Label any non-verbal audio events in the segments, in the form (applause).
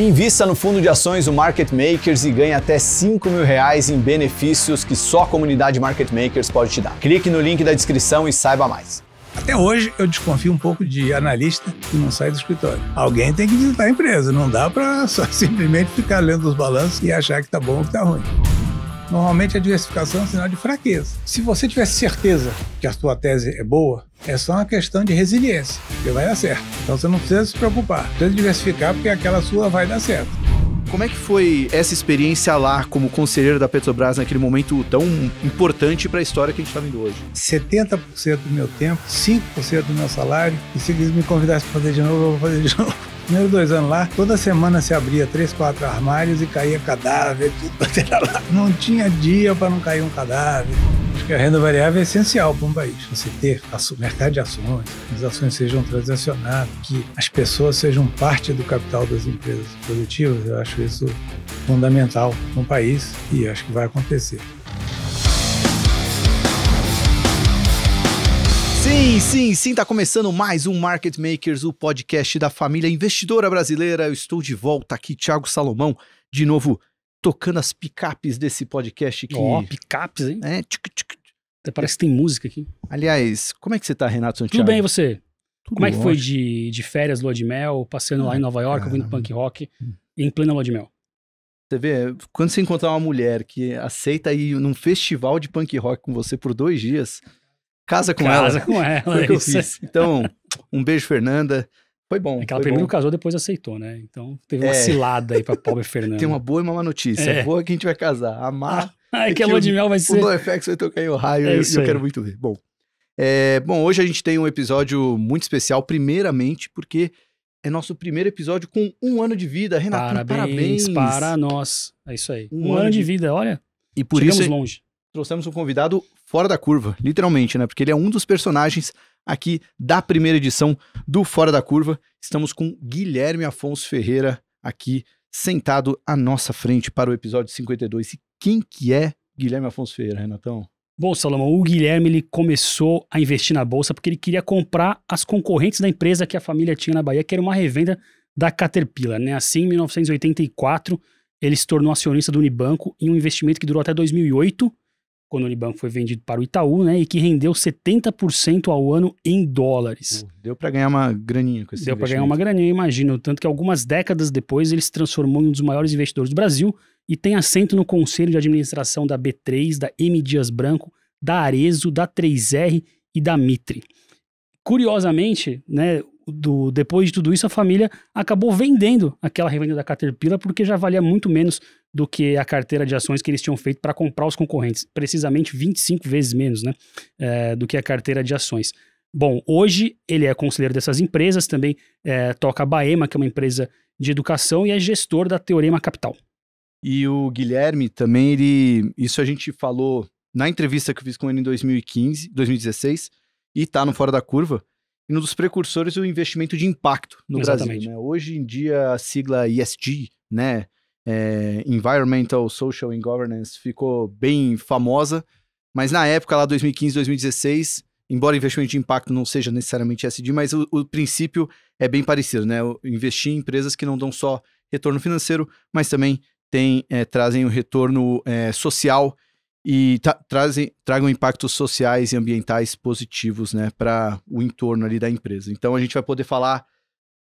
Invista no fundo de ações do Market Makers e ganhe até 5 mil reais em benefícios que só a comunidade Market Makers pode te dar. Clique no link da descrição e saiba mais. Até hoje eu desconfio um pouco de analista que não sai do escritório. Alguém tem que visitar a empresa, não dá para (laughs) simplesmente ficar lendo os balanços e achar que tá bom ou que tá ruim. Normalmente a diversificação é um sinal de fraqueza. Se você tiver certeza que a sua tese é boa, é só uma questão de resiliência, que vai dar certo. Então você não precisa se preocupar. Precisa diversificar porque aquela sua vai dar certo. Como é que foi essa experiência lá como conselheiro da Petrobras naquele momento tão importante para a história que a gente está vendo hoje? 70% do meu tempo, 5% do meu salário, e se eles me convidassem para fazer de novo, eu vou fazer de novo. (laughs) Primeiro dois anos lá, toda semana se abria três, quatro armários e caía cadáver, tudo (laughs) lá. Não tinha dia para não cair um cadáver. Acho que a renda variável é essencial para um país. Você ter mercado de ações, que as ações sejam transacionadas, que as pessoas sejam parte do capital das empresas produtivas, eu acho isso fundamental para um país e acho que vai acontecer. Sim, sim, sim, tá começando mais um Market Makers, o podcast da família investidora brasileira. Eu estou de volta aqui, Thiago Salomão, de novo tocando as picapes desse podcast que. Ó, oh, picapes, hein? É, tchuc, tchuc. Até parece que tem música aqui. Aliás, como é que você tá, Renato Santiago? Tudo bem, você? Tudo como é que foi de, de férias, lua de mel, passeando ah, lá em ah, Nova York, ouvindo punk rock, hum. em plena lua de mel? Você vê, quando você encontrar uma mulher que aceita ir num festival de punk rock com você por dois dias, casa com casa ela. Casa com ela, é (laughs) isso. Então, um beijo, Fernanda. Foi bom. É que ela primeiro bom. casou, depois aceitou, né? Então teve uma é. cilada aí pra pobre (laughs) Fernanda. Tem uma boa e uma má notícia. É. Boa que a gente vai casar. Amar. Ah, é que a lua de mel vai ser. O NoFX vai tocar em Ohio é e eu, quero muito ver. Bom, é, bom, hoje a gente tem um episódio muito especial, primeiramente, porque é nosso primeiro episódio com um ano de vida. Renato, parabéns, parabéns. para nós. É isso aí. Um, um ano, de... de vida, olha. E por isso é longe. trouxemos um convidado fora da curva, literalmente, né? Porque ele é um dos personagens aqui da primeira edição do Fora da Curva. Estamos com Guilherme Afonso Ferreira aqui sentado à nossa frente para o episódio 52. E quem que é Guilherme Afonso Ferreira, Renatão? Bom, Salomão, o Guilherme ele começou a investir na bolsa porque ele queria comprar as concorrentes da empresa que a família tinha na Bahia, que era uma revenda da Caterpillar, né? Assim, em 1984, ele se tornou acionista do Unibanco em um investimento que durou até 2008 quando o Unibanco foi vendido para o Itaú, né? E que rendeu 70% ao ano em dólares. Deu para ganhar uma graninha com esse Deu para ganhar uma graninha, imagino. Tanto que algumas décadas depois ele se transformou em um dos maiores investidores do Brasil e tem assento no conselho de administração da B3, da M Dias Branco, da Arezo, da 3R e da Mitre. Curiosamente, né, do, depois de tudo isso, a família acabou vendendo aquela revenda da Caterpillar porque já valia muito menos do que a carteira de ações que eles tinham feito para comprar os concorrentes. Precisamente 25 vezes menos né, é, do que a carteira de ações. Bom, hoje ele é conselheiro dessas empresas, também é, toca a Baema, que é uma empresa de educação, e é gestor da Teorema Capital. E o Guilherme também, ele, isso a gente falou na entrevista que eu fiz com ele em 2015, 2016, e está no Fora da Curva e um dos precursores do investimento de impacto no Exatamente. Brasil. Né? Hoje em dia, a sigla ESG, né? É, Environmental, Social and Governance, ficou bem famosa, mas na época, lá 2015, 2016, embora investimento de impacto não seja necessariamente ESG, mas o, o princípio é bem parecido, né? investir em empresas que não dão só retorno financeiro, mas também tem, é, trazem o um retorno é, social e trazem, tragam impactos sociais e ambientais positivos né, para o entorno ali da empresa. Então a gente vai poder falar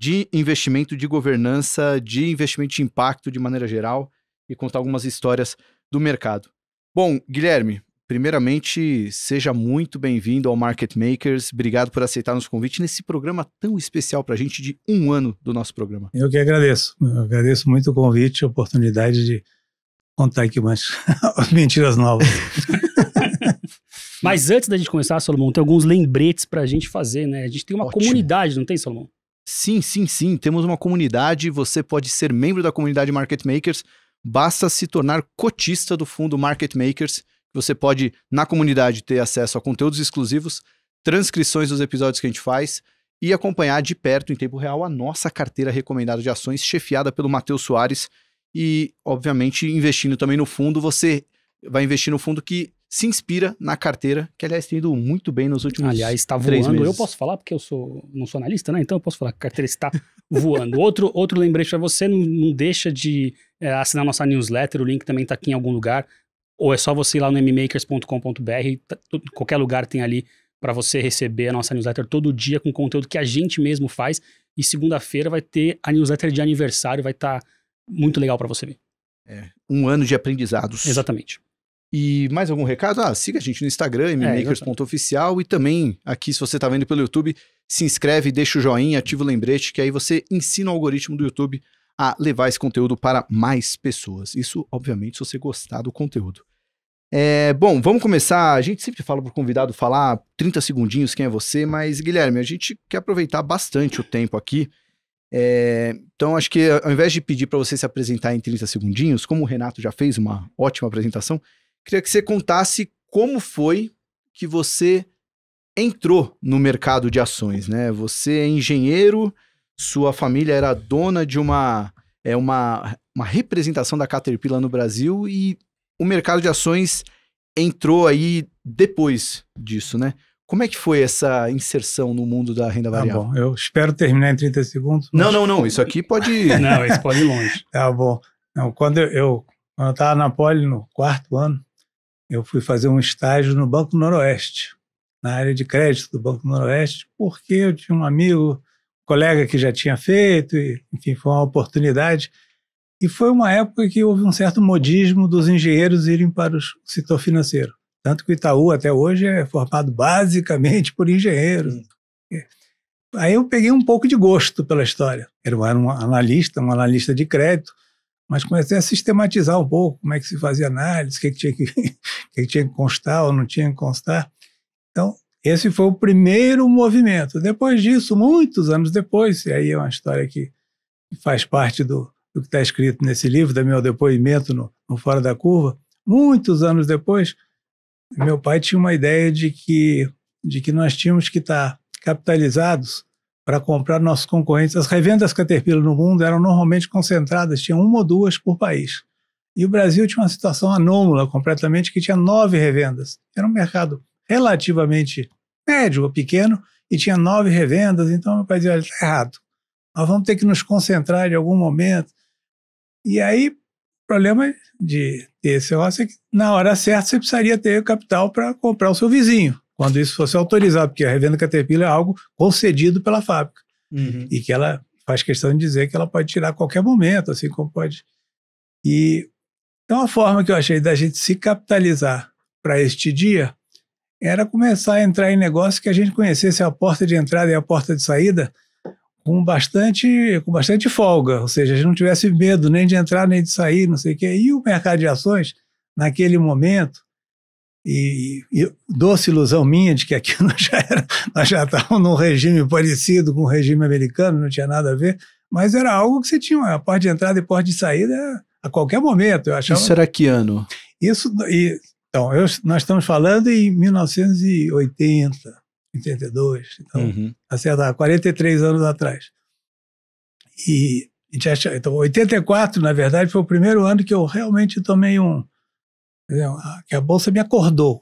de investimento, de governança, de investimento de impacto de maneira geral e contar algumas histórias do mercado. Bom, Guilherme, primeiramente, seja muito bem-vindo ao Market Makers. Obrigado por aceitar nosso convite nesse programa tão especial para a gente de um ano do nosso programa. Eu que agradeço. Eu agradeço muito o convite, a oportunidade de Contar aqui you much. (laughs) Mentiras novas. (laughs) Mas antes da gente começar, Salomão, tem alguns lembretes para a gente fazer, né? A gente tem uma Ótimo. comunidade, não tem, Salomão? Sim, sim, sim. Temos uma comunidade. Você pode ser membro da comunidade Market Makers. Basta se tornar cotista do fundo Market Makers. Você pode, na comunidade, ter acesso a conteúdos exclusivos, transcrições dos episódios que a gente faz e acompanhar de perto, em tempo real, a nossa carteira recomendada de ações, chefiada pelo Matheus Soares e, obviamente, investindo também no fundo, você vai investir no fundo que se inspira na carteira, que aliás tem ido muito bem nos últimos Aliás, está voando. Meses. Eu posso falar porque eu sou não sou analista, né? Então eu posso falar que a carteira está voando. (laughs) Outro outro lembrete para você, não, não, deixa de é, assinar nossa newsletter, o link também está aqui em algum lugar, ou é só você ir lá no mmakers.com.br, tá, qualquer lugar tem ali para você receber a nossa newsletter todo dia com conteúdo que a gente mesmo faz. E segunda-feira vai ter a newsletter de aniversário, vai estar tá muito legal para você ver. É, um ano de aprendizados. Exatamente. E mais algum recado? Ah, siga a gente no Instagram, mmakers.oficial, é, e também aqui, se você está vendo pelo YouTube, se inscreve, deixa o joinha, ativa o lembrete, que aí você ensina o algoritmo do YouTube a levar esse conteúdo para mais pessoas. Isso, obviamente, se você gostar do conteúdo. É, bom, vamos começar. A gente sempre fala para o convidado falar 30 segundinhos quem é você, mas Guilherme, a gente quer aproveitar bastante o tempo aqui é, então, acho que ao invés de pedir para você se apresentar em 30 segundinhos, como o Renato já fez uma ótima apresentação, queria que você contasse como foi que você entrou no mercado de ações, né? Você é engenheiro, sua família era dona de uma é uma, uma representação da Caterpillar no Brasil e o mercado de ações entrou aí depois disso, né? Como é que foi essa inserção no mundo da renda tá variável? Tá bom, eu espero terminar em 30 segundos. Mas... Não, não, não, isso aqui pode... (laughs) não, isso pode ir longe. (laughs) Tá bom. Não, quando eu estava na Poli, no quarto ano, eu fui fazer um estágio no Banco Noroeste, na área de crédito do Banco Noroeste, porque eu tinha um amigo, um colega que já tinha feito, e, enfim, foi uma oportunidade. E foi uma época que houve um certo modismo dos engenheiros irem para o setor financeiro. Tanto que o Itaú até hoje é formado basicamente por engenheiros. Sim. É. Aí eu peguei um pouco de gosto pela história. Eu era um analista, um analista de crédito, mas comecei a sistematizar um pouco como é que se fazia análise, o que, é que, tinha, que, (laughs) é que, tinha que constar ou não tinha que constar. Então, esse foi o primeiro movimento. Depois disso, muitos anos depois, e aí é uma história que faz parte do, do que está escrito nesse livro, do meu depoimento no, no Fora da Curva, muitos anos depois, meu pai tinha uma ideia de que, de que nós tínhamos que estar capitalizados para comprar nossos concorrentes. As revendas Caterpillar no mundo eram normalmente concentradas, tinham uma ou duas por país. E o Brasil tinha uma situação anômala completamente, que tinha nove revendas. Era um mercado relativamente médio ou pequeno, e tinha nove revendas, então meu pai dizia, olha, está errado. Nós vamos ter que nos concentrar em algum momento. E aí problema de ter esse ócio é que, na hora certa, você precisaria ter capital para comprar o seu vizinho, quando isso fosse autorizado, porque a revenda Caterpillar é algo concedido pela fábrica. Uhum. E que ela faz questão de dizer que ela pode tirar a qualquer momento, assim como pode. E então, a forma que eu achei da gente se capitalizar para este dia era começar a entrar em negócio que a gente conhecesse a porta de entrada e a porta de saída com bastante, com bastante folga, ou seja, a gente não tivesse medo nem de entrar nem de sair, não sei o quê. E o mercado de ações, naquele momento, e, e doce ilusão minha de que aqui (laughs) nós já, era, nós já estávamos num regime parecido com o regime americano, não tinha nada a ver, mas era algo que você tinha a porta de entrada e porta de saída é a qualquer momento. Eu achava, isso era que ano? Isso, e, então, eu, nós estamos falando em 1980. 82, então, uhum. acertar, 43 anos atrás. E então, 84, na verdade, foi o primeiro ano que eu realmente tomei um. que a Bolsa me acordou,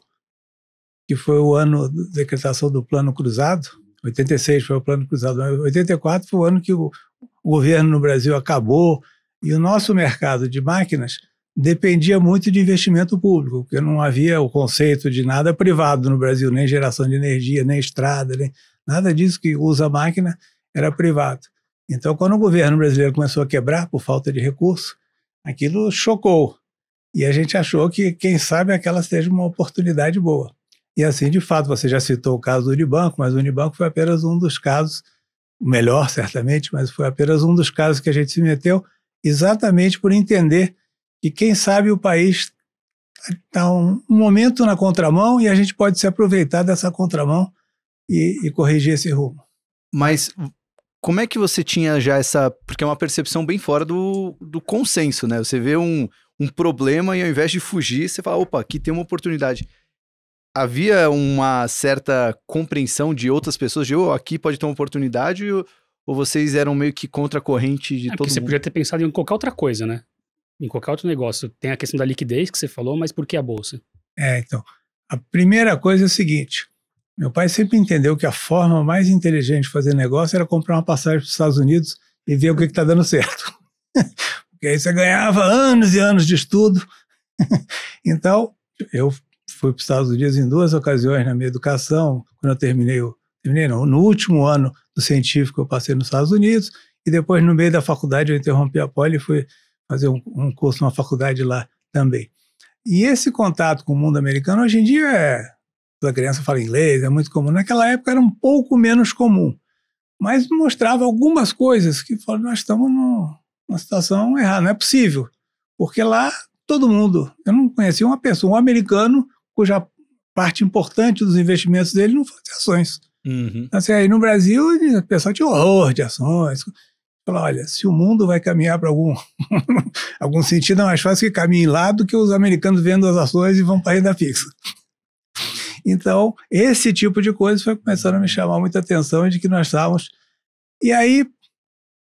que foi o ano da decretação do Plano Cruzado. 86 foi o Plano Cruzado, mas 84 foi o ano que o, o governo no Brasil acabou e o nosso mercado de máquinas dependia muito de investimento público, porque não havia o conceito de nada privado no Brasil, nem geração de energia, nem estrada, nem nada disso que usa máquina era privado. Então, quando o governo brasileiro começou a quebrar por falta de recurso, aquilo chocou. E a gente achou que, quem sabe, aquela seja uma oportunidade boa. E assim, de fato, você já citou o caso do Unibanco, mas o Unibanco foi apenas um dos casos, melhor certamente, mas foi apenas um dos casos que a gente se meteu exatamente por entender e quem sabe o país está um, momento na contramão e a gente pode se aproveitar dessa contramão e, e corrigir esse rumo. Mas como é que você tinha já essa. Porque é uma percepção bem fora do, do consenso, né? Você vê um, um problema e ao invés de fugir, você fala: opa, aqui tem uma oportunidade. Havia uma certa compreensão de outras pessoas de oh, aqui pode ter uma oportunidade, ou vocês eram meio que contra a corrente de é, todo mundo? Você podia ter pensado em qualquer outra coisa, né? em qualquer outro negócio, tem a questão da liquidez que você falou, mas por que a bolsa? É, então, a primeira coisa é o seguinte: meu pai sempre entendeu que a forma mais inteligente de fazer negócio era comprar uma passagem para os Estados Unidos e ver o que está dando certo. (laughs) Porque aí você ganhava anos e anos de estudo. (laughs) então, eu fui para os Estados Unidos em duas ocasiões na minha educação, quando eu terminei o. Terminei, não, no último ano do científico eu passei nos Estados Unidos, e depois, no meio da faculdade, eu interrompi a poli e fui fazer um, um curso numa faculdade lá também. E esse contato com o mundo americano, hoje em dia, é, a criança fala inglês, é muito comum. Naquela época era um pouco menos comum, mas mostrava algumas coisas que falam, nós estamos numa situação errada, não é possível. Porque lá, todo mundo, eu não conhecia uma pessoa, um americano, cuja parte importante dos investimentos dele não foi ações. Uhum. Então, assim, aí no Brasil, o pessoal tinha horror de ações, Falar, olha, se o mundo vai caminhar para algum, (laughs) algum sentido, é mais fácil que caminhe lá do que os americanos vendo as ações e vão para a renda fixa. Então, esse tipo de coisa foi começando a me chamar muita atenção de que nós estávamos. E aí,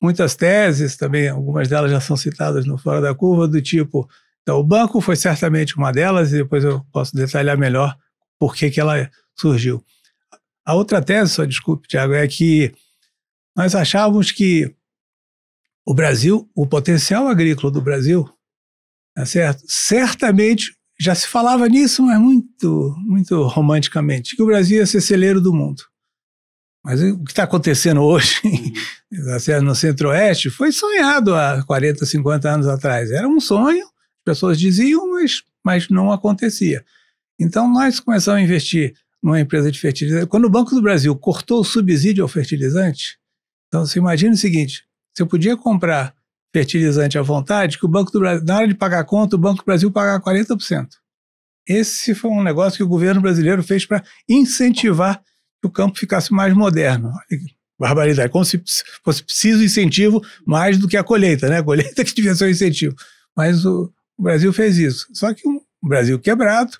muitas teses também, algumas delas já são citadas no Fora da Curva, do tipo. Então, o banco foi certamente uma delas, e depois eu posso detalhar melhor por que, que ela surgiu. A outra tese, só desculpe, Tiago, é que nós achávamos que o Brasil, o potencial agrícola do Brasil, tá certo? Certamente já se falava nisso, mas muito, muito romanticamente, que o Brasil ia ser celeiro do mundo. Mas o que está acontecendo hoje uhum. (laughs) Tá no Centro-Oeste foi sonhado há 40, 50 anos atrás. Era um sonho, as pessoas diziam, mas, mas não acontecia. Então nós começamos a investir numa empresa de fertilizante. Quando o Banco do Brasil cortou o subsídio ao fertilizante, então você imagina o seguinte: você podia comprar fertilizante à vontade, que o Banco do Brasil, na hora de pagar a conta, o Banco do Brasil pagava 40%. Esse foi um negócio que o governo brasileiro fez para incentivar que o campo ficasse mais moderno. Barbaridade, como se fosse preciso incentivo mais do que a colheita, né? A colheita (laughs) que devia ser um incentivo. Mas o, o Brasil fez isso. Só que o Brasil quebrado,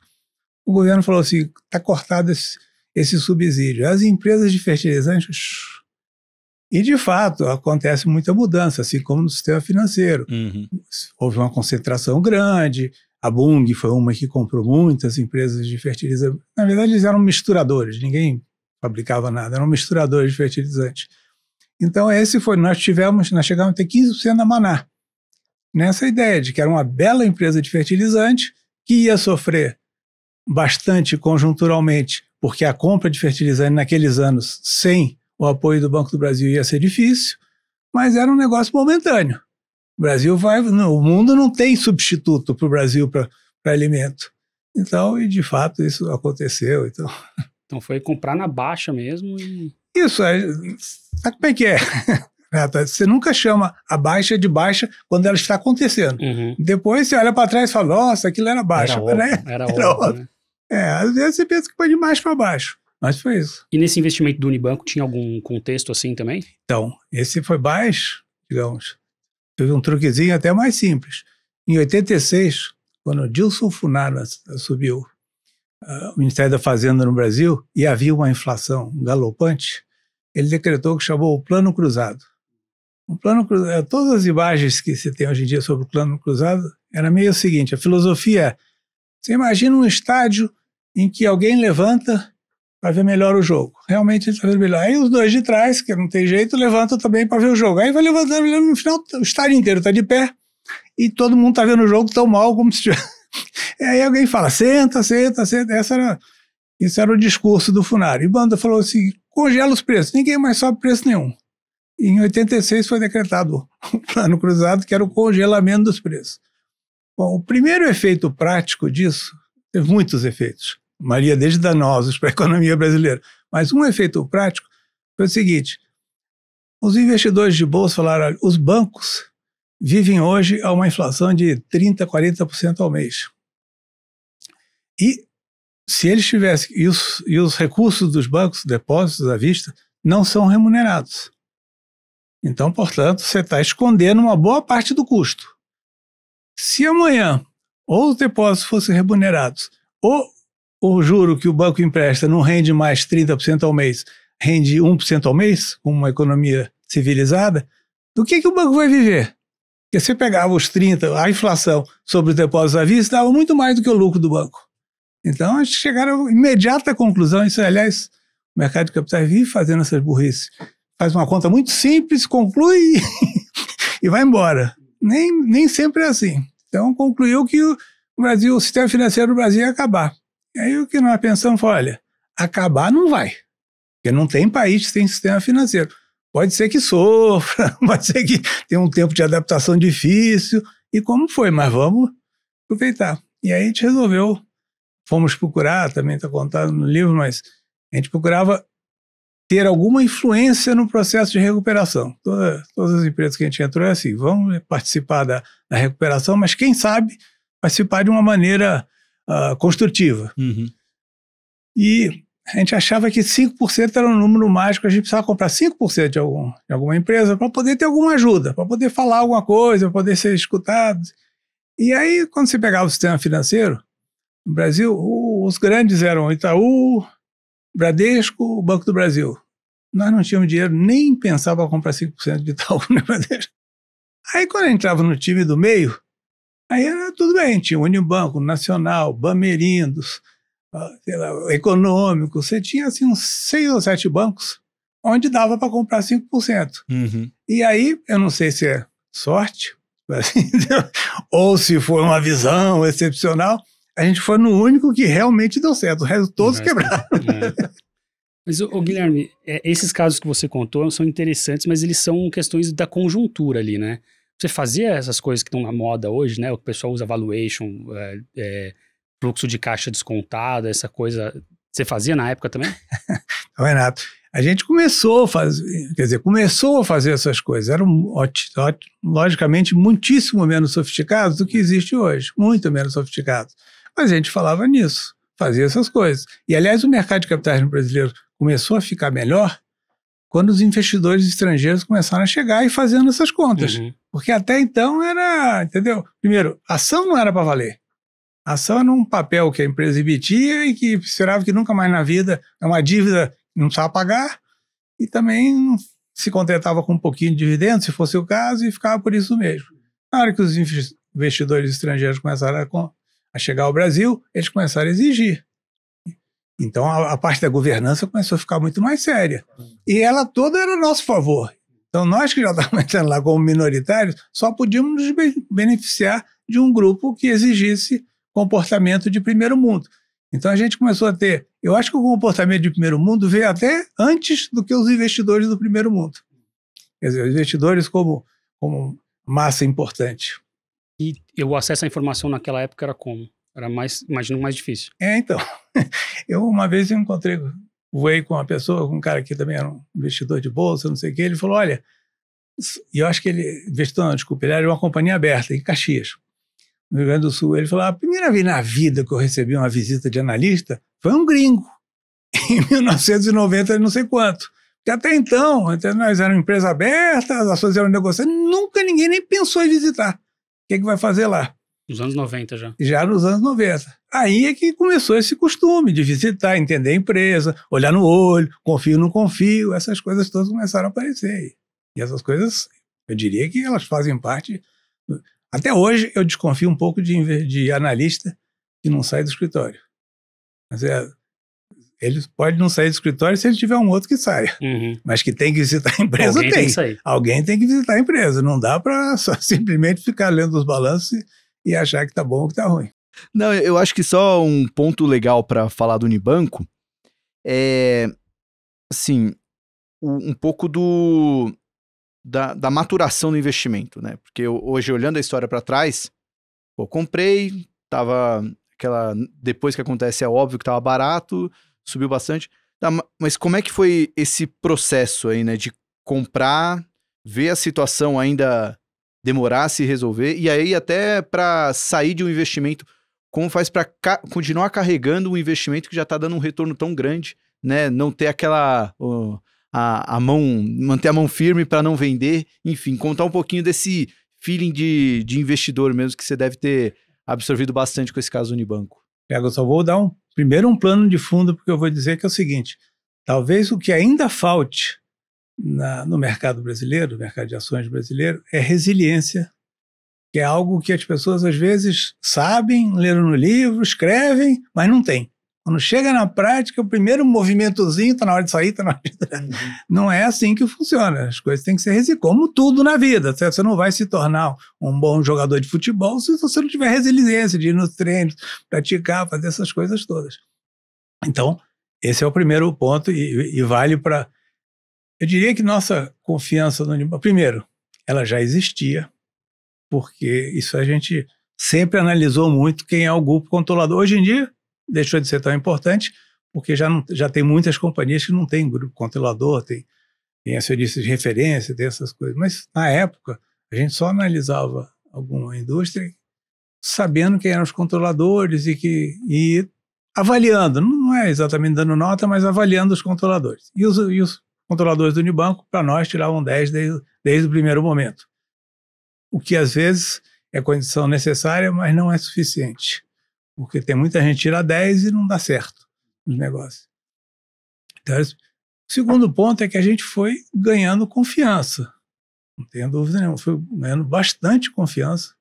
o governo falou assim: está cortado esse, esse subsídio. As empresas de fertilizantes e, de fato, acontece muita mudança, assim como no sistema financeiro. Uhum. Houve uma concentração grande, a Bung foi uma que comprou muitas empresas de fertilizante. Na verdade, eles eram misturadores, ninguém fabricava nada, eram misturadores de fertilizantes. Então, esse foi, nós tivemos, nós chegamos a ter 15% na Maná. Nessa ideia de que era uma bela empresa de fertilizante que ia sofrer bastante conjunturalmente, porque a compra de fertilizante naqueles anos sem o apoio do Banco do Brasil ia ser difícil, mas era um negócio momentâneo. O Brasil vai, não, o mundo não tem substituto para o Brasil para alimento. Então, e de fato isso aconteceu. Então, então foi comprar na baixa mesmo. E... Isso, é, sabe como é que é? (laughs) Você nunca chama a baixa de baixa quando ela está acontecendo. Uhum. Depois você olha para trás e fala, nossa, aquilo era baixa. Era, né? era, (laughs) era óbvio, Né? É, às vezes você pensa que foi de baixo para baixo. Mas foi isso. E nesse investimento do Unibanco tinha algum contexto assim também? Então, esse foi baixo, digamos, teve um truquezinho até mais simples. Em 86, quando o Dilson Funaro subiu uh, ah, o Ministério da Fazenda no Brasil e havia uma inflação galopante, ele decretou o que chamou o Plano Cruzado. O plano cruzado, eh, todas as imagens que se tem hoje em dia sobre o plano cruzado, era meio o seguinte, a filosofia é, você imagina um estádio em que alguém levanta para ver melhor o jogo. Realmente para tá ver melhor. Aí os dois de trás, que não tem jeito, levantam também para ver o jogo. Aí vai levantando, no final o estádio inteiro está de pé e todo mundo está vendo o jogo tão mal como se tivesse. (laughs) Aí alguém fala, senta, senta, senta. Essa era, esse era o discurso do funário. E Banda falou assim, congela os preços, ninguém mais sobe preço nenhum. E em 86 foi decretado (laughs) o plano cruzado, que era o congelamento dos preços. Bom, o primeiro efeito prático disso, teve muitos efeitos, Maria, desde danosos (laughs) para a economia brasileira. Mas um efeito prático foi o seguinte: os investidores de bolsa falaram, os bancos vivem hoje a uma inflação de 30%, 40% ao mês. E se eles tivessem, e os, e os recursos dos bancos, depósitos à vista, não são remunerados. Então, portanto, você está escondendo uma boa parte do custo. Se amanhã ou os depósitos fossem remunerados, ou o juro que o banco empresta não rende mais 30% ao mês, rende 1% ao mês, uma economia civilizada, do que, que o banco vai viver? Porque você pegava os 30%, a inflação sobre os depósitos à vista dava muito mais do que o lucro do banco. Então, a gente chegaram à imediata conclusão, isso, aliás, o mercado de capitais vive fazendo essas burrices. Faz uma conta muito simples, conclui e, (laughs) e vai embora. Nem, nem sempre é assim. Então, concluiu que o Brasil, o sistema financeiro do Brasil ia acabar. E aí o que nós pensamos foi, olha, acabar não vai, porque não tem país que tem sistema financeiro. Pode ser que sofra, (laughs) pode ser que tenha um tempo de adaptação difícil, e como foi, mas vamos aproveitar. E aí a gente resolveu, fomos procurar, também está contado no livro, mas a gente procurava ter alguma influência no processo de recuperação. Toda, todas as empresas que a gente entrou é assim, vamos participar da, da recuperação, mas quem sabe participar de uma maneira uh, construtiva. Uhum. E a gente achava que 5% era um número mágico, a gente precisava comprar 5% de, algum, de alguma empresa para poder ter alguma ajuda, para poder falar alguma coisa, para poder ser escutado. E aí, quando você pegava o sistema financeiro, no Brasil, os grandes eram Itaú, Bradesco, Banco do Brasil. Nós não tínhamos dinheiro, nem pensava comprar 5% de Itaú, (laughs) né, Bradesco? Aí, quando eu entrava no time do meio, Aí era ah, tudo bem, tinha Unibanco, Nacional, Bamerindos, ah, lá, Econômico, você tinha assim uns seis ou sete bancos onde dava para comprar 5%. Uhum. E aí, eu não sei se é sorte, (laughs) ou se foi uma visão excepcional, a gente foi no único que realmente deu certo, o resto todos quebraram. (laughs) É. Mas, ô, Guilherme, é, esses casos que você contou são interessantes, mas eles são questões da conjuntura ali, né? você fazia essas coisas que estão na moda hoje, né? O pessoal usa valuation, é, é, fluxo de caixa descontado, essa coisa. Você fazia na época também? (laughs) Renato, a gente começou a fazer, quer dizer, começou a fazer essas coisas. Era, um, logicamente, muitíssimo menos sofisticados do que existe hoje. Muito menos sofisticados. Mas a gente falava nisso, fazia essas coisas. E, aliás, o mercado de capitais no brasileiro começou a ficar melhor quando os investidores estrangeiros começaram a chegar e fazendo essas contas. Uhum. Porque até então era, entendeu? Primeiro, ação não era para valer. A ação era um papel que a empresa emitia e que esperava que nunca mais na vida, é uma dívida que não precisava pagar e também se contentava com um pouquinho de dividendo, se fosse o caso, e ficava por isso mesmo. Na hora que os investidores estrangeiros começaram a, a chegar ao Brasil, eles começaram a exigir. Então a, a, parte da governança começou a ficar muito mais séria. E ela toda era a nosso favor. Então nós que já estávamos (laughs) entrando lá como minoritários, só podíamos nos beneficiar de um grupo que exigisse comportamento de primeiro mundo. Então a gente começou a ter. Eu acho que o comportamento de primeiro mundo veio até antes do que os investidores do primeiro mundo. Quer dizer, os investidores como, como massa importante. E, e o acesso à informação naquela época era como? Era mais, imagino, mais difícil. É, então. (laughs) Eu uma vez eu encontrei, voei com uma pessoa, com um cara que também era um investidor de bolsa, não sei o quê, ele falou, olha, e eu acho que ele, investidor não, desculpa, ele era uma companhia aberta em Caxias, no Rio Grande do Sul. Ele falou, a primeira vez na vida que eu recebi uma visita de analista foi um gringo, (laughs) em 1990 não sei quanto. Porque até então, nós éramos empresa aberta, as ações eram negociadas, nunca ninguém nem pensou em visitar. O que, é que vai fazer lá? Nos anos 90 já. Já nos anos 90. Aí é que começou esse costume de visitar, entender a empresa, olhar no olho, confio no não confio, essas coisas todas começaram a aparecer. E essas coisas, eu diria que elas fazem parte. Até hoje eu desconfio um pouco de, de analista que não sai do escritório. Mas é, ele pode não sair do escritório se ele tiver um outro que saia. Uhum. Mas que tem que visitar a empresa, Alguém tem. tem Alguém tem que visitar a empresa. Não dá para (laughs) simplesmente ficar lendo os balanços e achar que tá bom ou que tá ruim. Não, eu acho que só um ponto legal para falar do Unibanco é, assim, um pouco do da, da maturação do investimento, né? Porque eu, hoje olhando a história para trás, eu comprei, tava aquela depois que acontece é óbvio que tava barato, subiu bastante. Tá, mas como é que foi esse processo aí, né, de comprar, ver a situação ainda demorar a se resolver. E aí, até para sair de um investimento, como faz para ca continuar carregando um investimento que já está dando um retorno tão grande, né? Não ter aquela. Uh, a, a mão, manter a mão firme para não vender, enfim, contar um pouquinho desse feeling de, de investidor mesmo que você deve ter absorvido bastante com esse caso Unibanco. Pega, eu só vou dar um primeiro um plano de fundo, porque eu vou dizer que é o seguinte: talvez o que ainda falte na, no mercado brasileiro, no mercado de ações brasileiro, é resiliência, que é algo que as pessoas às vezes sabem, leram no livro, escrevem, mas não tem. Quando chega na prática, o primeiro movimentozinho está na hora de sair, está na hora de... Uhum. Não é assim que funciona. As coisas têm que ser resilientes, como tudo na vida. Certo? Você não vai se tornar um bom jogador de futebol se você não tiver resiliência de ir nos treinos, praticar, fazer essas coisas todas. Então, esse é o primeiro ponto e, e vale para eu diria que nossa confiança no primeiro, ela já existia, porque isso a gente sempre analisou muito quem é o grupo controlador. Hoje em dia, deixou de ser tão importante, porque já, não, já tem muitas companhias que não têm grupo controlador, tem, tem acionistas de referência, tem essas coisas. Mas, na época, a gente só analisava alguma indústria sabendo quem eram os controladores e que e avaliando, não é exatamente dando nota, mas avaliando os controladores. E os, e os controladores do Unibanco, para nós, tiravam 10 desde, desde o primeiro momento. O que às vezes é condição necessária, mas não é suficiente. Porque tem muita gente que tira 10 e não dá certo nos negócios. Então, o segundo ponto é que a gente foi ganhando confiança. Não tenho dúvida nenhuma, foi ganhando bastante confiança.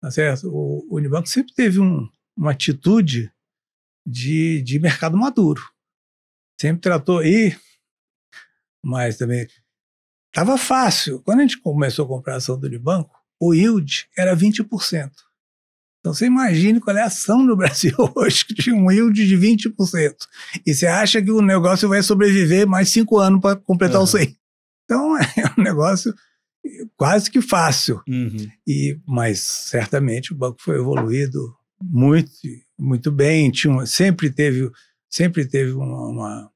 Tá certo? O, o Unibanco sempre teve um, uma atitude de, de mercado maduro. Sempre tratou. E mas também. Estava fácil. Quando a gente começou a comprar a ação do Unibanco, o yield era 20%. Então você imagine qual é a ação no (laughs) Brasil hoje, que tinha um yield de 20%. E você acha que o negócio vai sobreviver mais cinco anos para completar uhum. o 100. Então (laughs) é um negócio quase que fácil. Uhum. E, mas certamente o banco foi evoluído muito, muito bem. Tinha uma, sempre teve, sempre teve uma, uma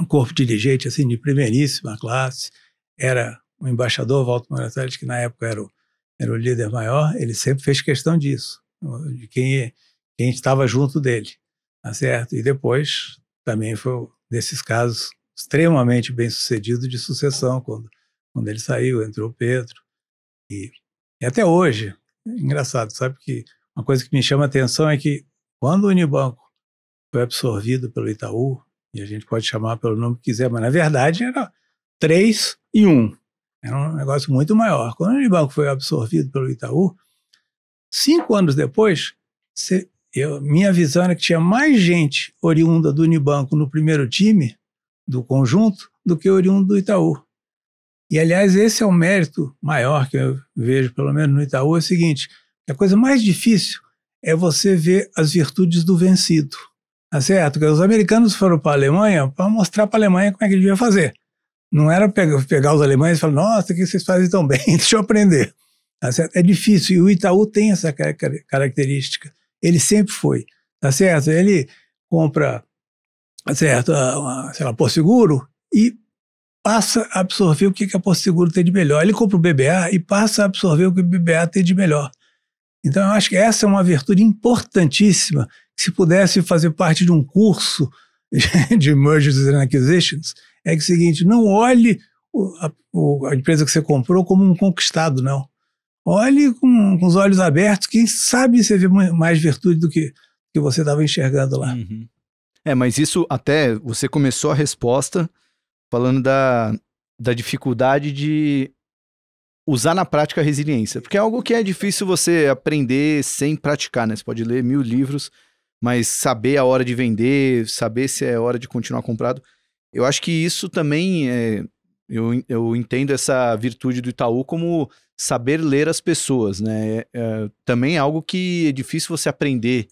um corpo dirigente assim de primeiríssima classe, era o embaixador Walter Moraes que na época era o, era o líder maior, ele sempre fez questão disso, de quem, quem estava junto dele, tá certo? E depois também foi um desses casos extremamente bem sucedido de sucessão, quando, quando ele saiu, entrou Pedro. E, e até hoje, engraçado, sabe que uma coisa que me chama a atenção é que quando o Unibanco foi absorvido pelo Itaú, e a gente pode chamar pelo nome que quiser, mas na verdade era três e um. Era um negócio muito maior. Quando o Unibanco foi absorvido pelo Itaú, cinco anos depois, se, eu, minha visão era que tinha mais gente oriunda do Unibanco no primeiro time, do conjunto, do que oriundo do Itaú. E, aliás, esse é o mérito maior que eu vejo, pelo menos no Itaú, é o seguinte: a coisa mais difícil é você ver as virtudes do vencido. Tá certo? os americanos foram para a Alemanha para mostrar para a Alemanha como é que ele devia fazer. Não era pegar os alemães e falar, nossa, o que vocês fazem tão bem, (laughs) deixa eu aprender. Tá certo? É difícil. E o Itaú tem essa característica. Ele sempre foi. Tá certo? Ele compra, tá certo, uma, sei lá, por seguro e passa a absorver o que, que a Porto Seguro tem de melhor. Ele compra o BBA e passa a absorver o que o BBA tem de melhor. Então, eu acho que essa é uma virtude importantíssima se pudesse fazer parte de um curso (laughs) de Mergers and Acquisitions, é que é o seguinte, não olhe a, a, empresa que você comprou como um conquistado, não. Olhe com, com os olhos abertos, quem sabe você vê mais virtude do que, que você estava enxergando lá. Uhum. É, mas isso até, você começou a resposta falando da, da dificuldade de usar na prática a resiliência, porque é algo que é difícil você aprender sem praticar, né? Você pode ler mil livros, mas saber a hora de vender, saber se é hora de continuar comprado. Eu acho que isso também é, eu, eu entendo essa virtude do Itaú como saber ler as pessoas, né? É, é também é algo que é difícil você aprender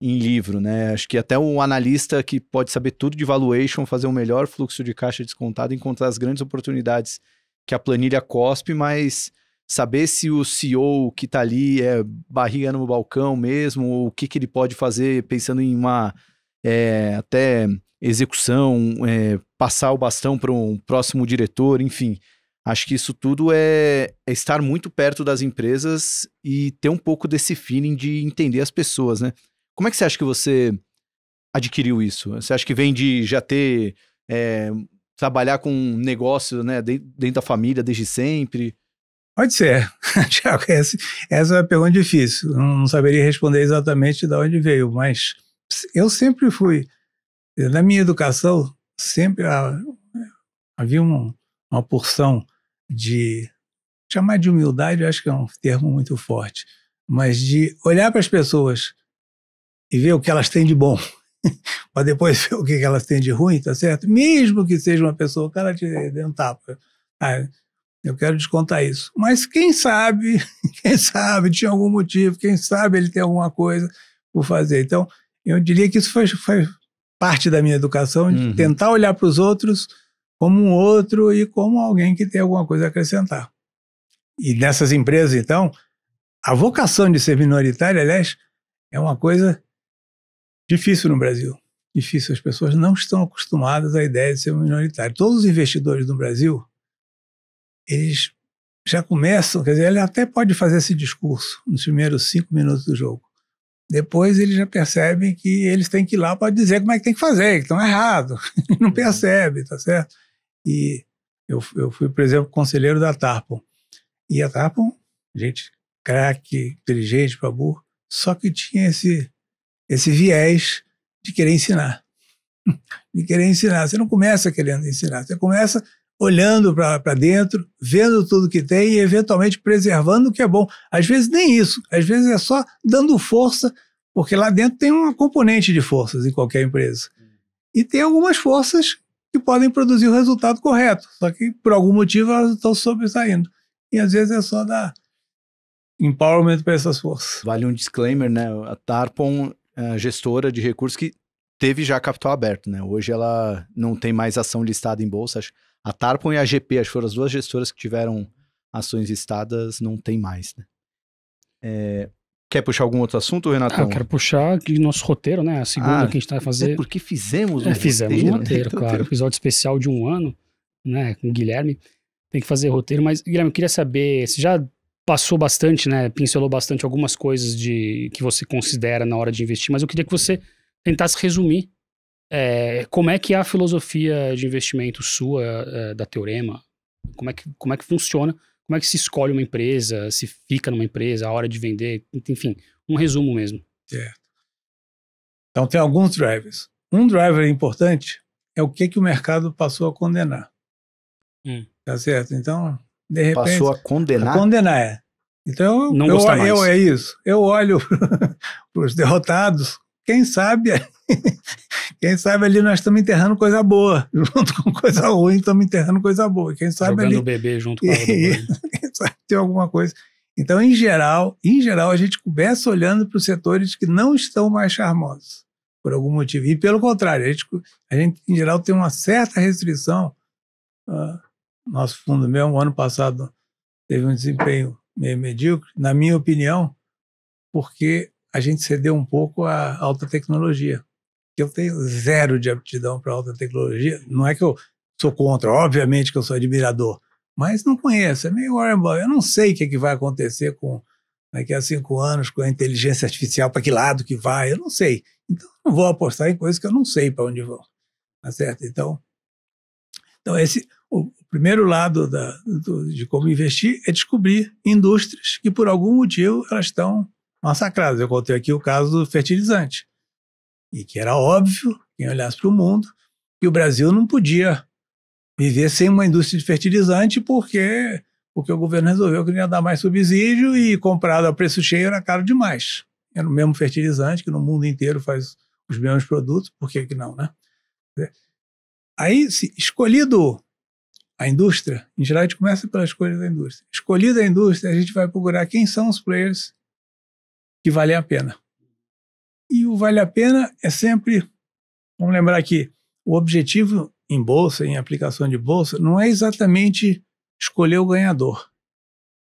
em livro, né? Acho que até um analista que pode saber tudo de valuation, fazer um melhor fluxo de caixa descontado, encontrar as grandes oportunidades que a planilha cospe, mas saber se o CEO que está ali é barriga no balcão mesmo, ou o que, que ele pode fazer pensando em uma é, até execução, é, passar o bastão para um próximo diretor, enfim. Acho que isso tudo é, é, estar muito perto das empresas e ter um pouco desse feeling de entender as pessoas, né? Como é que você acha que você adquiriu isso? Você acha que vem de já ter é, trabalhar com negócio, né, dentro da família desde sempre? Pode ser. (laughs) Tiago, essa é uma pergunta difícil. Não saberia responder exatamente de onde veio, mas eu sempre fui. Na minha educação, sempre havia uma, uma porção de. Chamar de humildade, acho que é um termo muito forte, mas de olhar para as pessoas e ver o que elas têm de bom, (laughs) para depois ver o que elas têm de ruim, tá certo? Mesmo que seja uma pessoa, o cara te dê um tapa. Ah, eu quero descontar isso. Mas quem sabe, (laughs) quem sabe tinha algum motivo, quem sabe ele tem alguma coisa por fazer. Então, eu diria que isso foi, foi parte da minha educação, de uhum. tentar olhar para os outros como um outro e como alguém que tem alguma coisa a acrescentar. E nessas empresas, então, a vocação de ser minoritário, aliás, é uma coisa difícil no Brasil. Difícil, as pessoas não estão acostumadas à ideia de ser minoritário. Todos os investidores no Brasil eles já começam, quer dizer, ele até pode fazer esse discurso nos primeiros cinco minutos do jogo. Depois eles já percebem que eles têm que ir lá para dizer como é que tem que fazer, que estão errados, (laughs) não uhum. percebe, tá certo? E eu, eu fui, por exemplo, conselheiro da Tarpon. E a Tarpon, gente craque, inteligente para burro, só que tinha esse, esse viés de querer ensinar. (laughs) De querer ensinar. Você não começa querendo ensinar, você começa olhando para dentro, vendo tudo que tem e eventualmente preservando o que é bom. Às vezes nem isso, às vezes é só dando força, porque lá dentro tem uma componente de forças em qualquer empresa. E tem algumas forças que podem produzir o resultado correto, só que por algum motivo elas estão sobressaindo. E às vezes é só dar empowerment para essas forças. Vale um disclaimer, né? A Tarpon, a é, gestora de recursos que teve já capital aberto, né? Hoje ela não tem mais ação listada em bolsa, acho a Tarpon e a GP, acho que foram as duas gestoras que tiveram ações listadas, não tem mais, né? É, Quer puxar algum outro assunto, Renato? Ah, eu quero puxar aqui nosso roteiro, né? A segunda ah, que a gente vai tá fazer. É porque fizemos é, um é, fizemos roteiro. Fizemos um roteiro, (laughs) né? claro. Episódio especial de um ano, né? Com o Guilherme. Tem que fazer roteiro, mas, Guilherme, eu queria saber, você já passou bastante, né? Pincelou bastante algumas coisas de que você considera na hora de investir, mas eu queria que você tentasse resumir é, como é que é a filosofia de investimento sua, é, da Teorema? Como é, que, como é que funciona? Como é que se escolhe uma empresa? Se fica numa empresa? A hora de vender? Enfim, um resumo mesmo. Certo. Então, tem alguns drivers. Um driver importante é o que, que o mercado passou a condenar. Hum. Tá certo? Então, de repente... Passou a condenar? A condenar, é. Então, Não eu, eu, eu, é isso. Eu olho (laughs) para os derrotados quem sabe, (laughs) quem sabe ali nós estamos enterrando coisa boa, (laughs) junto com coisa ruim, estamos enterrando coisa boa. Quem sabe Jogando ali. o bebê junto com a (laughs) Quem sabe tem alguma coisa. Então, em geral, em geral, a gente começa olhando para os setores que não estão mais charmosos, por algum motivo. E pelo contrário, a gente, a gente em geral, tem uma certa restrição. Uh, nosso fundo mesmo, ano passado, teve um desempenho meio medíocre, na minha opinião, porque a gente cedeu um pouco à alta tecnologia. Eu tenho zero de aptidão para alta tecnologia. Não é que eu sou contra, obviamente que eu sou admirador, mas não conheço. É meio Warren Buffett. Eu não sei o que, é que vai acontecer com daqui a cinco anos com a inteligência artificial, para que lado que vai, eu não sei. Então, não vou apostar em coisas que eu não sei para onde vão. Tá certo? Então, então esse, o primeiro lado da, do, de como investir é descobrir indústrias que, por algum motivo, elas estão massacrados. Eu contei aqui o caso do fertilizante, e que era óbvio, quem olhasse para o mundo, que o Brasil não podia viver sem uma indústria de fertilizante, porque, porque o governo resolveu que não ia dar mais subsídio e comprado a preço cheio era caro demais. Era o mesmo fertilizante que no mundo inteiro faz os mesmos produtos, por que, que não, né? É. Aí, se, escolhido a indústria, em geral a gente começa pela escolha da indústria. Escolhida a indústria, a gente vai procurar quem são os players que valem a pena. E o vale a pena é sempre, vamos lembrar que o objetivo em bolsa, em aplicação de bolsa, não é exatamente escolher o ganhador.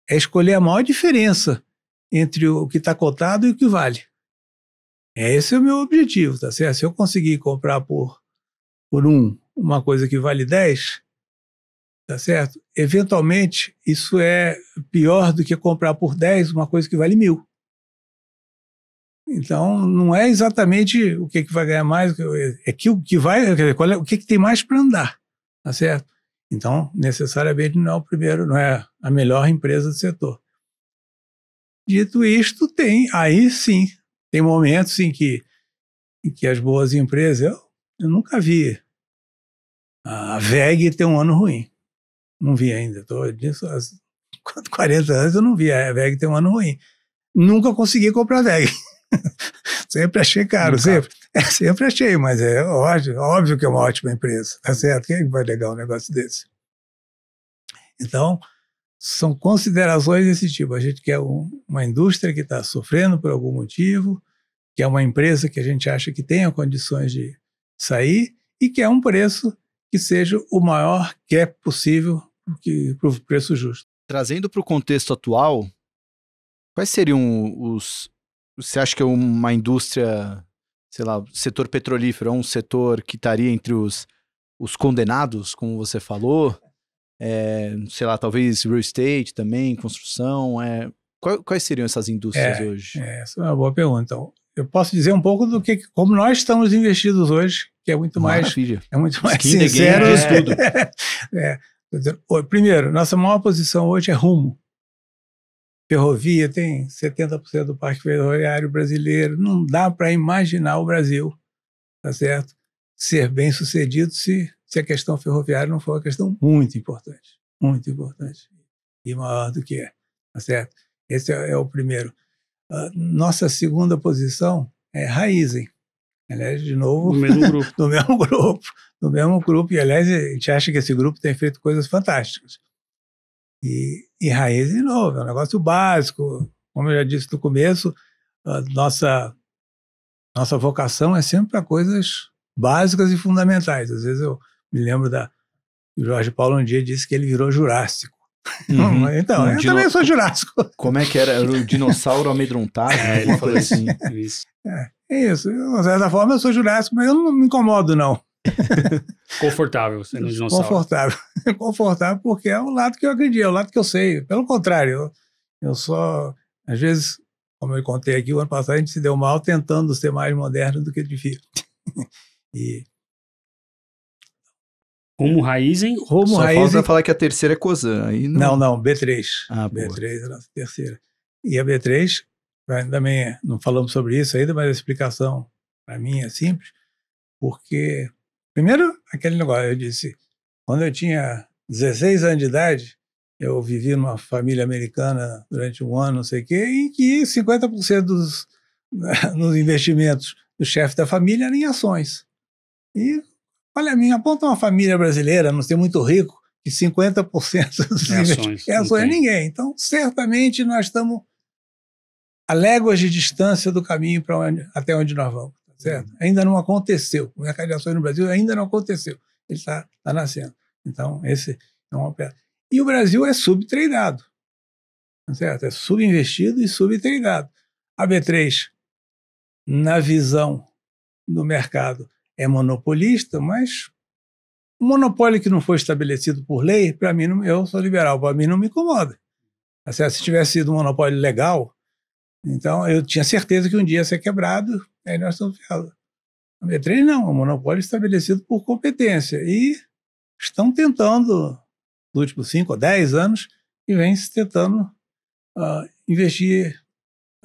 É escolher a maior diferença entre o que está cotado e o que vale. É esse é o meu objetivo, tá certo? Se eu conseguir comprar por, por um, uma coisa que vale 10, tá certo? Eventualmente, isso é pior do que comprar por 10 uma coisa que vale mil. Então, não é exatamente o que, que vai ganhar mais, é que o que vai, qual é, o que, que tem mais para andar, tá certo? Então, necessariamente não é o primeiro, não é a melhor empresa do setor. Dito isto, tem, aí sim, tem momentos em que, em que as boas empresas, eu, eu nunca vi a VEG ter um ano ruim. Não vi ainda, estou disso há 40 anos eu não vi a VEG ter um ano ruim. Nunca consegui comprar a VEG. (laughs) sempre achei caro, sempre. É, sempre achei, mas é óbvio, óbvio que é uma ótima empresa, tá certo? Quem é que vai negar um negócio desse? Então, são considerações desse tipo. A gente quer um, uma indústria que está sofrendo por algum motivo, que é uma empresa que a gente acha que tenha condições de sair e que é um preço que seja o maior que é possível para o preço justo. Trazendo para o contexto atual, quais seriam os você acha que é uma indústria, sei lá, setor petrolífero é um setor que estaria entre os, os condenados, como você falou? É, sei lá, talvez real estate também, construção. É... Quais, quais seriam essas indústrias é, hoje? É, essa é uma boa pergunta. Então, eu posso dizer um pouco do que como nós estamos investidos hoje, que é muito Maravilha. mais é muito mais Skin sincero. Né? (laughs) é, tudo. primeiro, nossa maior posição hoje é Rumo ferrovia, tem 70% do parque ferroviário brasileiro. Não dá para imaginar o Brasil, tá certo? Ser bem sucedido se, se a questão ferroviária não for uma questão muito importante, muito importante e maior do que é, tá certo? Esse é, é o primeiro. Uh, nossa segunda posição é Raizen. Aliás, de novo, do mesmo grupo. do (laughs) mesmo grupo. Do mesmo grupo. E, aliás, a gente acha que esse grupo tem feito coisas fantásticas. E, e raiz, de novo, é um negócio básico. Como eu já disse no começo, nossa, nossa vocação é sempre para coisas básicas e fundamentais. Às vezes eu me lembro da. O Jorge Paulo um dia disse que ele virou Jurássico. (laughs) Uhum. então, um eu dino... também sou Jurássico. Como é que era? Era o dinossauro amedrontado, é, né? Ele falou assim. Isso. É, é, isso. De certa forma, eu sou Jurássico, mas eu não me incomodo, não. (laughs) Confortável sendo um dinossauro. Confortável. (laughs) Confortável porque é o lado que eu acredito, é o lado que eu sei. Pelo contrário, eu, só, às vezes, como eu contei aqui, o ano passado a gente se deu mal tentando ser mais moderno do que devia. (laughs) e... Rumo Raizen? Rumo Só Raizen. falta falar que a terceira é Cozan. Aí não... não, não, B3. Ah, B3 boa. é a nossa terceira. E a B3, também não falamos sobre isso ainda, mas a explicação para mim é simples, porque Primeiro, aquele negócio, eu disse, quando eu tinha 16 anos de idade, eu vivi numa família americana durante um ano, não sei o quê, em que 50% dos, (laughs) investimentos do chefe da família eram em ações. E, olha, me aponta uma família brasileira, não ser muito rico, que 50% (laughs) dos é ações, é ações ninguém. Então, certamente nós estamos a léguas de distância do caminho para até onde nós vamos. Tá certo? Ainda não aconteceu. O mercado é de ações no Brasil ainda não aconteceu. Ele está tá nascendo. Então, esse é uma operação. E o Brasil é subtreinado tá certo? É subinvestido e subtreinado A B3, na visão do mercado, é monopolista, mas um monopólio que não foi estabelecido por lei, para mim, eu sou liberal, para mim não me incomoda. Tá Se tivesse sido um monopólio legal, então, eu tinha certeza que um dia ia ser quebrado, aí nós estamos ferrados. A B3 não, o é monopólio monopólio estabelecido por competência. E estão tentando, nos últimos 5 ou 10 anos, e vem se tentando uh, investir,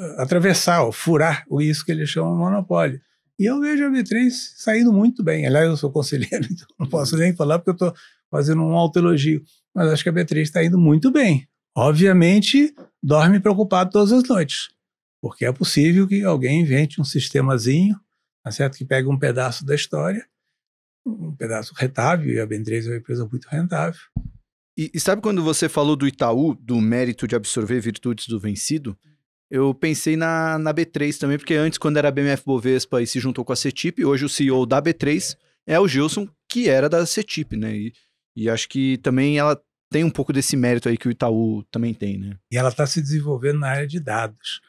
uh, atravessar, ou furar o isso que eles chamam de monopólio. E eu vejo a B3 saindo muito bem. Aliás, eu sou conselheiro, (laughs) então não posso nem falar porque eu estou fazendo um autoelogio. Mas acho que a B3 está indo muito bem. Obviamente, dorme preocupado todas as noites. Porque é possível que alguém invente um sistemazinho, tá certo? que pega um pedaço da história, um pedaço rentável, e a Bendrez é uma empresa muito rentável. E, e sabe quando você falou do Itaú, do mérito de absorver virtudes do vencido? Eu pensei na, na B3 também, porque antes, quando era a BMF Bovespa e se juntou com a CETIP, hoje o CEO da B3 é o Gilson, que era da CETIP, né? E, e acho que também ela tem um pouco desse mérito aí que o Itaú também tem, né? E ela está se desenvolvendo na área de dados.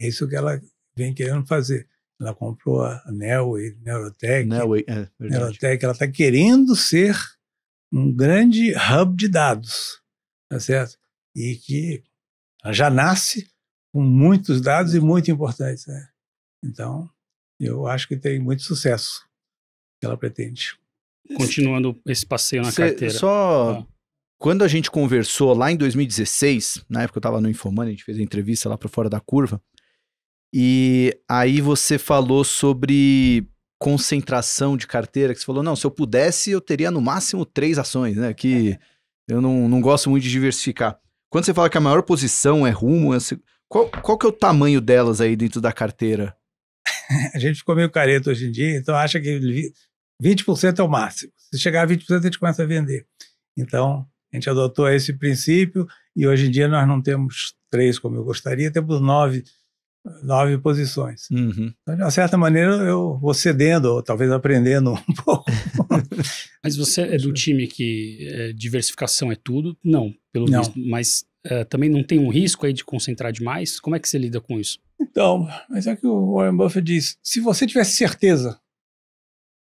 É isso que ela vem querendo fazer. Ela comprou a Nelway, Neurotech. Nelway, é, verdade. Neurotech, ela está querendo ser um grande hub de dados, tá certo? E que já nasce com muitos dados e muito importantes. Né? Então, eu acho que tem muito sucesso que ela pretende. Continuando esse passeio na Cê, carteira. Só ah. quando a gente conversou lá em 2016, na época eu estava no Infomani, a gente fez a entrevista lá para Fora da Curva, e aí você falou sobre concentração de carteira, que você falou, não, se eu pudesse, eu teria no máximo três ações, né? Que é. eu não, não gosto muito de diversificar. Quando você fala que a maior posição é rumo, é Qual, qual que é o tamanho delas aí dentro da carteira? (laughs) a gente ficou meio careto hoje em dia, então acha que 20% é o máximo. Se chegar a 20%, a gente começa a vender. Então, a gente adotou esse princípio e hoje em dia nós não temos três como eu gostaria, temos nove nove posições. Uhum. Então, de uma certa maneira, eu vou cedendo, ou talvez aprendendo um (laughs) pouco. mas você é do time que é, diversificação é tudo? Não, pelo não. visto. Mas é, também não tem um risco aí de concentrar demais? Como é que você lida com isso? Então, mas é que o Warren Buffett diz: se você tivesse certeza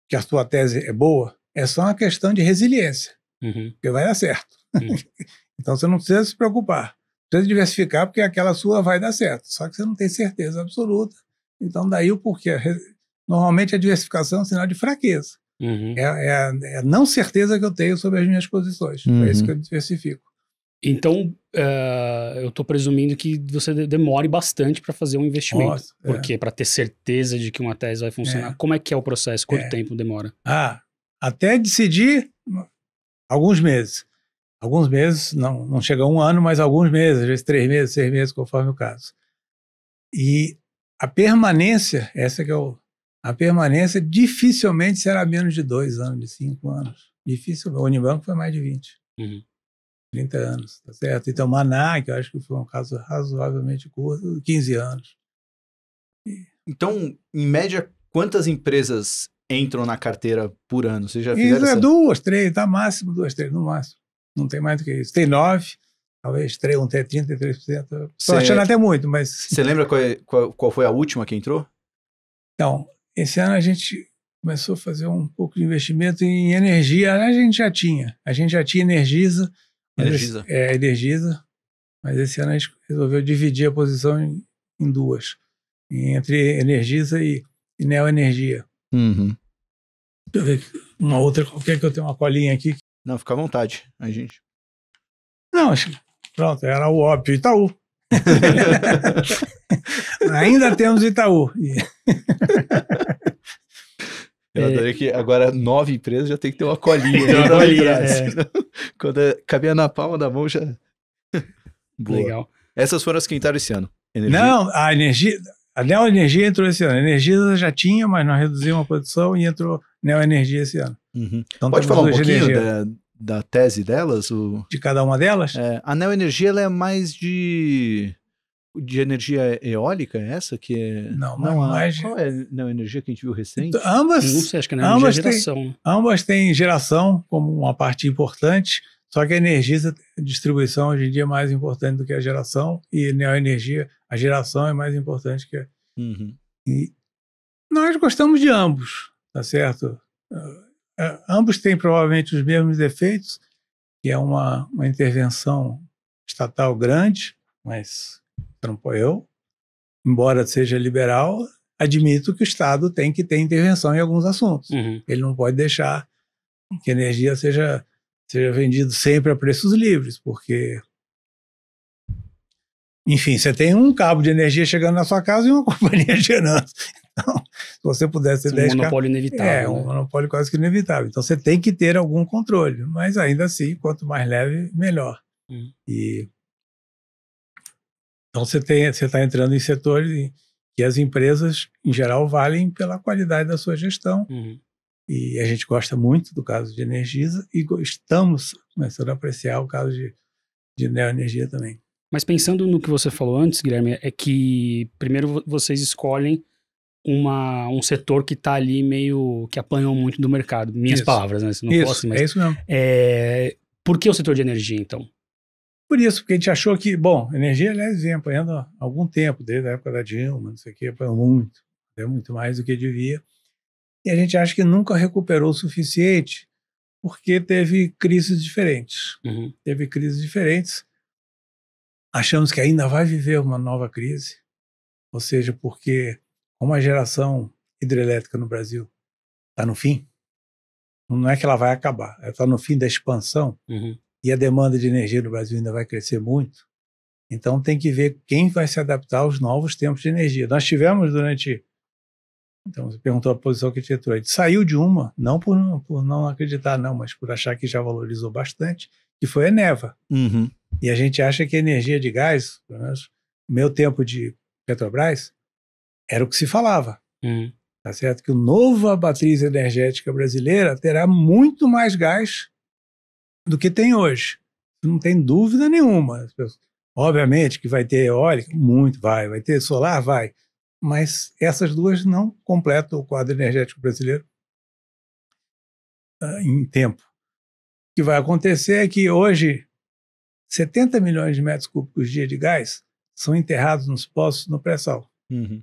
que a sua tese é boa, é só uma questão de resiliência, uhum. porque vai dar certo. Uhum. (laughs) então você não precisa se preocupar. Precisa diversificar porque aquela sua vai dar certo, só que você não tem certeza absoluta. Então, daí o porquê. Normalmente a diversificação é um sinal de fraqueza. Uhum. É, é, é, a não certeza que eu tenho sobre as minhas posições. É uhum. É isso que eu diversifico. Então, eh, eu estou presumindo que você demore bastante para fazer um investimento. Nossa, porque é. para ter certeza de que uma tese vai funcionar, é. como é que é o processo? Quanto é. tempo demora? Ah, até decidir, alguns meses alguns meses, não, não chega a um ano, mas alguns meses, às vezes três meses, seis meses, conforme o caso. E a permanência, essa que é o, a permanência dificilmente será menos de dois anos, de cinco anos. Difícil, o Unibanco foi mais de 20, uhum. 30 anos, tá certo? Então, Maná, que eu acho que foi um caso razoavelmente curto, 15 anos. E... Então, em média, quantas empresas entram na carteira por ano? Você já Isso é essa... duas, três, tá máximo duas, três, no máximo não tem mais do que isso. Tem nove, talvez três, um até 33%. Estou achando até muito, mas. Você lembra qual, é, qual, qual, foi a última que entrou? Então, esse ano a gente começou a fazer um pouco de investimento em energia. Né? A gente já tinha. A gente já tinha Energisa. Energisa. é, Energisa. Mas esse ano a gente resolveu dividir a posição em, em duas. Entre Energisa e, e Neoenergia. Uhum. Deixa eu ver uma outra qualquer que eu tenho uma colinha aqui. Não, fica à vontade. A gente. Não, acho que. Pronto, era o óbvio Itaú. (laughs) Ainda temos Itaú. Eu é. adorei que agora nove empresas já tem que ter uma colinha. Tem uma né? colinha é. (laughs) Quando é, cabia na palma da mão já. (laughs) Boa. Legal. Essas foram as que entraram esse ano. Energia. Não, a energia. A Neo Energia entrou esse ano. A energia já tinha, mas nós reduzimos a produção e entrou Neo Energia esse ano. Uhum. Então, Pode falar um pouquinho da, da, tese delas? O... De cada uma delas? É, a neoenergia ela é mais de de energia eólica é essa que é... não, não é a... mais... qual é a neoenergia que a gente viu recente então, ambas acho que é ambas tem, né? ambas têm geração como uma parte importante só que a energia a distribuição hoje em dia é mais importante do que a geração e neoenergia a geração é mais importante que a... uhum. e nós gostamos de ambos tá certo ah, é, ambos têm provavelmente os mesmos efeitos, que é uma, uma intervenção estatal grande, mas não eu, embora seja liberal, admito que o Estado tem que ter intervenção em alguns assuntos. Uhum. Ele não pode deixar que energia seja, seja vendida sempre a preços livres, porque. Enfim, você tem um cabo de energia chegando na sua casa e uma (laughs) companhia gerando. Então, você pudesse ter um 10 monopólio inevitável. É, um né? monopólio quase que inevitável. Então você tem que ter algum controle, mas ainda assim, quanto mais leve, melhor. Hum. E então você você está entrando em setores que as empresas em geral valem pela qualidade da sua gestão. Hum. E a gente gosta muito do caso de Energisa e estamos começando a apreciar o caso de, de Neoenergia também. Mas pensando no que você falou antes, Guilherme, é que primeiro vocês escolhem uma, um setor que está ali meio que apanhou muito do mercado. Minhas isso. palavras, né? Não isso, posso, mas, é isso mesmo. É, por que o setor de energia, então? Por isso, porque a gente achou que, bom, energia, aliás, né, exemplo ainda é há algum tempo, desde a época da Dilma, não sei o que, apanhou muito, até muito mais do que devia. E a gente acha que nunca recuperou o suficiente, porque teve crises diferentes. Uhum. Teve crises diferentes. Achamos que ainda vai viver uma nova crise, ou seja, porque como a geração hidrelétrica no Brasil está no fim, não é que ela vai acabar, ela está no fim da expansão uhum. e a demanda de energia no Brasil ainda vai crescer muito. Então tem que ver quem vai se adaptar aos novos tempos de energia. Nós tivemos durante. Então você perguntou a posição que tinha A gente saiu de uma, não por, não por, não acreditar, não, mas por achar que já valorizou bastante, que foi a Eneva. Uhum. E a gente acha que a energia de gás, pelo menos meu tempo de Petrobras, era o que se falava. Uhum. Tá certo? Que o nova matriz energética brasileira terá muito mais gás do que tem hoje. Não tem dúvida nenhuma. Obviamente que vai ter eólica, muito vai, vai ter solar, vai. Mas essas duas não completam o quadro energético brasileiro uh, em tempo. O que vai acontecer é que hoje 70 milhões de metros cúbicos dia de gás são enterrados nos poços no pré-sal. Uhum.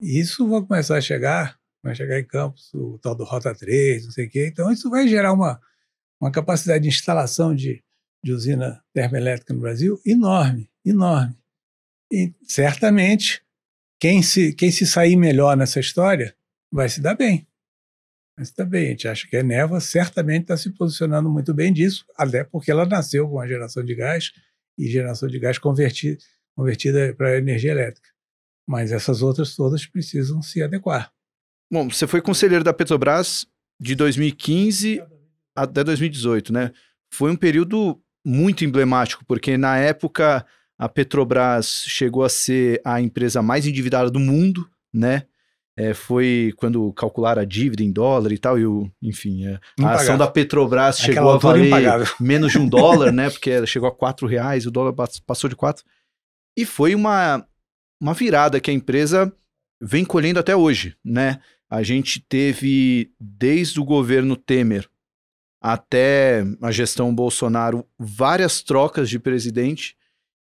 Isso vai começar a chegar, vai chegar em campos, o tal do Rota 3, não sei o quê. Então, isso vai gerar uma, uma capacidade de instalação de, de usina termoelétrica no Brasil enorme, enorme. E certamente, quem se, quem se sair melhor nessa história vai se dar bem. Mas também, a gente acha que a Neva certamente está se posicionando muito bem disso, até porque ela nasceu com a geração de gás e geração de gás converti, convertida para energia elétrica. Mas essas outras todas precisam se adequar. Bom, você foi conselheiro da Petrobras de 2015 até 2018, né? Foi um período muito emblemático, porque na época a Petrobras chegou a ser a empresa mais endividada do mundo, né? É, foi quando calcularam a dívida em dólar e tal, e o, enfim, é, a ação da Petrobras chegou Aquela a valer (laughs) menos de um dólar, né? Porque chegou a quatro reais, o dólar passou de quatro. E foi uma uma virada que a empresa vem colhendo até hoje, né? A gente teve desde o governo Temer até a gestão Bolsonaro várias trocas de presidente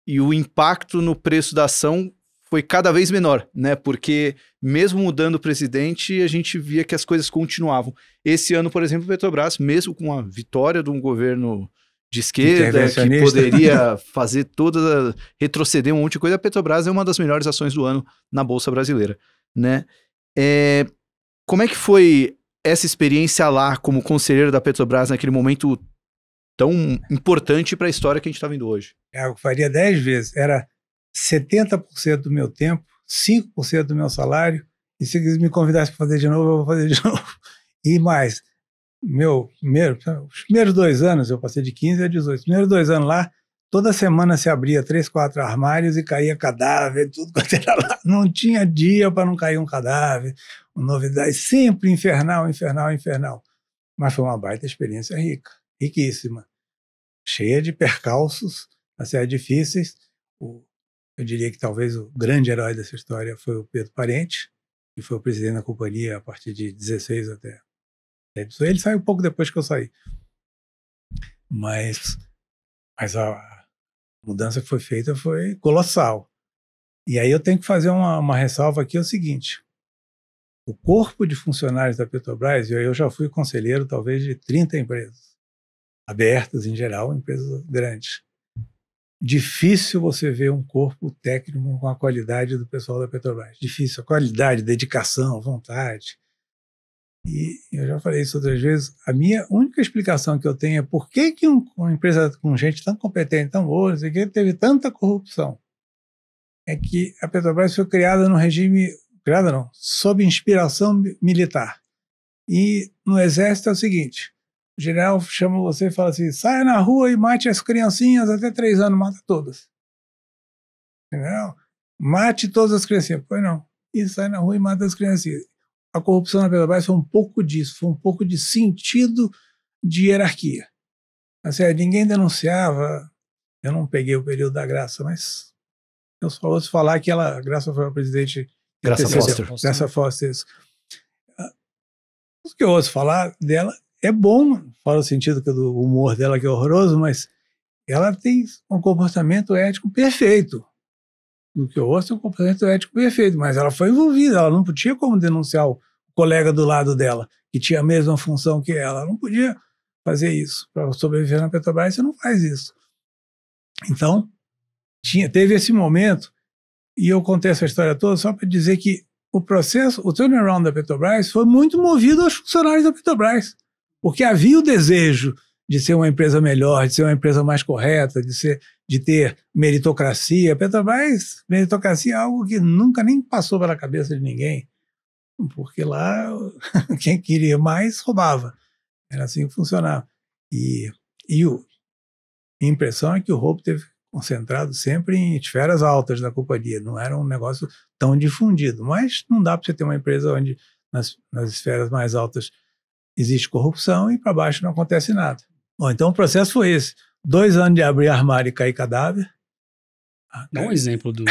e o impacto no preço da ação foi cada vez menor, né? Porque mesmo mudando o presidente, a gente via que as coisas continuavam. Esse ano, por exemplo, Petrobras, mesmo com a vitória de um governo de esquerda, que poderia (laughs) fazer toda, retroceder um monte de coisa, a Petrobras é uma das melhores ações do ano na Bolsa Brasileira, né? É, como é que foi essa experiência lá como conselheiro da Petrobras naquele momento tão importante para a história que a gente está vendo hoje? É, eu faria dez vezes. Era 70% do meu tempo, 5% do meu salário, e se eles me convidassem para fazer de novo, eu vou fazer de (laughs) novo. E mais, meu primeiro, os primeiros dois anos, eu passei de 15 a 18, os primeiros dois anos lá, toda semana se abria três, quatro armários e caía cadáver, tudo quanto era lá. Não tinha dia para não cair um cadáver, uma novidade, sempre infernal, infernal, infernal. Mas foi uma baita experiência rica, riquíssima, cheia de percalços, assim, difíceis. O, eu diria que talvez o grande herói dessa história foi o Pedro Parente, que foi o presidente da companhia a partir de 16 até ele saiu um pouco depois que eu saí. Mas, mas a mudança que foi feita foi colossal. E aí eu tenho que fazer uma, uma ressalva aqui: é o seguinte. O corpo de funcionários da Petrobras, e eu já fui conselheiro talvez de 30 empresas, abertas em geral, empresas grandes. Difícil você ver um corpo técnico com a qualidade do pessoal da Petrobras. Difícil. A qualidade, dedicação, vontade, e eu já falei isso outras vezes. A minha única explicação que eu tenho é por que, que um, uma empresa com gente tão competente, tão boa, não sei que, teve tanta corrupção. É que a Petrobras foi criada no regime criada não, sob inspiração militar. E no exército é o seguinte: o general chama você e fala assim: saia na rua e mate as criancinhas até três anos, mata todas. General, mate todas as criancinhas. Pois não. E sai na rua e mata as criancinhas a corrupção na Petrobras foi um pouco disso, foi um pouco de sentido de hierarquia. Assim, é, ninguém denunciava, eu não peguei o período da graça, mas eu só ouço falar que ela, a graça foi o presidente... Graça Foster. Graça Foster, isso. Ah, o que eu ouço falar dela é bom, fora o sentido do humor dela que é horroroso, mas ela tem um comportamento ético perfeito do que eu ouço, é um comportamento ético perfeito, mas ela foi envolvida, ela não podia como denunciar o colega do lado dela, que tinha a mesma função que ela, ela não podia fazer isso. Para sobreviver na Petrobras, você não faz isso. Então, tinha, teve esse momento, e eu contei essa história toda só para dizer que o processo, o turnaround da Petrobras foi muito movido aos funcionários da Petrobras, porque havia o desejo de ser uma empresa melhor, de ser uma empresa mais correta, de ser de ter meritocracia. Petrobras, meritocracia é algo que nunca nem passou pela cabeça de ninguém, porque lá (laughs) quem queria mais roubava. Era assim que funcionava. E, e o, minha impressão é que o roubo teve concentrado sempre em esferas altas da companhia, não era um negócio tão difundido. Mas não dá para você ter uma empresa onde nas, nas esferas mais altas existe corrupção e para baixo não acontece nada. Bom, então o processo foi esse dois anos de abrir armário e cair cadáver. Ah, Dá um exemplo de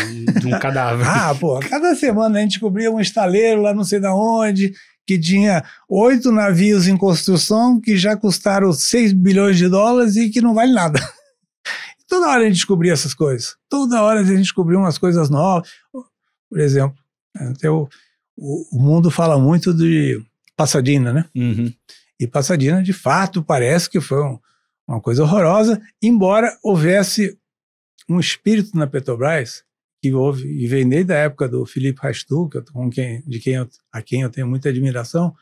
um (laughs) cadáver. ah, pô, cada semana a gente cobria um estaleiro lá não sei da onde, que tinha oito navios em construção que já custaram 6 bilhões de dólares e que não vale nada. (laughs) Toda hora a gente descobria essas coisas. Toda hora a gente descobria umas coisas novas. Por exemplo, até o, o, o mundo fala muito de Passadina, né? Uhum. E Passadina, de fato, parece que foi um, uma coisa horrorosa, embora houvesse um espírito na Petrobras que houve e vem desde a época do Felipe Rastu, que com quem, de quem eu, a quem eu tenho muita admiração,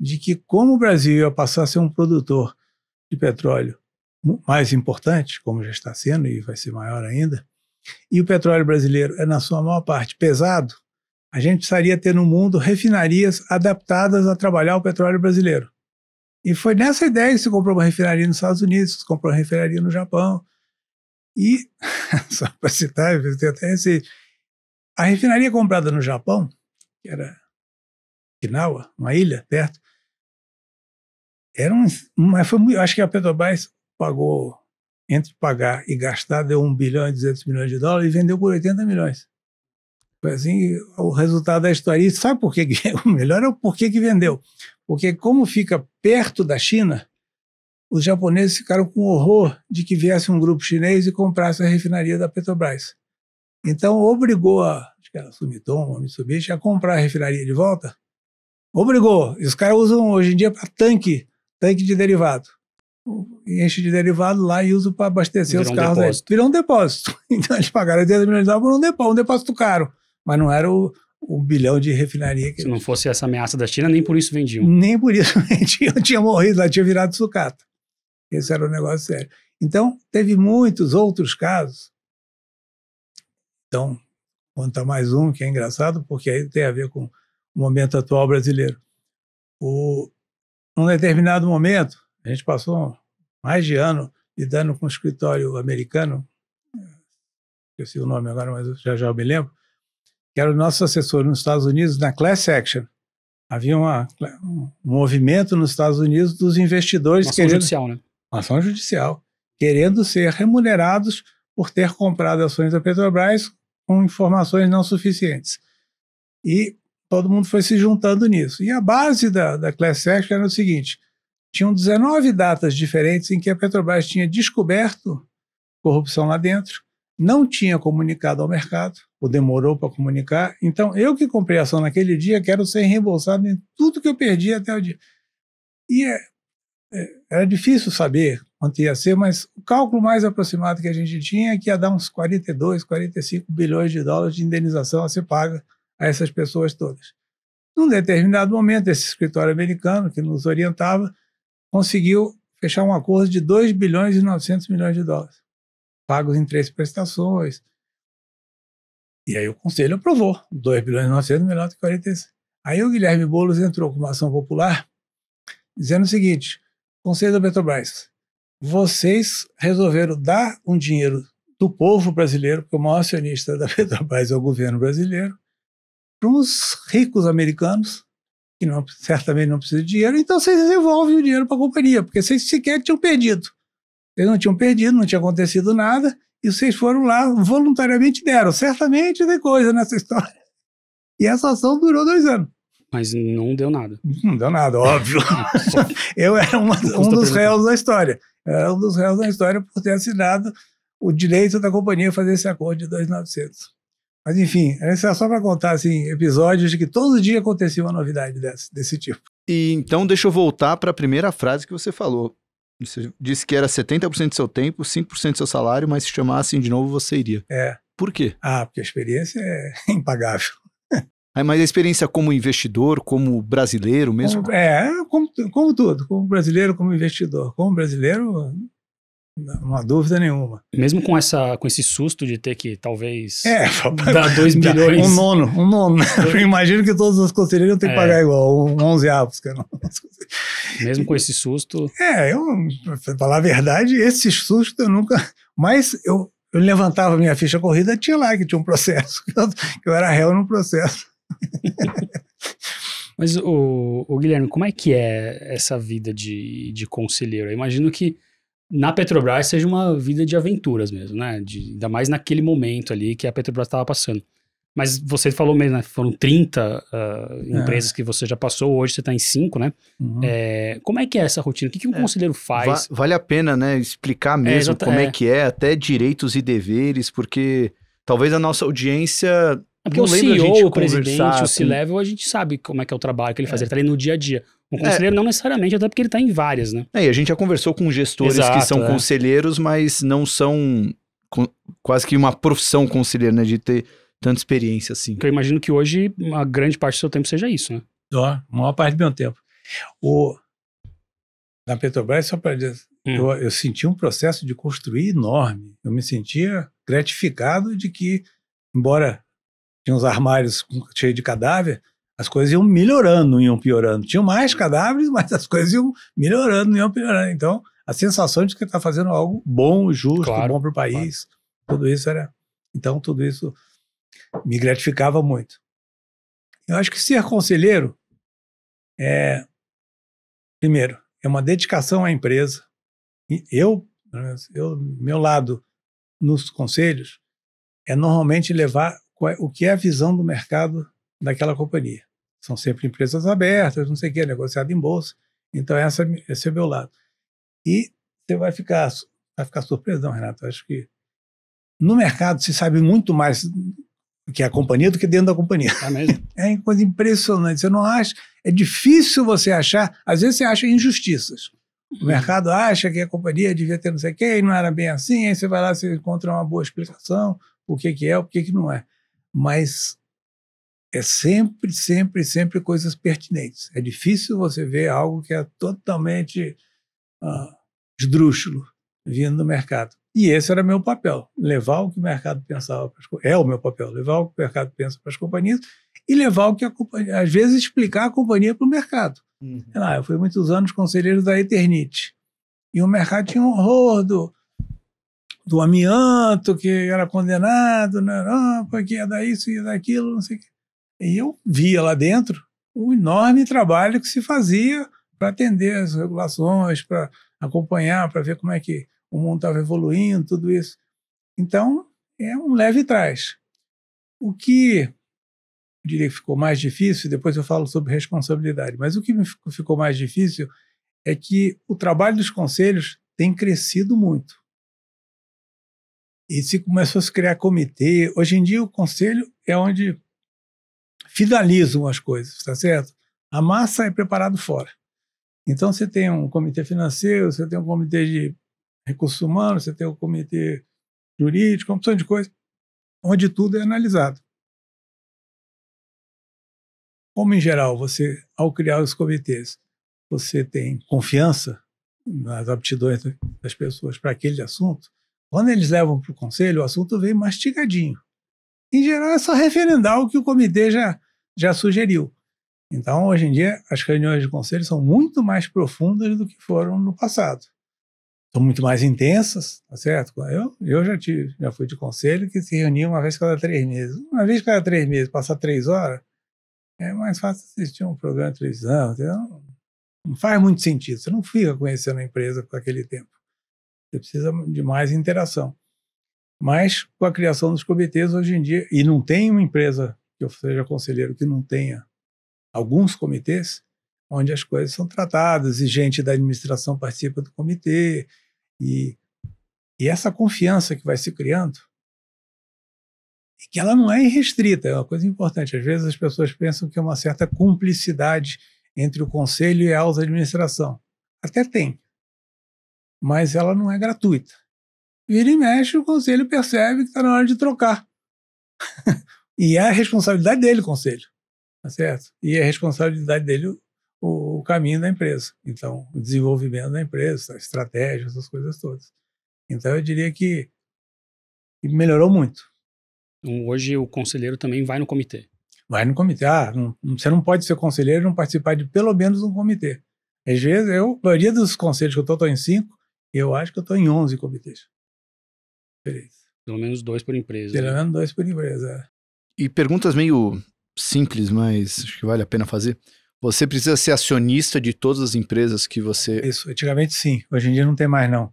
de que como o Brasil ia passar a ser um produtor de petróleo mais importante, como já está sendo e vai ser maior ainda, e o petróleo brasileiro é na sua maior parte pesado, a gente precisaria ter no mundo refinarias adaptadas a trabalhar o petróleo brasileiro. E foi nessa ideia que se comprou uma refinaria nos Estados Unidos, se comprou uma refinaria no Japão. E, (laughs) só para citar, eu tenho até esse, a refinaria comprada no Japão, que era Kinawa, uma ilha perto, era um, uma, foi muito, acho que a Petrobras pagou, entre pagar e gastar, deu 1 bilhão e 200 milhões de dólares e vendeu por 80 milhões. Foi assim o resultado da história. E sabe por que? (laughs) O melhor é o porquê que vendeu. Porque, como fica perto da China, os japoneses ficaram com horror de que viesse um grupo chinês e comprasse a refinaria da Petrobras. Então, obrigou a, acho que era Sumitomo, Mitsubishi, a comprar a refinaria de volta. Obrigou. E os caras usam hoje em dia para tanque, tanque de derivado. Enche de derivado lá e usa para abastecer Virou os carros. Um Virou um depósito. (laughs) Então, eles pagaram 10 milhões de dólares por um depósito, um depósito caro. Mas não era o, o bilhão de refinaria. que Se não fosse essa ameaça da China, nem por isso vendiam. Nem por isso (laughs) vendiam. Eu tinha morrido lá, tinha virado sucata. Esse era o um negócio sério. Então, teve muitos outros casos. Então, conta mais um que é engraçado, porque aí tem a ver com o momento atual brasileiro. O, num determinado momento, a gente passou mais de ano lidando com um escritório americano, esqueci o nome agora, mas já já me lembro, que era o nosso assessor nos Estados Unidos, na class action. Havia uma, um movimento nos Estados Unidos dos investidores uma ação querendo. judicial, né? Uma ação judicial. Querendo ser remunerados por ter comprado ações da Petrobras com informações não suficientes. E todo mundo foi se juntando nisso. E a base da, da class action era o seguinte: tinham 19 datas diferentes em que a Petrobras tinha descoberto corrupção lá dentro não tinha comunicado ao mercado, ou demorou para comunicar. Então, eu que comprei a ação naquele dia, quero ser reembolsado em tudo que eu perdi até o dia. E é, é, era difícil saber quanto ia ser, mas o cálculo mais aproximado que a gente tinha é que ia dar uns 42, 45 bilhões de dólares de indenização a ser paga a essas pessoas todas. Num determinado momento, esse escritório americano que nos orientava conseguiu fechar um acordo de 2 bilhões e 900 milhões de dólares pagos em três prestações. E aí o conselho aprovou, 2 bilhões e 900, melhor do que 46. Aí o Guilherme Boulos entrou com uma ação popular dizendo o seguinte, conselho da Petrobras, vocês resolveram dar um dinheiro do povo brasileiro, porque o maior acionista da (laughs) Petrobras é o governo brasileiro, para uns ricos americanos, que não, certamente não precisam de dinheiro, então vocês devolvem o dinheiro para a companhia, porque vocês sequer tinham perdido. Eles não tinham perdido, não tinha acontecido nada, e vocês foram lá, voluntariamente deram. Certamente tem coisa nessa história. E essa ação durou dois anos. Mas não deu nada. Não deu nada, óbvio. (laughs) eu era uma, um dos réus da história. Eu era um dos réus da história por ter assinado o direito da companhia a fazer esse acordo de 2,900. Mas, enfim, isso é só para contar assim, episódios de que todo dia acontecia uma novidade desse, desse tipo. E então, deixa eu voltar para a primeira frase que você falou. Você disse que era 70% do seu tempo, 5% do seu salário, mas se chamassem de novo, você iria. É. Por quê? Ah, porque a experiência é (laughs) impagável. É, mas a experiência como investidor, como brasileiro mesmo? Como, é, como, como tudo. Como brasileiro, como investidor. Como brasileiro, não há dúvida nenhuma. Mesmo com, essa, com esse susto de ter que talvez é, (laughs) dar 2 milhões. Um nono, um nono. Né? Eu imagino que todos os conselheiros têm que é. pagar igual, um 11 avos, mesmo com esse susto. É, eu, pra falar a verdade, esse susto eu nunca. Mas eu, eu levantava minha ficha corrida, tinha lá que tinha um processo, (laughs) que eu, que eu era réu num processo. (laughs) Mas, o, o, Guilherme, como é que é essa vida de, de conselheiro? Eu imagino que na Petrobras seja uma vida de aventuras mesmo, né? De, ainda mais naquele momento ali que a Petrobras estava passando. Mas você falou mesmo, né? Foram 30 uh, ah, é. empresas é. que você já passou, hoje você está em 5, né? Uhum. É, como é que é essa rotina? O que, que um é. conselheiro faz? Va vale a pena, né, explicar é, mesmo como é, é. que é, até direitos e deveres, porque talvez a nossa audiência. Porque não o CEO, o presidente, o assim. C-Level, a gente sabe como é que é o trabalho que ele faz, ele está ali no dia a dia. Um conselheiro é. não necessariamente, até porque ele está em várias, né? É, e a gente já conversou com gestores Exato, que são é. conselheiros, mas não são quase que uma profissão conselheiro né? De ter tanta experiência assim. eu imagino que hoje uma grande parte do seu tempo seja isso, né? Ó, a maior parte do meu tempo. O, na Petrobras, só para dizer, hum. eu, eu senti um processo de construir enorme. Eu me sentia gratificado de que, embora tinha uns armários cheios de cadáver, as coisas iam melhorando, iam piorando. Tinham mais cadáveres, mas as coisas iam melhorando, iam piorando. Então, a sensação de que está fazendo algo bom, justo, claro, bom para o país, claro. tudo isso era. Então, tudo isso me gratificava muito. Eu acho que ser conselheiro é, primeiro, é uma dedicação à empresa. Eu, eu meu lado nos conselhos é normalmente levar é, o que é a visão do mercado daquela companhia. São sempre empresas abertas, não sei o que, negociado em bolsa. Então, essa, é esse é o meu lado. E você vai ficar, vai ficar surpreso, não, Renato. acho que no mercado se sabe muito mais que é a companhia do que dentro da companhia. É mesmo? (laughs) É coisa impressionante. Você não acha. É difícil você achar. Às vezes você acha injustiças. O uhum. mercado acha que a companhia devia ter não sei o quê, e não era bem assim, aí você vai lá e encontra uma boa explicação, o que, que é, o que, que não é. Mas é sempre, sempre, sempre coisas pertinentes. É difícil você ver algo que é totalmente ah, esdrúxulo vindo do mercado. E esse era meu papel, levar o que o mercado pensava, é o meu papel, levar o que o mercado pensa para as companhias e levar o que a companhia, às vezes explicar a companhia para o mercado. Uhum. Lá, eu fui muitos anos conselheiro da Eternit e o mercado tinha um horror do, do amianto que era condenado, né? ah, porque ia é dar isso, ia dar aquilo, não sei o quê. E eu via lá dentro o enorme trabalho que se fazia para atender as regulações, para acompanhar, para ver como é que o mundo estava evoluindo, tudo isso. Então, é um leve trás. O que eu diria que ficou mais difícil, depois eu falo sobre responsabilidade, mas o que ficou mais difícil é que o trabalho dos conselhos tem crescido muito. E se começou a se criar comitê, hoje em dia o conselho é onde finalizam as coisas, está certo? A massa é preparado fora. Então você tem um comitê financeiro, você tem um comitê de recursos humanos, você tem o comitê jurídico, uma opção de coisa, onde tudo é analisado. Como, em geral, você, ao criar os comitês, você tem confiança nas aptidões das pessoas para aquele assunto, quando eles levam para o conselho, o assunto vem mastigadinho. Em geral, é só referendar o que o comitê já, já sugeriu. Então, hoje em dia, as reuniões de conselho são muito mais profundas do que foram no passado são muito mais intensas, tá certo? Eu, eu já tive, já fui de conselho que se reunia uma vez cada três meses. Uma vez cada três meses, passar três horas, é mais fácil assistir um programa de televisão, Não faz muito sentido, você não fica conhecendo a empresa por aquele tempo. Você precisa de mais interação. Mas com a criação dos comitês hoje em dia, e não tem uma empresa que eu seja conselheiro que não tenha alguns comitês, onde as coisas são tratadas e gente da administração participa do comitê, e, e essa confiança que vai se criando, e que ela não é irrestrita, é uma coisa importante. Às vezes as pessoas pensam que é uma certa cumplicidade entre o conselho e a alta administração. Até tem, mas ela não é gratuita. Vira e mexe, o conselho percebe que está na hora de trocar. (laughs) e é a responsabilidade dele, o conselho. Tá certo? E é a responsabilidade dele o caminho da empresa. Então, o desenvolvimento da empresa, a estratégia, essas coisas todas. Então, eu diria que, melhorou muito. Então, hoje, o conselheiro também vai no comitê. Vai no comitê. Ah, não, você não pode ser conselheiro e não participar de pelo menos um comitê. Às vezes, eu, a maioria dos conselhos que eu estou, estou em cinco, eu acho que eu estou em onze comitês. Beleza. Pelo menos dois por empresa. Pelo né? menos dois por empresa. É. E perguntas meio simples, mas acho que vale a pena fazer. Você precisa ser acionista de todas as empresas que você. Isso, antigamente sim, hoje em dia não tem mais, não.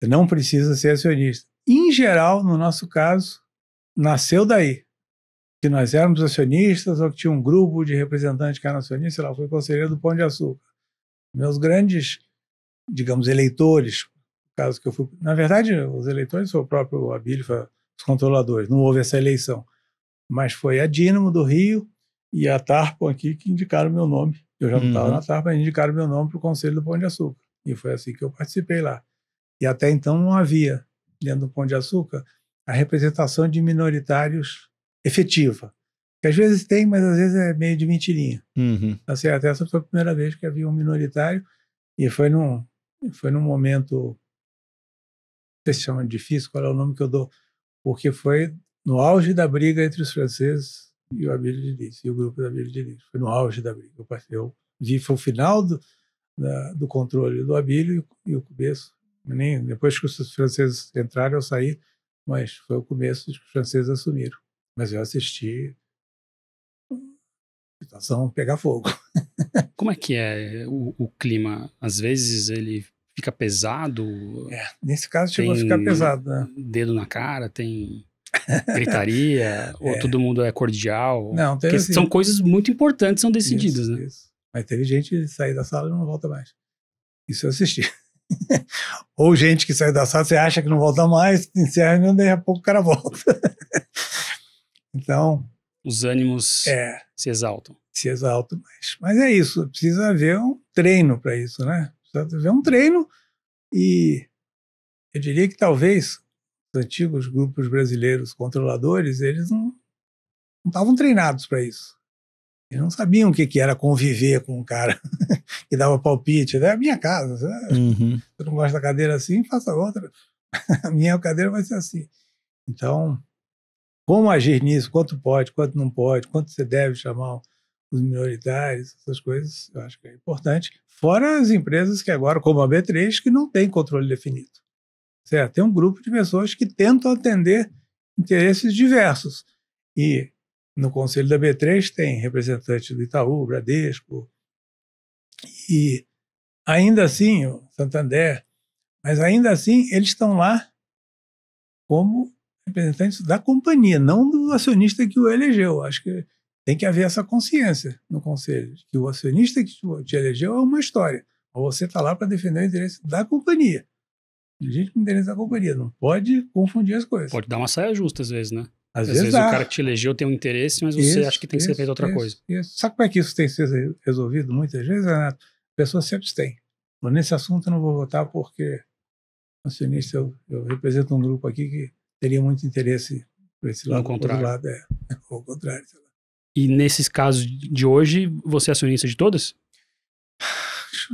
Você não precisa ser acionista. Em geral, no nosso caso, nasceu daí. Que nós éramos acionistas, ou que tinha um grupo de representantes que eram acionistas, sei lá, foi conselheiro do Pão de Açúcar. Meus grandes, digamos, eleitores, caso que eu fui. Na verdade, os eleitores foi o próprio Abílio, os controladores, não houve essa eleição. Mas foi a Dínamo do Rio, e a Tarpon aqui que indicaram meu nome. Eu já não estava uhum. na Tarpon, indicaram meu nome para o Conselho do Pão de Açúcar. E foi assim que eu participei lá. E até então não havia, dentro do Pão de Açúcar, a representação de minoritários efetiva. Que às vezes tem, mas às vezes é meio de mentirinha. Uhum. Assim, tá até essa foi a primeira vez que havia um minoritário e foi num, foi num momento, não sei se chama de difícil, qual é o nome que eu dou, porque foi no auge da briga entre os franceses e o Abílio Diniz, e o grupo da Abílio Diniz. Foi no auge da briga. Eu, passei, eu vi, foi o final do, da, do controle do Abílio e, e o começo. Nem, depois que os franceses entraram, eu saí, mas foi o começo que os franceses assumiram. Mas eu assisti a situação pegar fogo. (laughs) Como é que é o, o, clima? Às vezes ele fica pesado? É, nesse caso chegou a ficar pesado. Né? Dedo na cara, tem gritaria, (laughs) é. ou todo mundo é cordial. Não, teve, assim. são coisas muito importantes, são decididas, isso, né? Isso. Mas teve gente que saiu da sala e não volta mais. Isso eu assisti. (laughs) ou gente que saiu da sala, você acha que não volta mais, encerra e daí a pouco o cara volta. (laughs) então. Os ânimos é, se exaltam. Se exaltam mais. Mas é isso, precisa haver um treino para isso, né? Precisa haver um treino e eu diria que talvez os antigos grupos brasileiros controladores, eles não estavam treinados para isso. Eles não sabiam o que, que era conviver com um cara (laughs) que dava palpite. É a minha casa. Você uhum. não gosta da cadeira assim, faça outra. (laughs) a minha cadeira vai ser assim. Então, como agir nisso? Quanto pode, quanto não pode, quanto você deve chamar os minoritários, essas coisas, eu acho que é importante. Fora as empresas que agora, como a B3, que não tem controle definido. Certo? Tem um grupo de pessoas que tentam atender interesses diversos. E no conselho da B3 tem representantes do Itaú, Bradesco, e ainda assim, o Santander, mas ainda assim eles estão lá como representantes da companhia, não do acionista que o elegeu. Acho que tem que haver essa consciência no conselho, que o acionista que te elegeu é uma história, você está lá para defender o interesse da companhia de gente com interesse na companhia. Não pode confundir as coisas. Pode dar uma saia justa às vezes, né? Às, às vezes, vezes o cara que te elegeu tem um interesse, mas isso, você acha que tem isso, que ser feito outra isso, coisa. Sabe como é que isso tem sido resolvido muitas vezes, Renato? Pessoas se abstêm. Mas nesse assunto eu não vou votar porque, acionista, eu, eu represento um grupo aqui que teria muito interesse por esse lado. Ao contrário. Lado, é, (laughs) ao contrário. E nesses casos de hoje, você é acionista de todas? (sighs)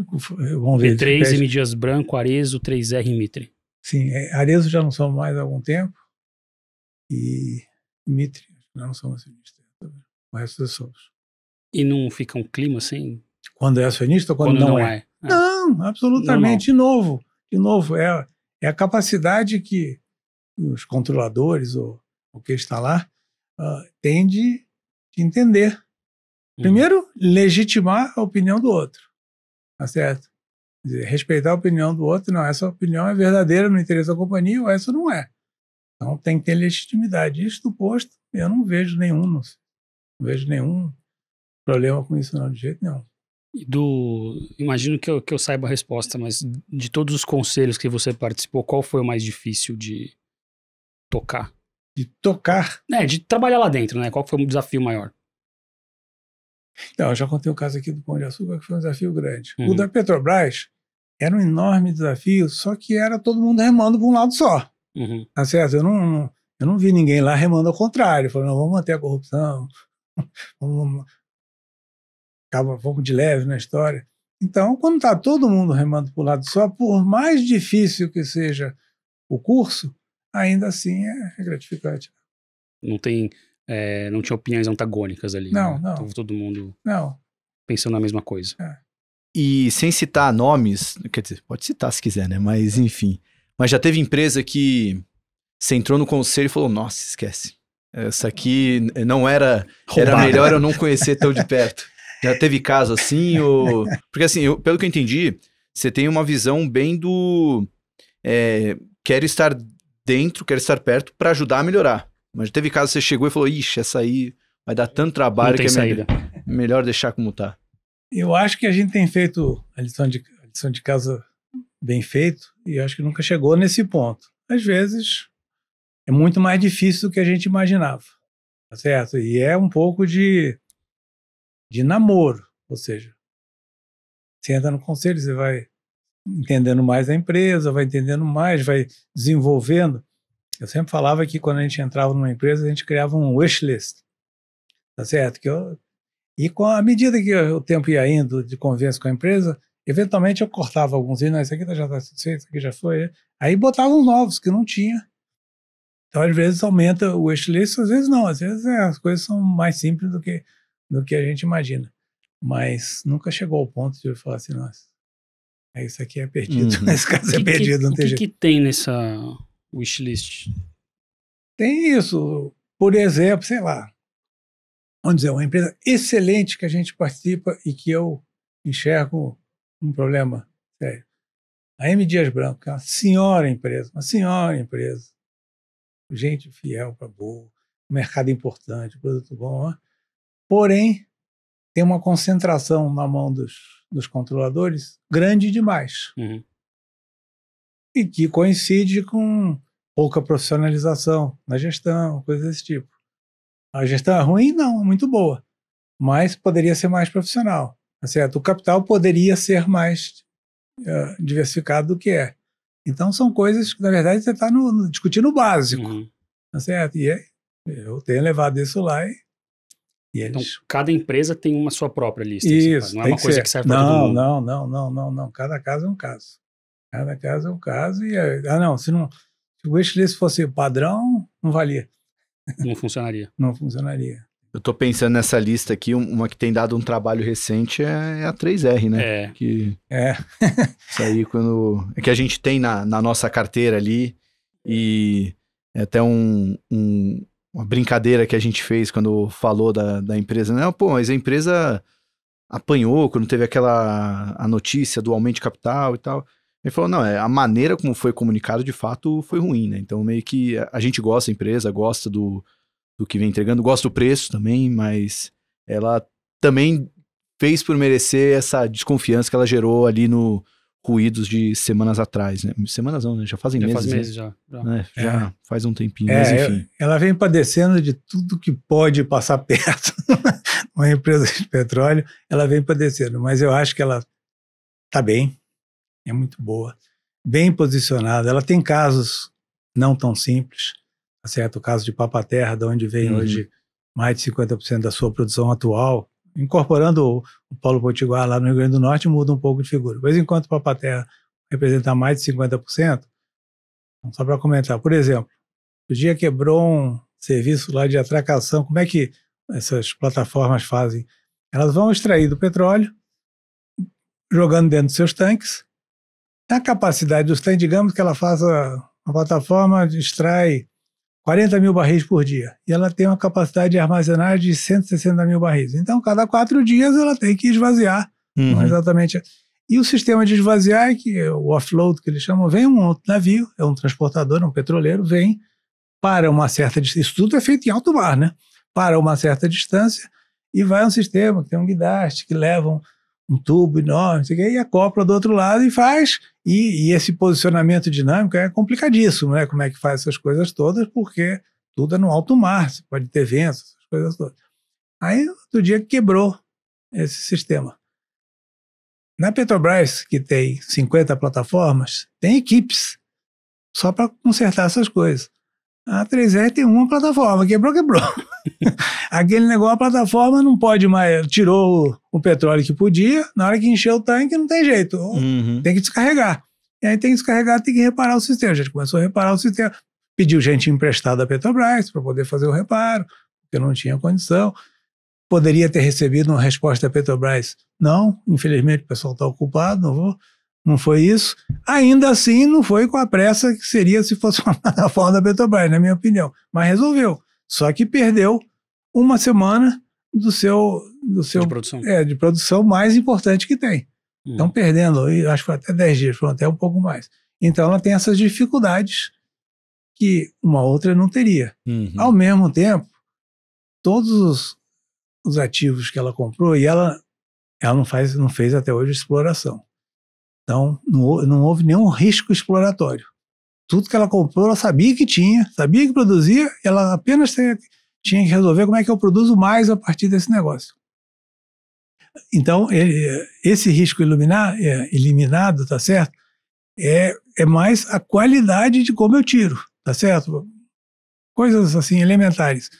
Vamos ver. V3, M Dias Branco, Arezo, 3R e Mitre. Sim, é, Arezo já não são mais há algum tempo. E Mitre, não são acionistas. O resto das é somos. E não fica um clima assim? Quando é acionista ou quando, quando não, não é? é? é. Não, absolutamente. De novo, de novo, é, é a capacidade que os controladores ou o que está lá uh, tem de, de entender. Uhum. Primeiro, legitimar a opinião do outro. Tá certo? Dizer, respeitar a opinião do outro, não, essa opinião é verdadeira no interesse da companhia ou essa não é. Então tem que ter legitimidade. Isso do posto, eu não vejo nenhum, não, não vejo nenhum problema com isso não, de jeito nenhum do imagino que eu, que eu saiba a resposta, mas de todos os conselhos que você participou, qual foi o mais difícil de tocar? De tocar? É, de trabalhar lá dentro, né? Qual foi o desafio maior? Não, eu já contei o caso aqui do Pão de Açúcar, que foi um desafio grande. Uhum. O da Petrobras era um enorme desafio, só que era todo mundo remando para um lado só. Uhum. Tá certo? Eu não, eu não vi ninguém lá remando ao contrário, falando, vamos manter a corrupção, (laughs) vamos, acaba um pouco de leve na história. Então, quando está todo mundo remando para o lado só, por mais difícil que seja o curso, ainda assim é, é gratificante. Não tem é, não tinha opiniões antagônicas ali. Não, né? não. Tava todo mundo não. pensando na mesma coisa. É. E sem citar nomes, quer dizer, pode citar se quiser, né? Mas enfim. Mas já teve empresa que você entrou no conselho e falou: nossa, esquece. Essa aqui não era. Roubada. Era melhor eu não conhecer tão de perto. já teve caso assim? Ou... (laughs) Porque assim, eu, pelo que eu entendi, você tem uma visão bem do. É, quero estar dentro, quero estar perto para ajudar a melhorar. Mas teve caso que você chegou e falou: ixi, essa aí vai dar tanto trabalho que é saída. melhor deixar como tá. Eu acho que a gente tem feito a lição de, a lição de casa bem feito e acho que nunca chegou nesse ponto. Às vezes é muito mais difícil do que a gente imaginava, tá certo? E é um pouco de, de namoro, ou seja, você entra no conselho, você vai entendendo mais a empresa, vai entendendo mais, vai desenvolvendo. Eu sempre falava que quando a gente entrava numa empresa, a gente criava um wishlist, tá certo? Que eu, e com a medida que o tempo ia indo de convivência com a empresa, eventualmente eu cortava alguns e, não, esse aqui tá, já está satisfeito, esse aqui já foi. Aí botava uns novos que não tinha. Então, às vezes aumenta o wishlist, às vezes não. Às vezes é, as coisas são mais simples do que, do que a gente imagina. Mas nunca chegou ao ponto de eu falar assim, nossa, é isso aqui é perdido. Uhum. Nesse (laughs) caso que, é perdido, que, não tem O que tem nessa wishlist? Tem isso. Por exemplo, sei lá, vamos dizer, uma empresa excelente que a gente participa e que eu enxergo um problema sério. A M. Dias Branco, que é uma senhora empresa, uma senhora empresa. Gente fiel para boa, mercado importante, produto bom. Né? Porém, tem uma concentração na mão dos, dos controladores grande demais. Uhum e que coincide com pouca profissionalização na gestão, coisas desse tipo. A gestão é ruim? Não, é muito boa, mas poderia ser mais profissional, tá certo? O capital poderia ser mais uh, diversificado do que é. Então são coisas que, na verdade, você está discutindo o básico, uhum. tá certo? E é, eu tenho levado isso lá e é então, eles... cada empresa tem uma sua própria lista. Assim, isso, assim, não é uma coisa ser. que serve para todo mundo. Não, não, não, não, não. Cada caso é um caso. Cada caso é um caso e é, ah não, se não se o wishlist fosse padrão, não valia. Não funcionaria. não funcionaria. Eu tô pensando nessa lista aqui, uma que tem dado um trabalho recente é, é a 3R, né? É. Que... É. (laughs) isso aí quando. É que a gente tem na, na nossa carteira ali e é até um, um, uma brincadeira que a gente fez quando falou da, da empresa. Não, né? pô, mas a empresa apanhou quando teve aquela a notícia do aumento de capital e tal. Ele falou, não, é, a maneira como foi comunicado de fato foi ruim, né? Então meio que a, gente gosta da empresa, gosta do, do que vem entregando, gosta do preço também, mas ela também fez por merecer essa desconfiança que ela gerou ali no ruídos de semanas atrás, né? Semanas não, né? Já fazem já meses. Faz meses né? Já já. É, já é. faz um tempinho, é, mas enfim. Ela vem padecendo de tudo que pode passar (laughs) perto. Uma empresa de petróleo, ela vem padecendo, mas eu acho que ela tá bem é muito boa, bem posicionada. Ela tem casos não tão simples, tá certo? O caso de Papaterra, de onde vem uhum. hoje mais de 50% da sua produção atual, incorporando o, Paulo Potiguar lá no Rio Grande do Norte, muda um pouco de figura. Mas enquanto Papaterra representa mais de 50%, então, só para comentar, por exemplo, o dia quebrou um serviço lá de atracação, como é que essas plataformas fazem? Elas vão extrair do petróleo, jogando dentro dos seus tanques, é a capacidade do Stan, digamos que ela faça uma plataforma extrai 40 mil barris por dia e ela tem uma capacidade de armazenar de 160 mil barris. Então, cada quatro dias ela tem que esvaziar. Uhum. exatamente. E o sistema de esvaziar, que é o offload que eles chamam, vem um outro navio, é um transportador, um petroleiro, vem para uma certa distância. Isso tudo é feito em alto mar, né? Para uma certa distância e vai um sistema que tem um guidaste que levam um tubo enorme, sei que, e acopla do outro lado e faz. E, e, esse posicionamento dinâmico é complicadíssimo, né? Como é que faz essas coisas todas, porque tudo é no alto mar, você pode ter vento, essas coisas todas. Aí, outro dia, quebrou esse sistema. Na Petrobras, que tem 50 plataformas, tem equipes só para consertar essas coisas. A 3R tem uma plataforma, quebrou, quebrou. (laughs) Aquele negócio, a plataforma não pode mais, tirou o petróleo que podia, na hora que encheu o tanque não tem jeito, uhum. tem que descarregar. E aí tem que descarregar, tem que reparar o sistema. A gente começou a reparar o sistema, pediu gente emprestada da Petrobras para poder fazer o reparo, porque não tinha condição. Poderia ter recebido uma resposta da Petrobras, não, infelizmente o pessoal está ocupado, não vou não foi isso. Ainda assim, não foi com a pressa que seria se fosse (laughs) uma plataforma da Petrobras, na minha opinião. Mas resolveu. Só que perdeu uma semana do seu. Do seu de produção. É, de produção mais importante que tem. Hum. Estão perdendo, acho que até 10 dias, foram até um pouco mais. Então, ela tem essas dificuldades que uma outra não teria. Uhum. Ao mesmo tempo, todos os, os ativos que ela comprou, e ela, ela não, faz, não fez até hoje exploração. Então, não, não houve nenhum risco exploratório. Tudo que ela comprou, ela sabia que tinha, sabia que produzia, ela apenas tinha, tinha que resolver como é que eu produzo mais a partir desse negócio. Então, ele, esse risco iluminar, é, eliminado, tá certo? É, é mais a qualidade de como eu tiro, tá certo? Coisas assim, elementares.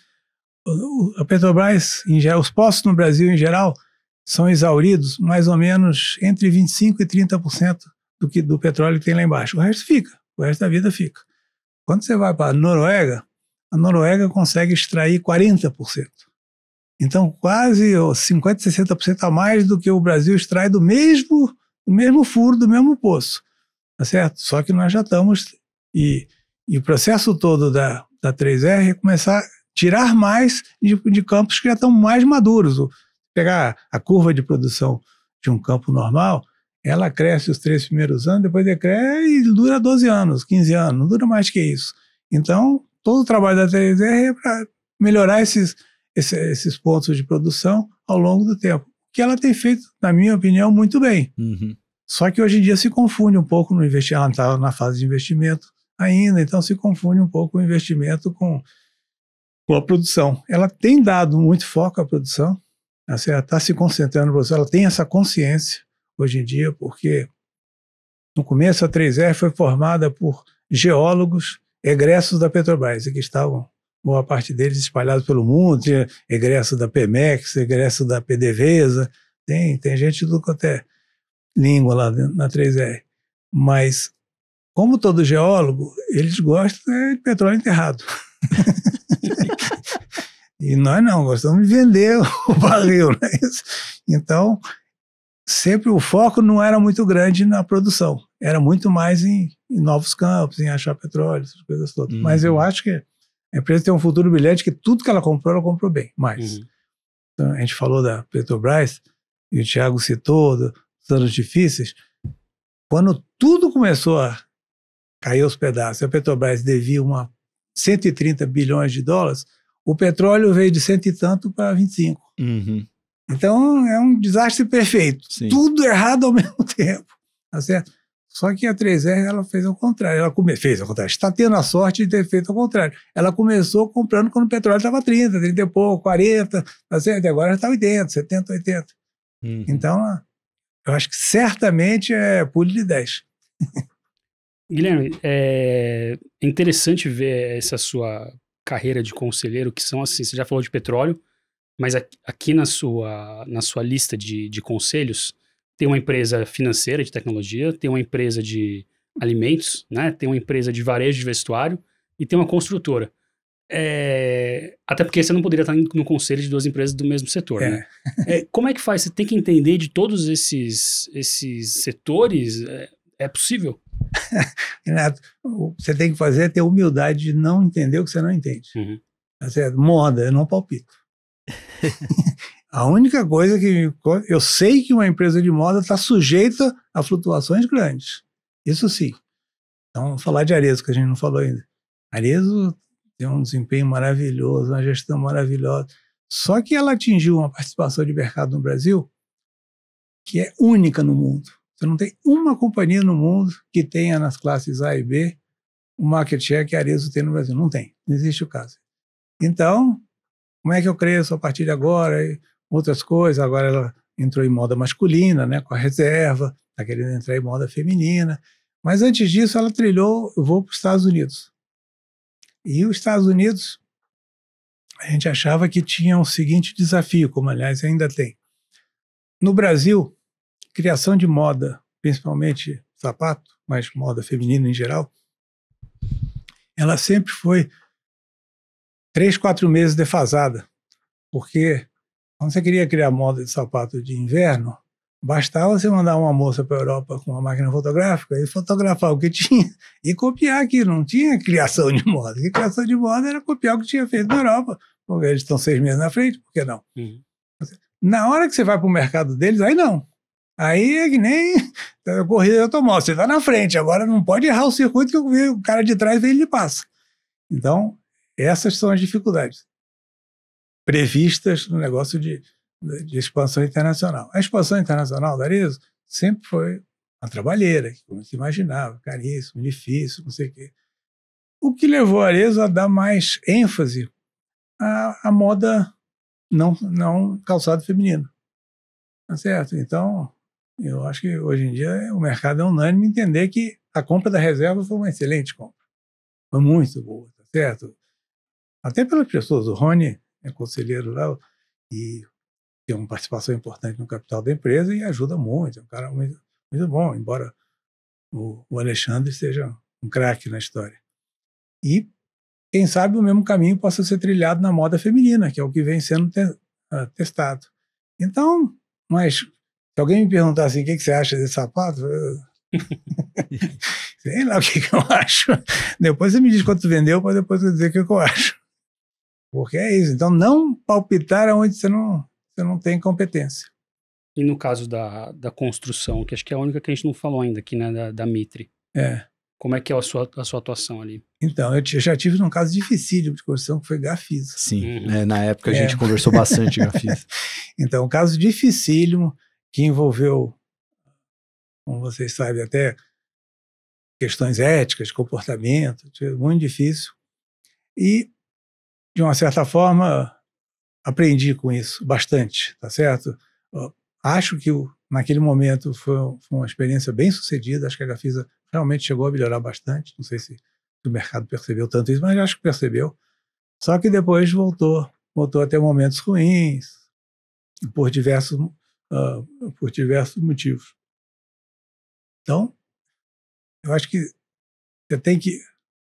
A Petrobras, em os postos no Brasil em geral, são exauridos mais ou menos entre 25% e 30% do, que, do petróleo que tem lá embaixo. O resto fica, o resto da vida fica. Quando você vai para a Noruega, a Noruega consegue extrair 40%. Então, quase 50%, 60% a mais do que o Brasil extrai do mesmo, do mesmo furo, do mesmo poço. Tá certo? Só que nós já estamos. E, e o processo todo da, da 3R é começar a tirar mais de, de campos que já estão mais maduros. O, pegar a curva de produção de um campo normal, ela cresce os três primeiros anos, depois decresce e dura 12 anos, 15 anos, não dura mais que isso. Então, todo o trabalho da 3R é para melhorar esses, esses, pontos de produção ao longo do tempo, que ela tem feito, na minha opinião, muito bem. Uhum. Só que hoje em dia se confunde um pouco no investimento, ela está na fase de investimento ainda, então se confunde um pouco o investimento com, com a produção. Ela tem dado muito foco à produção, está tá se concentrando no professor, ela tem essa consciência hoje em dia, porque no começo a 3R foi formada por geólogos egressos da Petrobras, e que estavam, boa parte deles, espalhados pelo mundo, tinha egresso da Pemex, egresso da PDVSA, tem, tem gente do que até língua lá na 3R. Mas, como todo geólogo, eles gostam de petróleo enterrado. (laughs) E nós não, gostamos de vender (laughs) o barril. Né? Então, sempre o foco não era muito grande na produção, era muito mais em, em novos campos, em achar petróleo, essas coisas todas. Uhum. Mas eu acho que a empresa tem um futuro brilhante, que tudo que ela comprou, ela comprou bem, mais. Uhum. Então, a gente falou da Petrobras, e o Tiago citou, dos anos difíceis. Quando tudo começou a cair aos pedaços, a Petrobras devia uma 130 bilhões de dólares, o petróleo veio de cento e tanto para 25. Uhum. Então é um desastre perfeito. Sim. Tudo errado ao (laughs) mesmo tempo. Tá certo? Só que a 3R ela fez o contrário. Ela come... fez o contrário. Está tendo a sorte de ter feito o contrário. Ela começou comprando quando o petróleo estava 30, 30 e pouco, 40, tá certo? E agora está 80, 70, 80. Uhum. Então, eu acho que certamente é pule de 10. (laughs) Guilherme, é interessante ver essa sua carreira de conselheiro que são assim, você já falou de petróleo, mas aqui na sua, na sua lista de, de conselhos tem uma empresa financeira de tecnologia, tem uma empresa de alimentos, né? tem uma empresa de varejo de vestuário e tem uma construtora. É... Até porque você não poderia estar no conselho de duas empresas do mesmo setor, né? é. né? É, como é que faz? Você tem que entender de todos esses, esses setores? É, é possível? (laughs) Renato, o que você tem que fazer é ter humildade de não entender o que você não entende. Uhum. Tá certo? Moda, eu não palpito. (laughs) a única coisa que eu sei que uma empresa de moda está sujeita a flutuações grandes. Isso sim. Então, falar de Arezzo, que a gente não falou ainda. Arezzo tem um desempenho maravilhoso, uma gestão maravilhosa. Só que ela atingiu uma participação de mercado no Brasil que é única no mundo. Você não tem uma companhia no mundo que tenha nas classes A e B o market share que a Arezzo tem no Brasil. Não tem, não existe o caso. Então, como é que eu cresço a partir de agora? E outras coisas, agora ela entrou em moda masculina, né, com a reserva, está querendo entrar em moda feminina. Mas antes disso, ela trilhou, eu vou para os Estados Unidos. E os Estados Unidos, a gente achava que tinha o um seguinte desafio, como aliás ainda tem. No Brasil, criação de moda, principalmente sapato, mas moda feminina em geral, ela sempre foi três, quatro meses defasada, porque quando você queria criar moda de sapato de inverno, bastava você mandar uma moça para a Europa com uma máquina fotográfica e fotografar o que (laughs) tinha e copiar aquilo. Não tinha criação de moda. E criação de moda era copiar o que tinha feito na Europa, porque eles estão seis meses na frente, por que não? Uhum. Na hora que você vai para o mercado deles, aí não. Aí é que nem (laughs) corrida automóvel. Você está na frente, agora não pode errar o circuito que o cara de trás ele passa. Então, essas são as dificuldades previstas no negócio de, de expansão internacional. A expansão internacional da Arezzo sempre foi uma trabalheira, como se imaginava, caríssimo, difícil, não sei o quê. O que levou a Arezzo a dar mais ênfase à, à moda não, não calçado feminino. Tá certo? Então, eu acho que hoje em dia o mercado é unânime entender que a compra da reserva foi uma excelente compra. Foi muito boa, tá certo? Até pelas pessoas. O Rony é conselheiro lá e tem uma participação importante no capital da empresa e ajuda muito. É um cara muito, muito bom, embora o, o Alexandre seja um craque na história. E quem sabe o mesmo caminho possa ser trilhado na moda feminina, que é o que vem sendo te, uh, testado. Então, mas se alguém me perguntar assim, o que, que você acha desse sapato? Eu... (laughs) Sei lá o que, que, eu acho. Depois você me diz quanto vendeu, para depois eu dizer o que, que, eu acho. Porque é isso. Então, não palpitar aonde você não, você não tem competência. E no caso da, da construção, que acho que é a única que a gente não falou ainda aqui, né, da, da Mitre. É. Como é que é a sua, a sua atuação ali? Então, eu, eu já tive um caso dificílimo de construção, que foi Gafisa. Sim, uhum. É, na época a é. gente conversou bastante Gafisa. (laughs) então, um caso dificílimo que envolveu, como vocês sabem, até questões éticas, comportamento, muito difícil. E, de uma certa forma, aprendi com isso bastante, tá certo? Acho que naquele momento foi, uma experiência bem sucedida, acho que a Gafisa realmente chegou a melhorar bastante, não sei se o mercado percebeu tanto isso, mas acho que percebeu. Só que depois voltou, voltou a ter momentos ruins, por diversos uh, por diversos motivos. Então, eu acho que você tem que.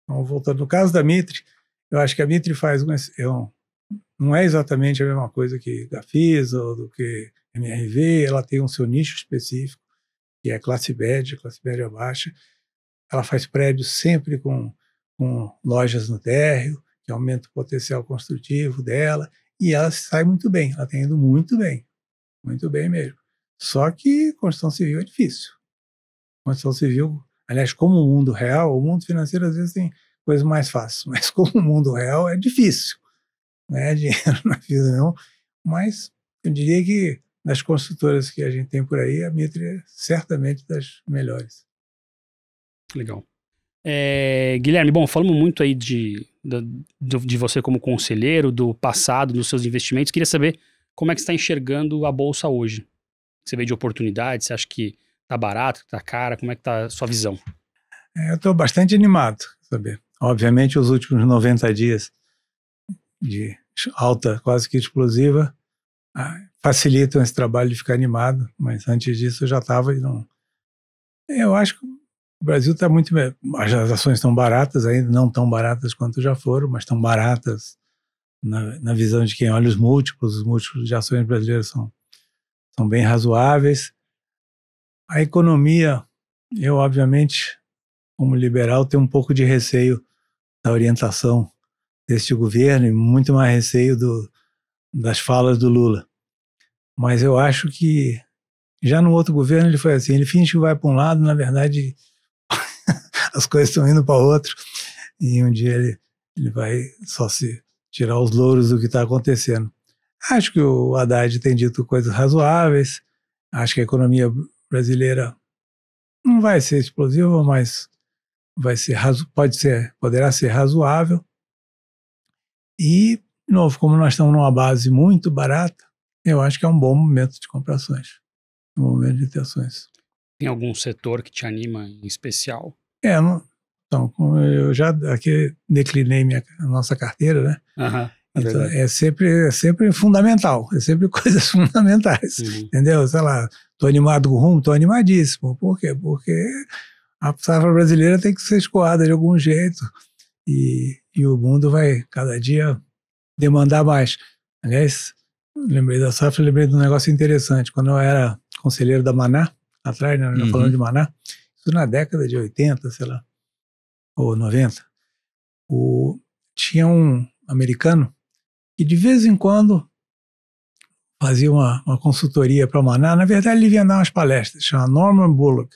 voltando no caso da Mitre, eu acho que a Mitre faz uma. Eu, é não é exatamente a mesma coisa que da FISA ou do que MRV, ela tem um seu nicho específico, que é classe média, classe média baixa. Ela faz prédios sempre com, com lojas no térreo, que aumenta o potencial construtivo dela, e ela sai muito bem, ela tem tá indo muito bem. Muito bem mesmo. Só que construção civil é difícil. Construção civil, aliás, como o mundo real, o mundo financeiro às vezes tem coisas mais fáceis, (laughs) mas como o mundo real é difícil. né? dinheiro (laughs) na é vida não. Mas eu diria que nas construtoras que a gente tem por aí, a Mitre é certamente das melhores. Legal. É, Guilherme, bom, falamos muito aí de, de, de você como conselheiro, do passado, dos seus investimentos. Queria saber como é que você está enxergando a bolsa hoje? Você vê de oportunidade? Você acha que está barato, está cara? Como é que está a sua visão? É, eu estou bastante animado, saber. Obviamente, os últimos 90 dias de alta quase que explosiva ah, facilitam esse trabalho de ficar animado, mas antes disso eu já estava e não. Eu acho que o Brasil está muito. bem. As ações estão baratas ainda, não tão baratas quanto já foram, mas estão baratas na, na, visão de quem olha os múltiplos, os múltiplos de ações brasileiras são, são bem razoáveis. A economia, eu obviamente, como liberal, tenho um pouco de receio da orientação deste governo e muito mais receio do, das falas do Lula. Mas eu acho que já no outro governo ele foi assim, ele finge que vai para um lado, na verdade (laughs) as coisas estão indo para o outro e um dia ele, ele vai só se tirar os louros do que está acontecendo. Acho que o Haddad tem dito coisas razoáveis, acho que a economia brasileira não vai ser explosiva, mas vai ser pode ser, poderá ser razoável. E, de novo, como nós estamos numa base muito barata, eu acho que é um bom momento de comprações, um momento de ter ações. Tem algum setor que te anima em especial? É, não, então, eu já aqui declinei minha nossa carteira, né? Uhum, então, é, é, sempre, é sempre fundamental, é sempre (laughs) coisas fundamentais, uhum. entendeu? Sei lá, estou animado com o rumo, estou animadíssimo. Por quê? Porque a safra brasileira tem que ser escoada de algum jeito e, e o mundo vai cada dia demandar mais. Aliás, lembrei da safra, lembrei de um negócio interessante. Quando eu era conselheiro da Maná, atrás, né, uhum. falando de Maná, isso na década de 80, sei lá, ou 90, o, tinha um americano que de vez em quando fazia uma, uma consultoria para Maná. Na verdade, ele vinha dar umas palestras, chama Norman Bullock.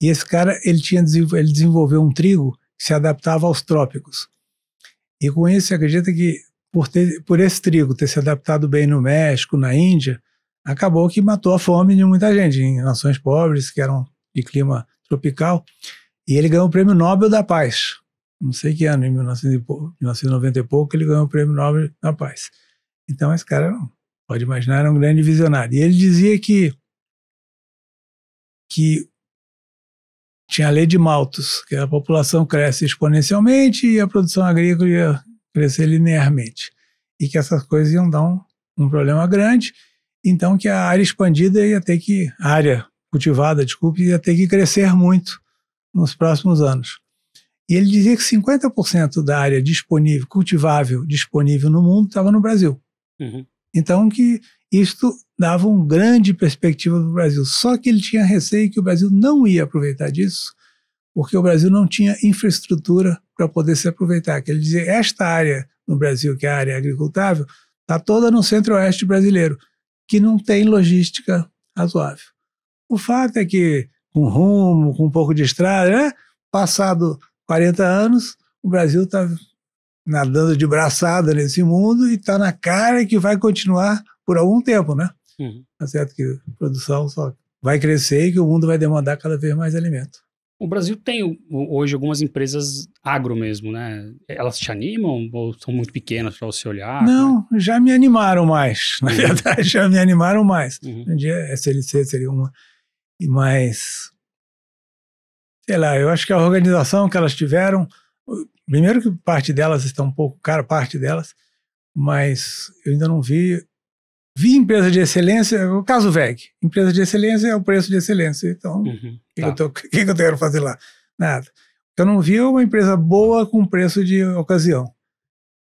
E esse cara, ele, tinha, ele desenvolveu um trigo que se adaptava aos trópicos. E com isso, acredita que por, ter, por esse trigo ter se adaptado bem no México, na Índia, acabou que matou a fome de muita gente, em nações pobres que eram de clima tropical. E ele ganhou o Prêmio Nobel da Paz. Não sei que ano, em 1990 e pouco, ele ganhou o Prêmio Nobel da Paz. Então, esse cara, pode imaginar, era um grande visionário. E ele dizia que, que tinha a lei de Malthus, que a população cresce exponencialmente e a produção agrícola ia crescer linearmente. E que essas coisas iam dar um, um problema grande. Então, que a área expandida ia ter que, a área cultivada, desculpe, ia ter que crescer muito nos próximos anos. E ele dizia que 50% da área disponível, cultivável, disponível no mundo estava no Brasil. Uhum. Então que isto dava uma grande perspectiva para o Brasil. Só que ele tinha receio que o Brasil não ia aproveitar disso, porque o Brasil não tinha infraestrutura para poder se aproveitar. Que ele dizia, esta área no Brasil, que é a área agricultável, está toda no centro-oeste brasileiro, que não tem logística razoável. O fato é que com rumo, com um pouco de estrada, né? Passado 40 anos, o Brasil está nadando de braçada nesse mundo e está na cara que vai continuar por algum tempo, né? Uhum. Tá certo que a produção só vai crescer e que o mundo vai demandar cada vez mais alimento. O Brasil tem hoje algumas empresas agro mesmo, né? Elas te animam ou são muito pequenas para você olhar? Não, né? já me animaram mais. Na uhum. verdade, (laughs) já me animaram mais. Uhum. Um dia a CLC seria uma mas, sei lá, eu acho que a organização que elas tiveram, primeiro que parte delas está um pouco cara, parte delas, mas eu ainda não vi. Vi empresa de excelência, é o caso VEG. Empresa de excelência é o preço de excelência. Então, o uhum, tá. que, que, que, eu quero fazer lá? Nada. Eu não vi uma empresa boa com preço de ocasião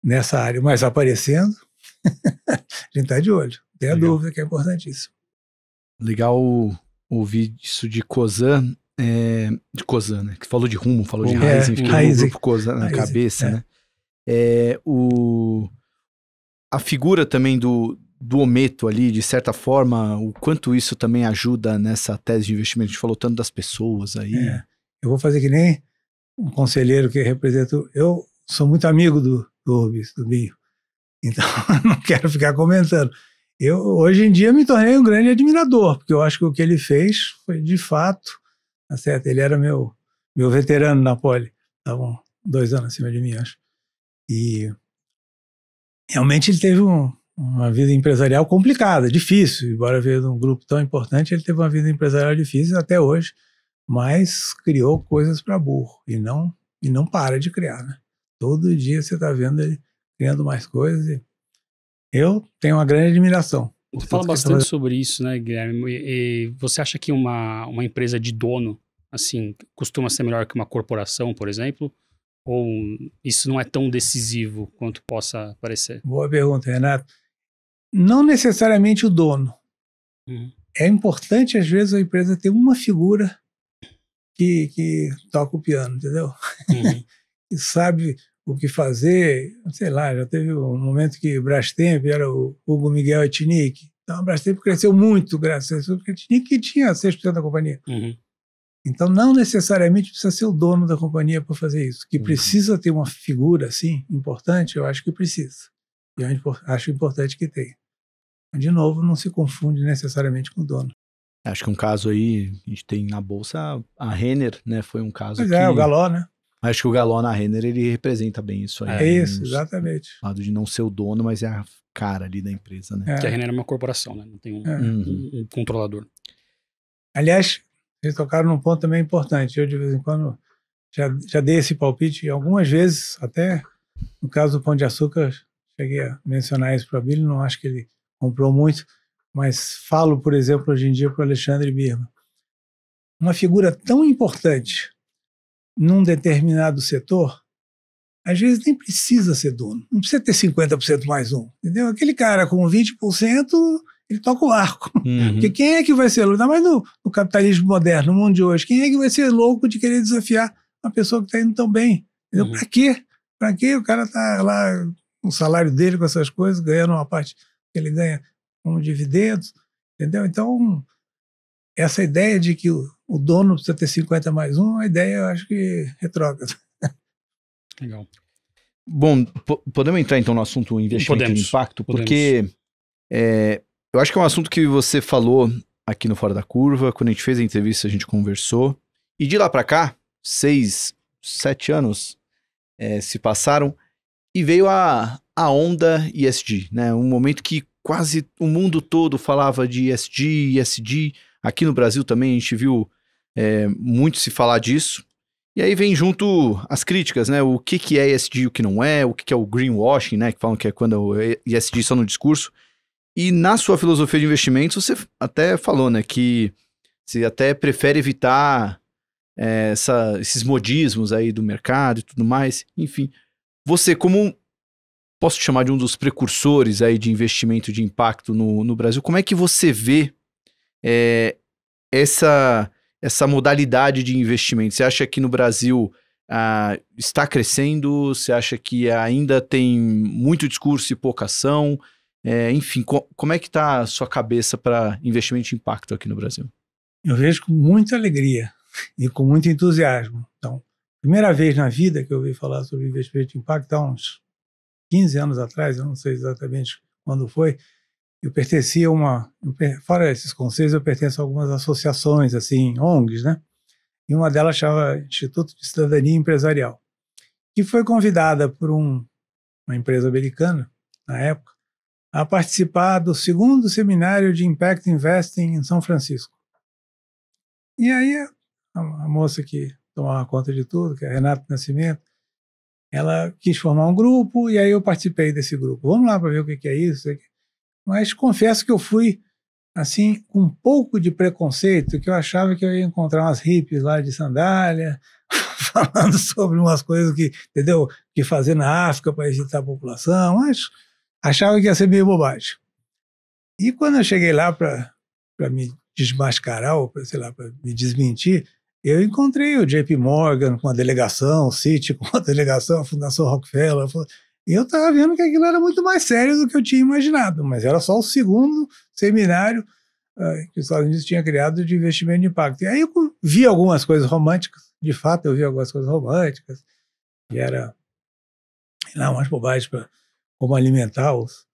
nessa área, mas aparecendo, (laughs) a gente está de olho. Tem a dúvida que é importantíssimo. Legal ouvi isso de Cozan, é, de Kozan, né? Que falou de rumo, falou de é, Raizen, fiquei o grupo Cozan na cabeça, é. né? É, o, a figura também do, do Ometo ali, de certa forma, o quanto isso também ajuda nessa tese de investimento. A gente falou tanto das pessoas aí. É. Eu vou fazer que nem um conselheiro que represento. Eu sou muito amigo do, do Rubens, do Binho. Então, (laughs) não quero ficar comentando. Eu, hoje em dia, me tornei um grande admirador, porque eu acho que o que ele fez foi, de fato, tá certo? Ele era meu, meu veterano na pole, estavam tá dois anos acima de mim, acho. E realmente ele teve um, uma vida empresarial complicada, difícil, embora veio de um grupo tão importante, ele teve uma vida empresarial difícil até hoje, mas criou coisas para burro e não e não para de criar, né? Todo dia você está vendo ele criando mais coisas e eu tenho uma grande admiração. Você fala bastante sobre isso, né, Guilherme? E, e você acha que uma, uma empresa de dono, assim, costuma ser melhor que uma corporação, por exemplo? Ou isso não é tão decisivo quanto possa parecer? Boa pergunta, Renato. Não necessariamente o dono. Uhum. É importante, às vezes, a empresa ter uma figura que, que toca o piano, entendeu? Uhum. que (laughs) sabe o que fazer. Sei lá, já teve um momento que Brastemp era o Hugo Miguel Etnik. Então, a Brastemp cresceu muito graças a Etnik, que tinha 6% da companhia. Uhum. Então, não necessariamente precisa ser o dono da companhia para fazer isso. Que uhum. precisa ter uma figura assim importante, eu acho que precisa. E eu é acho importante que tenha. De novo, não se confunde necessariamente com o dono. Acho que um caso aí, a gente tem na bolsa, a Renner, né? Foi um caso. Pois é, que... é, o Galó, né? Acho que o Galona Renner, ele representa bem isso aí. É isso, nos, exatamente. Lado de não ser o dono, mas é a cara ali da empresa, né? É. a Renner é uma corporação, né? Não tem um, é. um, uhum. um controlador. Aliás, vocês tocaram num ponto também importante. Eu, de vez em quando, já, já dei esse palpite algumas vezes, até no caso do Pão de Açúcar, cheguei a mencionar isso para o Abílio, não acho que ele comprou muito, mas falo, por exemplo, hoje em dia para o Alexandre Birman. Uma figura tão importante num determinado setor, às vezes nem precisa ser dono. Não precisa ter 50% mais um. Entendeu? Aquele cara com 20%, ele toca o arco. Uhum. Porque quem é que vai ser louco? mas no, no, capitalismo moderno, no mundo de hoje, quem é que vai ser louco de querer desafiar uma pessoa que está indo tão bem? Entendeu? Uhum. Para quê? Para quê? O cara está lá com o salário dele, com essas coisas, ganhando uma parte que ele ganha como dividendos. Entendeu? Então, essa ideia de que o dono precisa ter 50 mais um, a ideia eu acho que retrógrada. Legal. Bom, podemos entrar então no assunto investimento podemos, de impacto, porque é, eu acho que é um assunto que você falou aqui no Fora da Curva, quando a gente fez a entrevista a gente conversou, e de lá para cá, seis, sete anos é, se passaram, e veio a, a onda ESG, né? um momento que quase o mundo todo falava de ESG, ESG, Aqui no Brasil também a gente viu é, muito se falar disso. E aí vem junto as críticas, né? O que, que é ESG e o que não é, o que, que é o greenwashing, né? Que falam que é quando é o ESG só no discurso. E na sua filosofia de investimentos, você até falou, né? Que você até prefere evitar é, essa, esses modismos aí do mercado e tudo mais. Enfim, você como, posso te chamar de um dos precursores aí de investimento de impacto no, no Brasil, como é que você vê é, essa, essa modalidade de investimento? Você acha que no Brasil ah, está crescendo? Você acha que ainda tem muito discurso e pouca ação? É, enfim, co como é que está a sua cabeça para investimento de impacto aqui no Brasil? Eu vejo com muita alegria (laughs) e com muito entusiasmo. Então, primeira vez na vida que eu ouvi falar sobre investimento de impacto há uns 15 anos atrás, eu não sei exatamente quando foi, eu pertencia a uma, fora esses conselhos, eu pertenço a algumas associações, assim, ONGs, né? E uma delas chama Instituto de Cidadania Empresarial, que foi convidada por um, uma empresa americana, na época, a participar do segundo seminário de Impact Investing em São Francisco. E aí a, a moça que tomava conta de tudo, que é a Renata Nascimento, ela quis formar um grupo e aí eu participei desse grupo. Vamos lá para ver o que, que é isso. Que... É. Mas confesso que eu fui assim, com um pouco de preconceito, que eu achava que eu ia encontrar umas hippies lá de sandália, (laughs) falando sobre umas coisas que, entendeu, que fazer na África para agitar a população, mas achava que ia ser meio bobagem. E quando eu cheguei lá para me desmascarar, ou pra, sei lá, para me desmentir, eu encontrei o JP Morgan com a delegação, o City (laughs) com a delegação, a Fundação Rockefeller, eu estava vendo que aquilo era muito mais sério do que eu tinha imaginado, mas era só o segundo seminário uh, que os Estados Unidos tinha criado de investimento de impacto. E aí eu vi algumas coisas românticas, de fato eu vi algumas coisas românticas, que era lá umas bobagens para como alimentar os,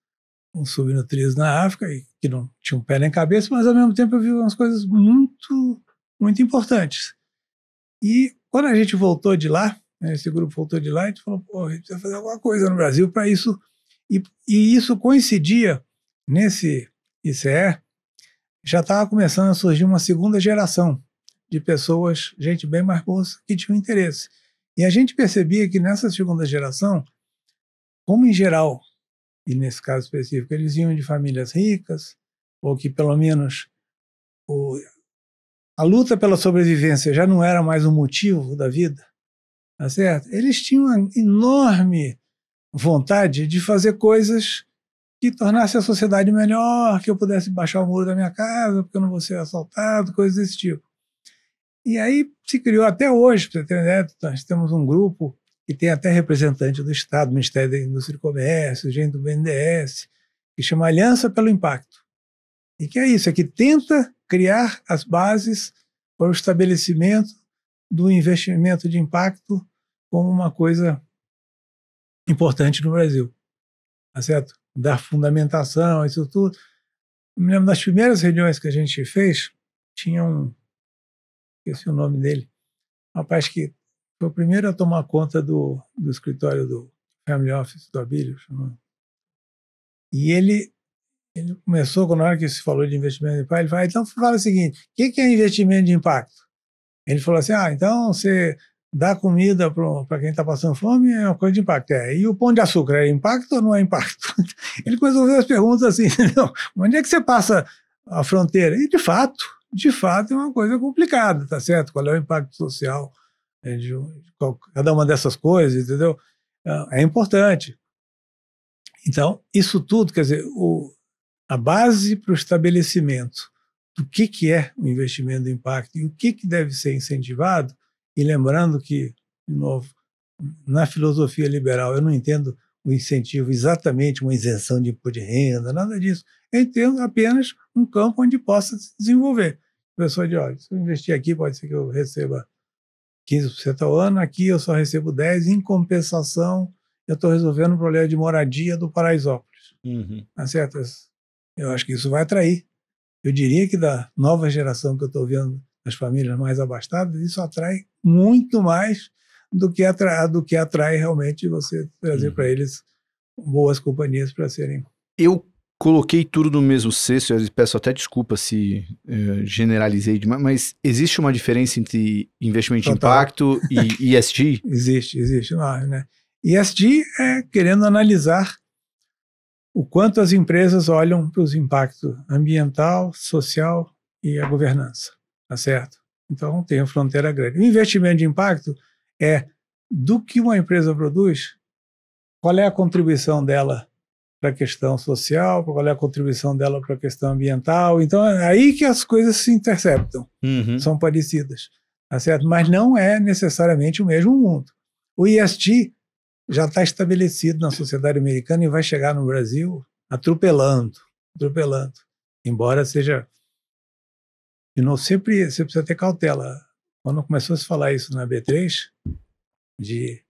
os subnutridos na África, e, que não tinham um pé nem cabeça, mas ao mesmo tempo eu vi umas coisas muito, muito importantes. E quando a gente voltou de lá, né, esse grupo voltou de lá e falou, pô, a gente precisa fazer alguma coisa no Brasil para isso. E, e isso coincidia nesse ICE, já estava começando a surgir uma segunda geração de pessoas, gente bem mais boa, que tinham interesse. E a gente percebia que nessa segunda geração, como em geral, e nesse caso específico, eles iam de famílias ricas, ou que pelo menos o, a luta pela sobrevivência já não era mais um motivo da vida, tá certo? Eles tinham uma enorme vontade de fazer coisas que tornassem a sociedade melhor, que eu pudesse baixar o muro da minha casa, porque eu não vou ser assaltado, coisas desse tipo. E aí se criou até hoje, para você ter ideia, nós temos um grupo que tem até representante do Estado, Ministério da Indústria e Comércio, gente do BNDES, que chama Aliança pelo Impacto. E que é isso, é que tenta criar as bases para o estabelecimento do investimento de impacto como uma coisa importante no Brasil, tá certo? Da fundamentação, isso tudo. Eu me lembro das primeiras reuniões que a gente fez, tinha um, esqueci o nome dele, um rapaz que foi o primeiro a tomar conta do, do escritório do Family Office, do Abílio, chamando. E ele, ele começou, na hora que se falou de investimento de impacto, ele falou, ah, então fala o seguinte, o que é investimento de impacto? Ele falou assim: ah, então você dá comida para quem está passando fome é uma coisa de impacto. É, e o pão de açúcar é impacto ou não é impacto? (laughs) Ele começou a fazer as perguntas assim: (laughs) entendeu? onde é que você passa a fronteira? E de fato, de fato é uma coisa complicada, tá certo? Qual é o impacto social é, de, de cada uma dessas coisas, entendeu? É, é importante. Então, isso tudo, quer dizer, o, a base para o estabelecimento do que, que é o investimento de impacto e o que, que deve ser incentivado. E lembrando que, de novo, na filosofia liberal, eu não entendo o incentivo exatamente uma isenção de imposto de renda, nada disso. Eu entendo apenas um campo onde possa se desenvolver. A pessoa de olha, se eu investir aqui, pode ser que eu receba 15% ao ano, aqui eu só recebo 10%, em compensação, eu estou resolvendo o um problema de moradia do Paraisópolis. Uhum. Tá certo? Eu acho que isso vai atrair eu diria que da nova geração que eu estou vendo, nas famílias mais abastadas, isso atrai muito mais do que atrai, do que atrai realmente você trazer uhum. para eles boas companhias para serem. Eu coloquei tudo no mesmo cesto, peço até desculpa se uh, generalizei demais, mas existe uma diferença entre investimento Total. de impacto e (laughs) ESG? existe, existe. Não, né? ESG é querendo analisar o quanto as empresas olham para os impactos ambiental, social e a governança, tá certo? Então tem uma fronteira grande. O investimento de impacto é do que uma empresa produz, qual é a contribuição dela para a questão social, qual é a contribuição dela para a questão ambiental. Então é aí que as coisas se interceptam, uhum. são parecidas, tá certo? Mas não é necessariamente o mesmo mundo. O ESG já está estabelecido na sociedade americana e vai chegar no Brasil atropelando, atropelando. Embora seja e não sempre você precisa ter cautela. Quando começou a se falar isso na B3, de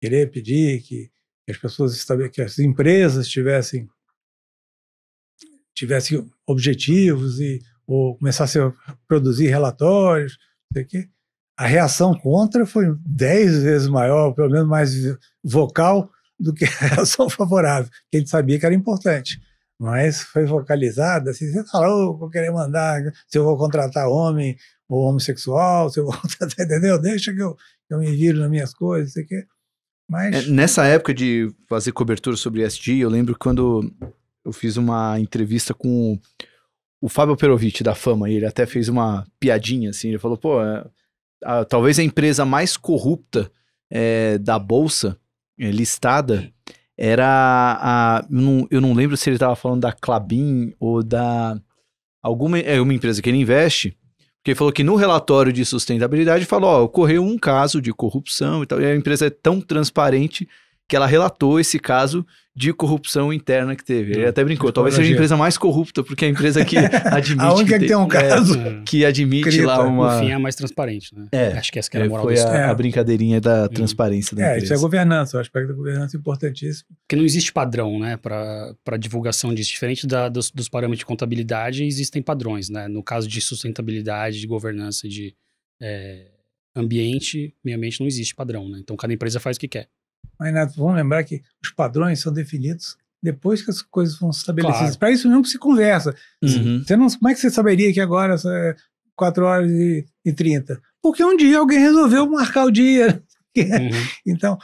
querer pedir que as pessoas que as empresas tivessem tivessem objetivos e ou começassem a produzir relatórios, não sei o quê a reação contra foi dez vezes maior, pelo menos mais vocal, do que a reação (laughs) favorável, que ele sabia que era importante. Mas foi vocalizada, assim, você falou, vou querer mandar, se eu vou contratar homem ou homossexual, se eu vou (laughs) contratar, entendeu? Deixa que eu, eu me viro nas minhas coisas, sei que. Mas... É, nessa época de fazer cobertura sobre SD eu lembro quando eu fiz uma entrevista com o Fábio Perovic da Fama, e ele até fez uma piadinha, assim, ele falou, pô... É a, talvez a empresa mais corrupta é, da bolsa é, listada era a, eu, não, eu não, lembro se ele estava falando da Clabin ou da alguma é uma empresa que ele investe porque ele falou que no relatório de sustentabilidade falou ó, ocorreu um caso de corrupção e tal e a empresa é tão transparente que ela relatou esse caso de corrupção interna que teve. Ele até brincou, talvez seja a empresa mais corrupta, porque é a empresa que (laughs) admite. a única é que, que tem um caso. É, que admite lá uma. No fim, é a mais transparente, né? É, Acho que essa que era é, a moral foi a, é. a brincadeirinha da uhum. transparência da é, empresa. É, isso é governança, o aspecto da governança é importantíssimo. Porque não existe padrão, né, para divulgação disso. Diferente da, dos, dos parâmetros de contabilidade, existem padrões, né? No caso de sustentabilidade, de governança, de. É, ambiente, minha mente não existe padrão, né? Então cada empresa faz o que quer. Mas, Renato, vamos lembrar que os padrões são definidos depois que as coisas vão se estabelecidas. Claro. Para isso mesmo se conversa. Uhum. Você não, como é que você saberia que agora é 4 horas e, e 30? Porque um dia alguém resolveu marcar o dia. Né? (laughs) Uhum. então,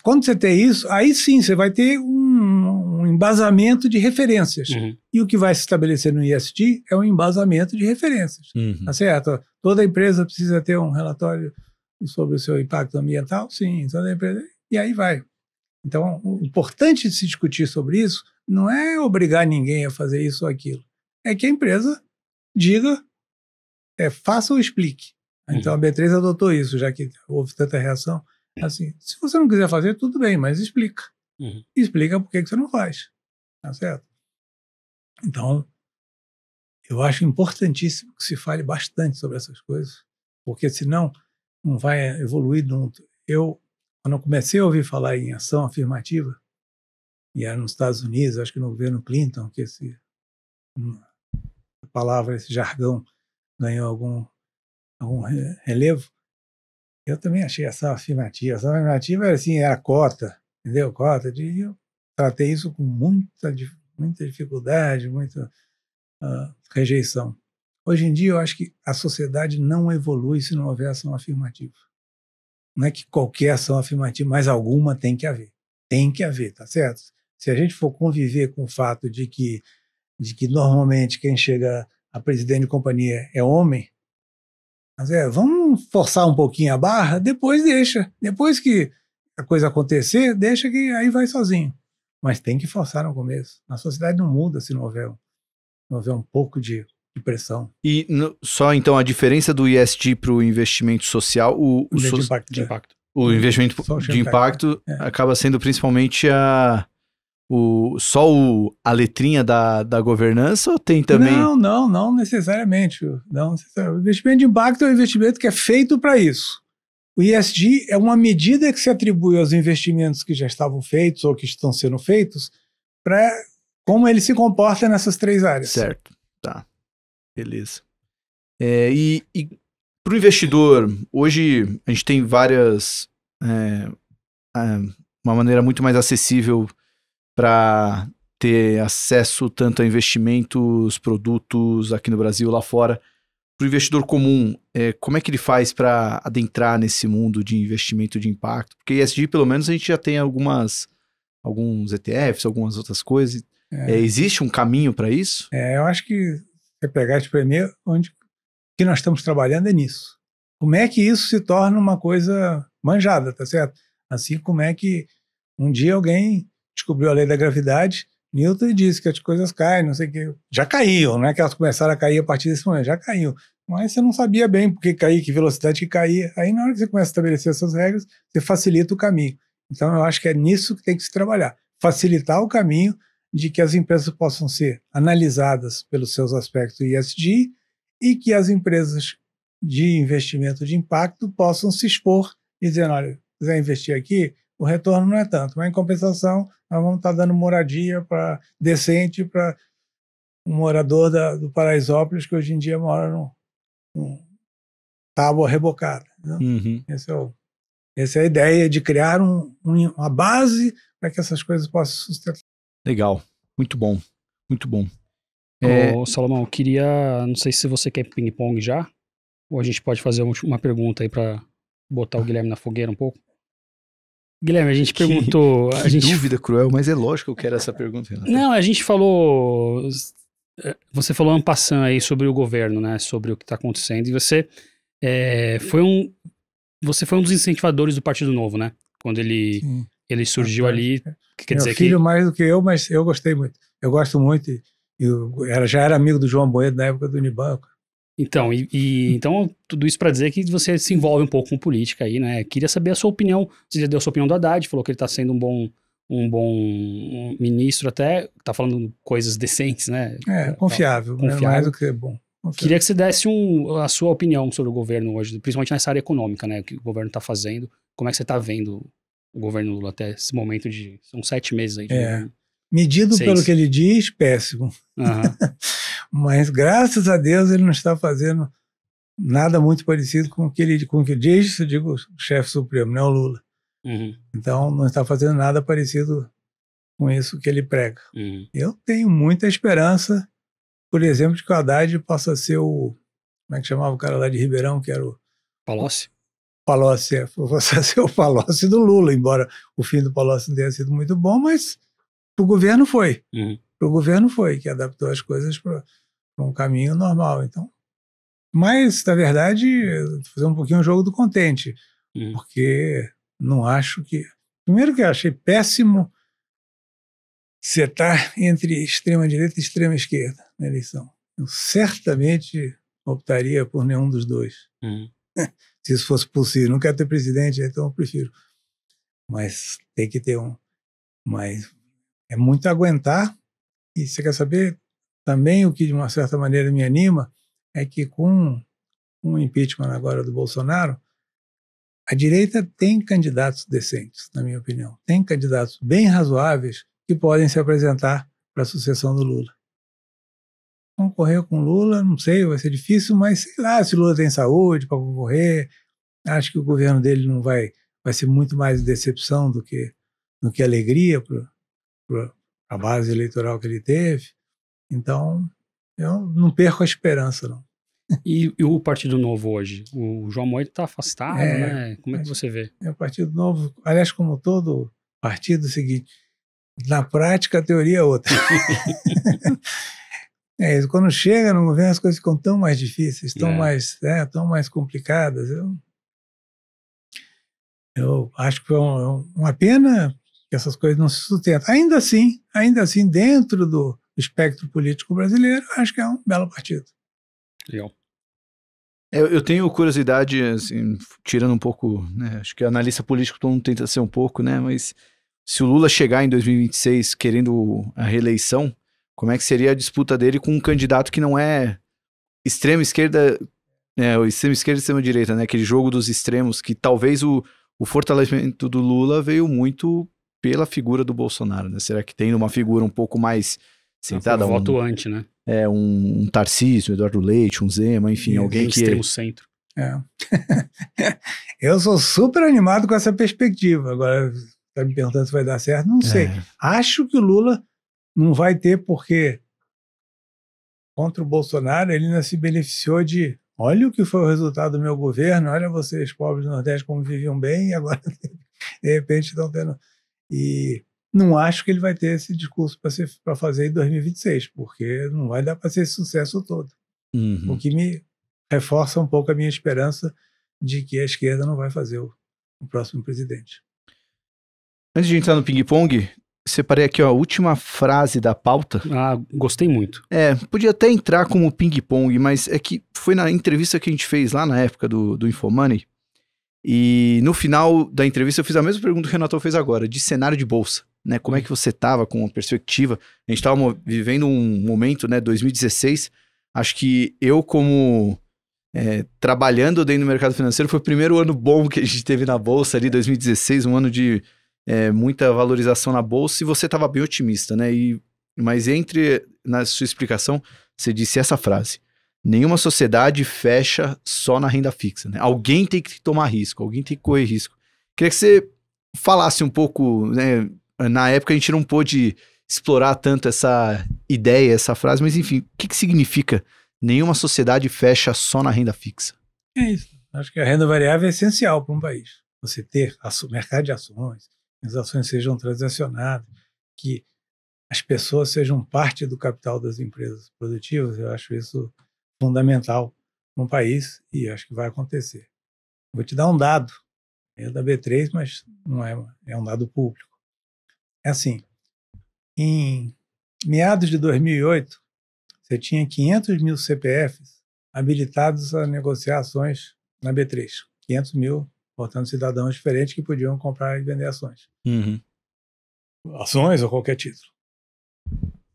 quando você tem isso, aí sim você vai ter um, um embasamento de referências. Uhum. E o que vai se estabelecer no IST é um embasamento de referências. Uhum. Tá certo? Toda empresa precisa ter um relatório sobre o seu impacto ambiental? Sim. Toda empresa e aí vai. Então, o importante de se discutir sobre isso não é obrigar ninguém a fazer isso ou aquilo. É que a empresa diga, é, faça ou explique. Uhum. Então, a B3 adotou isso, já que houve tanta reação. Uhum. Assim, se você não quiser fazer, tudo bem, mas explica. Uhum. Explica por que, que você não faz. Tá certo? Então, eu acho importantíssimo que se fale bastante sobre essas coisas, porque senão não vai evoluir nunca. Eu quando eu comecei a ouvir falar em ação afirmativa, e era nos Estados Unidos, acho que no governo Clinton, que esse, hum, a palavra, esse jargão ganhou algum, algum relevo, eu também achei ação afirmativa. Ação afirmativa era assim, era cota, entendeu? Cota. De, eu tratei isso com muita, muita dificuldade, muita uh, rejeição. Hoje em dia, eu acho que a sociedade não evolui se não houver ação afirmativa. Não é que qualquer ação afirmativa, mas alguma tem que haver. Tem que haver, tá certo? Se a gente for conviver com o fato de que, de que normalmente quem chega a presidente de companhia é homem, mas é, vamos forçar um pouquinho a barra, depois deixa. Depois que a coisa acontecer, deixa que aí vai sozinho. Mas tem que forçar no começo. A sociedade não muda se não houver, não houver um pouco de impressão. E no, só então a diferença do ISD para o investimento social, o, o, so, de impacto. De é. impacto. O investimento de impacto né? é. acaba sendo principalmente a o, só o, a letrinha da, da governança ou tem também? Não, não, não necessariamente. Não necessariamente. O investimento de impacto é um investimento que é feito para isso. O ISD é uma medida que se atribui aos investimentos que já estavam feitos ou que estão sendo feitos para como ele se comporta nessas três áreas. Certo, tá. Beleza. É, e, e para o investidor, hoje a gente tem várias. É, uma maneira muito mais acessível para ter acesso tanto a investimentos, produtos aqui no Brasil, lá fora. Para o investidor comum, é, como é que ele faz para adentrar nesse mundo de investimento de impacto? Porque ESG, pelo menos, a gente já tem algumas alguns ETFs, algumas outras coisas. É. É, existe um caminho para isso? É, eu acho que é pegar e espremer onde que nós estamos trabalhando é nisso. Como é que isso se torna uma coisa manjada, tá certo? Assim como é que um dia alguém descobriu a lei da gravidade, Newton disse que as coisas caem, não sei o quê. Já caíam, não é que elas começaram a cair a partir desse momento, já caiu. Mas você não sabia bem porque caía, que velocidade que caía. Aí na hora que você começa a estabelecer essas regras, você facilita o caminho. Então eu acho que é nisso que tem que se trabalhar. Facilitar o caminho de que as empresas possam ser analisadas pelos seus aspectos ESG e que as empresas de investimento de impacto possam se expor e dizer, olha, quiser investir aqui, o retorno não é tanto, mas em compensação nós vamos estar dando moradia para decente para um morador da, do Paraisópolis que hoje em dia mora num, num tábua rebocada. Né? Uhum. É o, essa é a ideia de criar um, um, uma base para que essas coisas possam sustentar. Legal, muito bom, muito bom. É... Ô, Salomão, queria, não sei se você quer ping-pong já, ou a gente pode fazer uma pergunta aí para botar o Guilherme na fogueira um pouco. Guilherme, a gente que, perguntou. Que a gente... dúvida cruel, mas é lógico que eu quero essa pergunta, Não, a gente falou. É, você falou ampassando aí sobre o governo, né? Sobre o que está acontecendo. E você é, foi um. Você foi um dos incentivadores do Partido Novo, né? Quando ele Sim ele surgiu ali, que quer Meu dizer filho que... mais do que eu, mas eu gostei muito. Eu gosto muito, eu já era amigo do João Boedo na época do Unibanco. Então, e, e, então tudo isso para dizer que você se envolve um pouco com política aí, né? Queria saber a sua opinião. Você já deu a sua opinião do Haddad, falou que ele está sendo um bom, um bom ministro, até está falando coisas decentes, né? É, confiável, então, confiável. Né? mais do que bom. Confiável. Queria que você desse um, a sua opinião sobre o governo hoje, principalmente nessa área econômica, né? O que o governo está fazendo, como é que você está vendo o governo Lula até esse momento de. São sete meses aí. é. Medido Seis. pelo que ele diz, péssimo. Uhum. (laughs) Mas graças a Deus ele não está fazendo nada muito parecido com o que ele, com o que diz, eu digo, o chefe supremo, não né, o Lula. Uhum. Então não está fazendo nada parecido com isso que ele prega. Uhum. Eu tenho muita esperança, por exemplo, de que o Haddad possa ser o. Como é que chamava o cara lá de Ribeirão, que era o. Palocci? Palocci, é, você ser o Palocci do Lula, embora o fim do Palocci não tenha sido muito bom, mas para o governo foi. Uhum. Para o governo foi, que adaptou as coisas para um caminho normal. Então, mas, na verdade, fazer um pouquinho o jogo do contente, uhum. porque não acho que. Primeiro que eu achei péssimo você estar entre extrema-direita e extrema-esquerda na eleição. Eu certamente optaria por nenhum dos dois. Uhum. (laughs) se isso fosse possível. Não quero ter presidente, né, então eu prefiro. Mas tem que ter um. Mas é muito aguentar. E você quer saber também o que, de uma certa maneira, me anima? É que com um impeachment agora do Bolsonaro, a direita tem candidatos decentes, na minha opinião. Tem candidatos bem razoáveis que podem se apresentar para a sucessão do Lula. Concorrer com Lula, não sei, vai ser difícil, mas sei lá se Lula tem saúde para concorrer. Acho que o governo dele não vai, vai ser muito mais decepção do que, do que alegria para a base eleitoral que ele teve. Então, eu não perco a esperança, não. E, e o Partido Novo hoje? O João Moedo está afastado, é, né? É como é que você vê? É o Partido Novo, aliás, como todo partido, é o seguinte, na prática a teoria é outra. (laughs) É isso. Quando chega no governo, as coisas ficam tão mais difíceis, tão, é. mais, né, tão mais complicadas. Eu, eu acho que foi uma pena que essas coisas não se sustentam. Ainda assim, ainda assim, dentro do espectro político brasileiro, acho que é um belo partido. Legal. Eu, eu tenho curiosidade, assim, tirando um pouco, né, acho que analista político todo mundo tenta ser um pouco, né, mas se o Lula chegar em 2026 querendo a reeleição, como é que seria a disputa dele com um candidato que não é extrema esquerda, né? o extremo esquerda e extrema direita, né? Aquele jogo dos extremos que talvez o, o fortalecimento do Lula veio muito pela figura do Bolsonaro, né? Será que tem uma figura um pouco mais sentada? Um voto né? É, um, um Tarcísio, um Eduardo Leite, um Zema, enfim, e alguém que... Extremo centro. É. (laughs) eu sou super animado com essa perspectiva. Agora, tá me perguntando se vai dar certo, não é. sei. Acho que o Lula não vai ter porque contra o Bolsonaro ele ainda se beneficiou de olha o que foi o resultado do meu governo, olha vocês pobres do Nordeste como viviam bem e agora (laughs) de repente estão tendo... E não acho que ele vai ter esse discurso para fazer em 2026, porque não vai dar para ser esse sucesso todo. Uhum. O que me reforça um pouco a minha esperança de que a esquerda não vai fazer o, o próximo presidente. Antes de entrar no ping-pong, Separei aqui ó, a última frase da pauta. Ah, gostei muito. É, podia até entrar como ping-pong, mas é que foi na entrevista que a gente fez lá na época do, do Infomoney. E no final da entrevista eu fiz a mesma pergunta que o Renato fez agora, de cenário de bolsa. Né? Como é que você estava com a perspectiva? A gente estava vivendo um momento, né, 2016. Acho que eu, como é, trabalhando dentro do mercado financeiro, foi o primeiro ano bom que a gente teve na bolsa ali, 2016, um ano de é, muita valorização na bolsa e você estava bem otimista, né? E, mas entre na sua explicação, você disse essa frase: nenhuma sociedade fecha só na renda fixa, né? Alguém tem que tomar risco, alguém tem que correr risco. Queria que você falasse um pouco, né? Na época a gente não pôde explorar tanto essa ideia, essa frase, mas enfim, o que, que significa nenhuma sociedade fecha só na renda fixa? É isso. Acho que a renda variável é essencial para um país. Você ter mercado de ações, as ações sejam transacionadas, que as pessoas sejam parte do capital das empresas produtivas. Eu acho isso fundamental no país e acho que vai acontecer. Vou te dar um dado, é da B3, mas não é, é um dado público. É assim, em meados de 2008, você tinha 500 mil CPFs habilitados a negociar ações na B3. 500 mil portanto, cidadãos diferentes que podiam comprar e vender ações. Uhum. Ações ou qualquer título.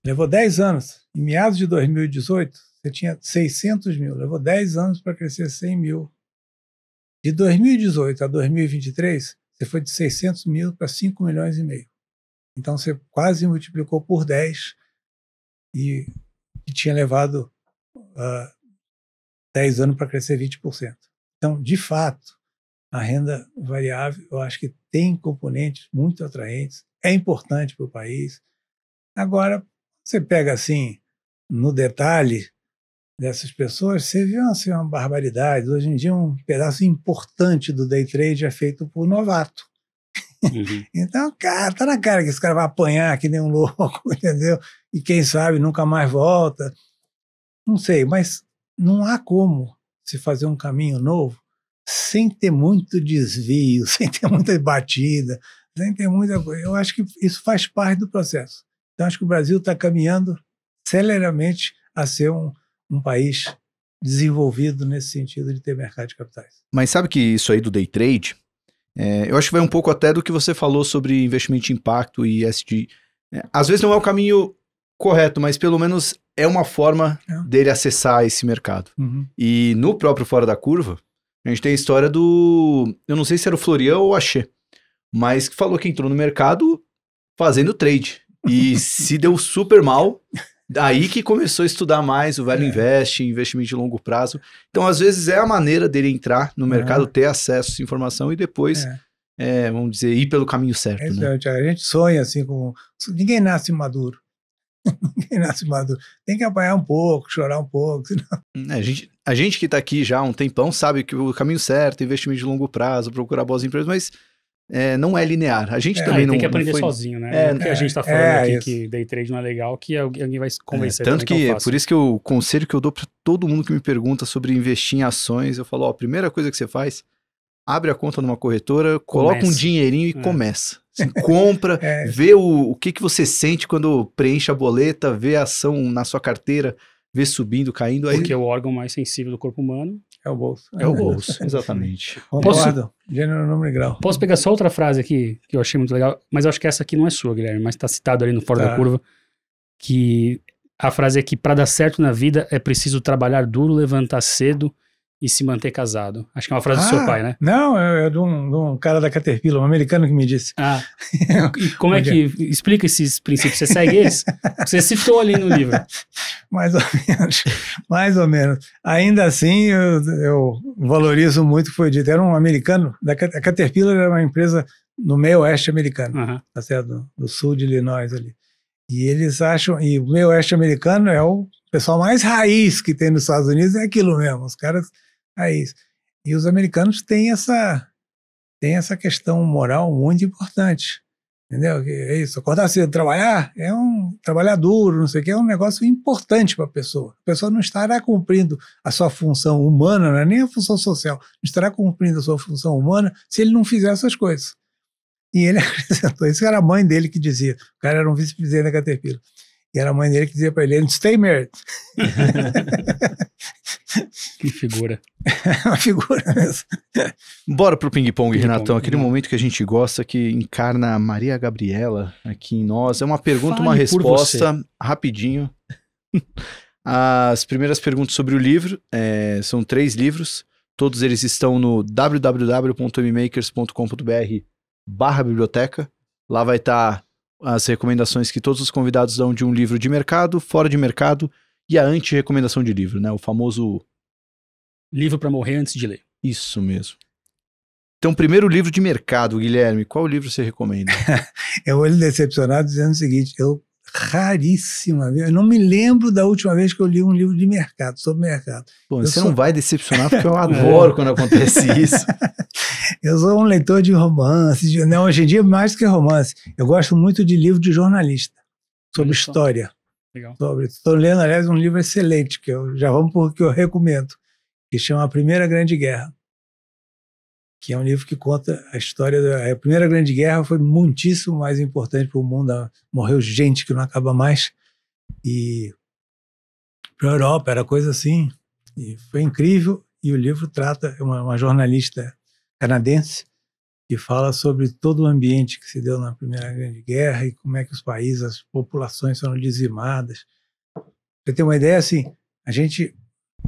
Levou 10 anos. Em meados de 2018, você tinha 600 mil. Levou 10 anos para crescer 100 mil. De 2018 a 2023, você foi de 600 mil para 5 milhões e meio. Então, você quase multiplicou por 10 e, e tinha levado uh, ah, 10 anos para crescer 20%. Então, de fato, a renda variável, eu acho que tem componentes muito atraentes, é importante para o país. Agora, você pega assim, no detalhe dessas pessoas, você vê assim, uma barbaridade. Hoje em dia, um pedaço importante do day trade é feito por novato. Uhum. (laughs) então, cara, tá na cara que esse cara vai apanhar que nem um louco, (laughs) entendeu? E quem sabe nunca mais volta. Não sei, mas não há como se fazer um caminho novo sem ter muito desvio, (laughs) sem ter muita batida, sem ter muita coisa. Eu acho que isso faz parte do processo. Então, acho que o Brasil está caminhando celeramente a ser um, um país desenvolvido nesse sentido de ter mercado de capitais. Mas sabe que isso aí do day trade, é, eu acho que vai um pouco até do que você falou sobre investimento de impacto e ESG. É, às vezes não é o caminho correto, mas pelo menos é uma forma é. dele acessar esse mercado. Uhum. E no próprio Fora da Curva, a gente tem a história do. Eu não sei se era o Florian ou o Axê, mas que falou que entrou no mercado fazendo trade. E (laughs) se deu super mal. Daí que começou a estudar mais o velho é. invest, investimento de longo prazo. Então, às vezes, é a maneira dele entrar no é. mercado, é. ter acesso a essa informação e depois, é. é. vamos dizer, ir pelo caminho certo. Né? É. A gente sonha assim com. Ninguém nasce maduro. (laughs) Ninguém nasce maduro. Tem que apanhar um pouco, chorar um pouco. Senão... a gente, a gente que está aqui já há um tempão sabe que o caminho certo, é investimento de longo prazo, procurar boas empresas, mas é, não é linear. A gente é, também não tem que aprender foi... sozinho, né? É, o que a gente está é, falando é, aqui isso. que day trade não é legal, que alguém vai se é, convencer. tanto né, que, por isso que o conselho que eu dou para todo mundo que me pergunta sobre investir em ações, eu falo, ó, a primeira coisa que você faz, abre a conta numa corretora, coloca começa. um dinheirinho e começa. Assim, (laughs) compra, vê o, o que, que você sente quando preenche a boleta, vê a ação na sua carteira vê subindo, caindo. Aí... Porque é o órgão mais sensível do corpo humano. É o bolso. É, o é. bolso, (laughs) exatamente. Gênero, grau. Posso pegar só outra frase aqui, que eu achei muito legal, mas acho que essa aqui não é sua, Guilherme, mas está citado ali no Fora tá. da Curva, que a frase é que para dar certo na vida é preciso trabalhar duro, levantar cedo e se manter casado. Acho que é uma frase ah, do seu ah, pai, né? Não, é, é, de um, de, um, cara da Caterpillar, um americano que me disse. Ah. (laughs) e como é, é que. É? Explica esses princípios. Você segue eles? Você citou ali no livro. (laughs) mais ou menos. Mais ou menos. Ainda assim, eu, eu valorizo muito o que foi dito. Era um americano. Da, a Caterpillar era uma empresa no meio oeste americano, uhum. tá certo? Do, do sul de Illinois ali. E eles acham. E o meio oeste americano é o pessoal mais raiz que tem nos Estados Unidos, é aquilo mesmo. Os caras a é isso. E os americanos têm essa, têm essa questão moral muito importante. Entendeu? Que é isso. Acordar cedo, trabalhar, é um trabalhar duro, não sei o que, é um negócio importante para a pessoa. A pessoa não estará cumprindo a sua função humana, não é nem a função social, não estará cumprindo a sua função humana se ele não fizer essas coisas. E ele (laughs) acrescentou, isso era a mãe dele que dizia, o cara era um vice-presidente da Caterpillar. E era a mãe dele que dizia para ele, stay married. (laughs) que figura. É (laughs) uma figura mesmo. Bora pro ping-pong, ping Renatão. aquele momento que a gente gosta, que encarna a Maria Gabriela aqui em nós. É uma pergunta, Fale uma resposta, rapidinho. (laughs) As primeiras perguntas sobre o livro, é, são três livros. Todos eles estão no www.mmakers.com.br barra biblioteca. Lá vai estar... Tá as recomendações que todos os convidados dão de um livro de mercado, fora de mercado e a anti-recomendação de livro, né? O famoso livro para morrer antes de ler. Isso mesmo. Então, primeiro livro de mercado, Guilherme, qual livro você recomenda? (laughs) eu olho decepcionado dizendo o seguinte, eu raríssima eu não me lembro da última vez que eu li um livro de mercado, sobre mercado. Bom, eu você sou... não vai decepcionar porque eu (laughs) adoro quando acontece (laughs) isso. Eu sou um leitor de romance. De, não, né, hoje em dia, mais que romance. Eu gosto muito de livro de jornalista, sobre história. Legal. estou lendo, aliás, um livro excelente, que eu já vamos porque eu recomendo, que chama A Primeira Grande Guerra, que é um livro que conta a história da a Primeira Grande Guerra foi muitíssimo mais importante para o mundo. Ah, morreu gente que não acaba mais. E para a Europa era coisa assim. E foi incrível. E o livro trata é uma, uma jornalista canadense, que fala sobre todo o ambiente que se deu na Primeira Grande Guerra e como é que os países, as populações foram dizimadas. Você tem uma ideia assim? A gente,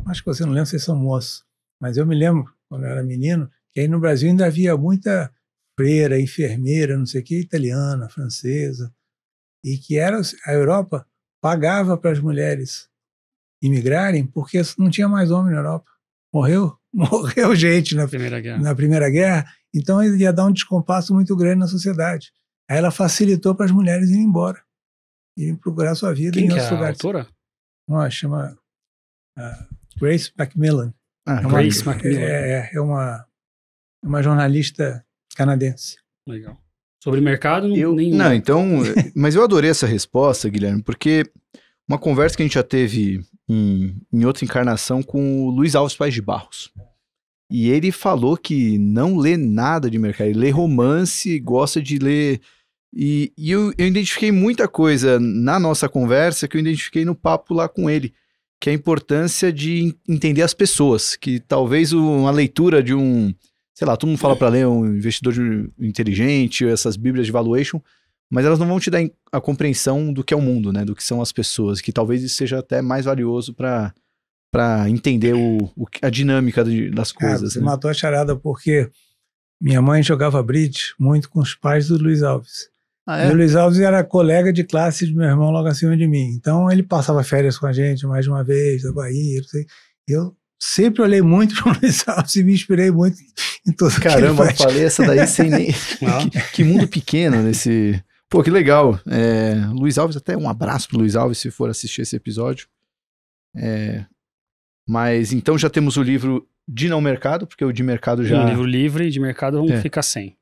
acho que você não lembra, vocês são moços, mas eu me lembro quando eu era menino que aí no Brasil ainda havia muita freira, enfermeira, não sei o que, italiana, francesa, e que era a Europa pagava para as mulheres imigrarem porque não tinha mais homem na Europa. Morreu morreu gente na Primeira Guerra. Na primeira guerra então ia dar um descompasso muito grande na sociedade. Aí ela facilitou para as mulheres irem embora, irem procurar sua vida Quem em outros que é lugares. A autora? Uma chama uh, Grace Macmillan. Ah, é uma, Grace Macmillan. É, é, é uma, é uma jornalista canadense. Legal. Sobre mercado, eu, nenhum. Não, então. (laughs) mas eu adorei essa resposta, Guilherme, porque uma conversa que a gente já teve em, em outra encarnação com o Luiz Alves Pais de Barros. E ele falou que não lê nada de mercado, ele lê romance, gosta de ler. E, e eu, eu, identifiquei muita coisa na nossa conversa que eu identifiquei no papo lá com ele, que é a importância de entender as pessoas, que talvez uma leitura de um, sei lá, todo mundo fala para ler um investidor inteligente, essas bíblias de valuation, mas elas não vão te dar a compreensão do que é o mundo, né? Do que são as pessoas, que talvez isso seja até mais valioso para para entender o, o, a dinâmica de, das é, coisas. né? matou a charada porque minha mãe jogava bridge muito com os pais do Luiz Alves. Ah, é? E o Luiz Alves era colega de classe de meu irmão logo acima de mim. Então ele passava férias com a gente mais de uma vez, da Bahia, Eu sempre olhei muito (laughs) para o Luiz Alves e me inspirei muito em tudo Caramba, que ele faz. eu falei essa daí sem nem. (laughs) (laughs) que, que mundo pequeno nesse. Pô, que legal. É, Luiz Alves, até um abraço pro Luiz Alves se for assistir esse episódio. É, mas então já temos o livro de não mercado, porque o de mercado já. Um livro livre, e de mercado vamos é. ficar sem.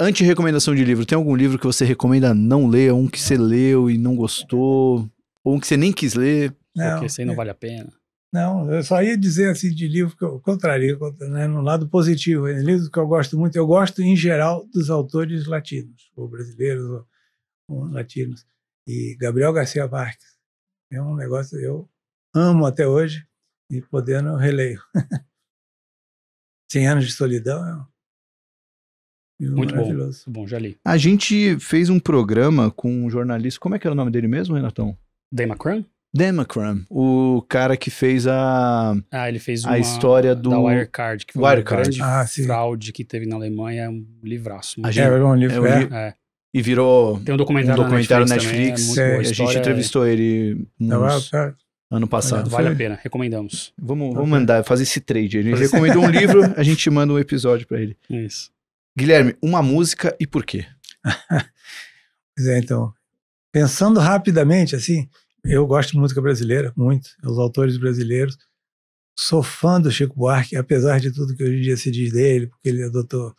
Anti-recomendação de livro, tem algum livro que você recomenda não ler, um que você leu e não gostou, ou um que você nem quis ler? Não. Porque isso aí não é. vale a pena. Não, eu só ia dizer assim de livro que eu contraria, né, no lado positivo. É né, um livro que eu gosto muito, eu gosto em geral dos autores latinos, ou brasileiros, ou, ou latinos. E Gabriel Garcia Marques é um negócio que eu amo até hoje e podendo eu releio. (laughs) Cem anos de solidão é um muito bom. bom, já li. A gente fez um programa com um jornalista. Como é que era o nome dele mesmo, Renatão? Dan Demacram, o cara que fez a ah, ele fez uma, a história do da Wirecard, que foi Wirecard. uma ah, fraude que teve na Alemanha, é um livraço. A gente, é, é, um livro, é, é. é. E virou tem um documentário, um documentário na Netflix. Netflix. Também, é a gente entrevistou ele ano passado. Vale a pena, recomendamos. Vamos, vamos mandar fazer esse trade. Ele recomendou um livro, a gente manda um episódio para ele. Isso. Guilherme, uma música e por quê? (laughs) pois é, então pensando rapidamente assim. Eu gosto de música brasileira, muito, os autores brasileiros. Sou fã do Chico Buarque, apesar de tudo que hoje em dia se diz dele, porque ele adotou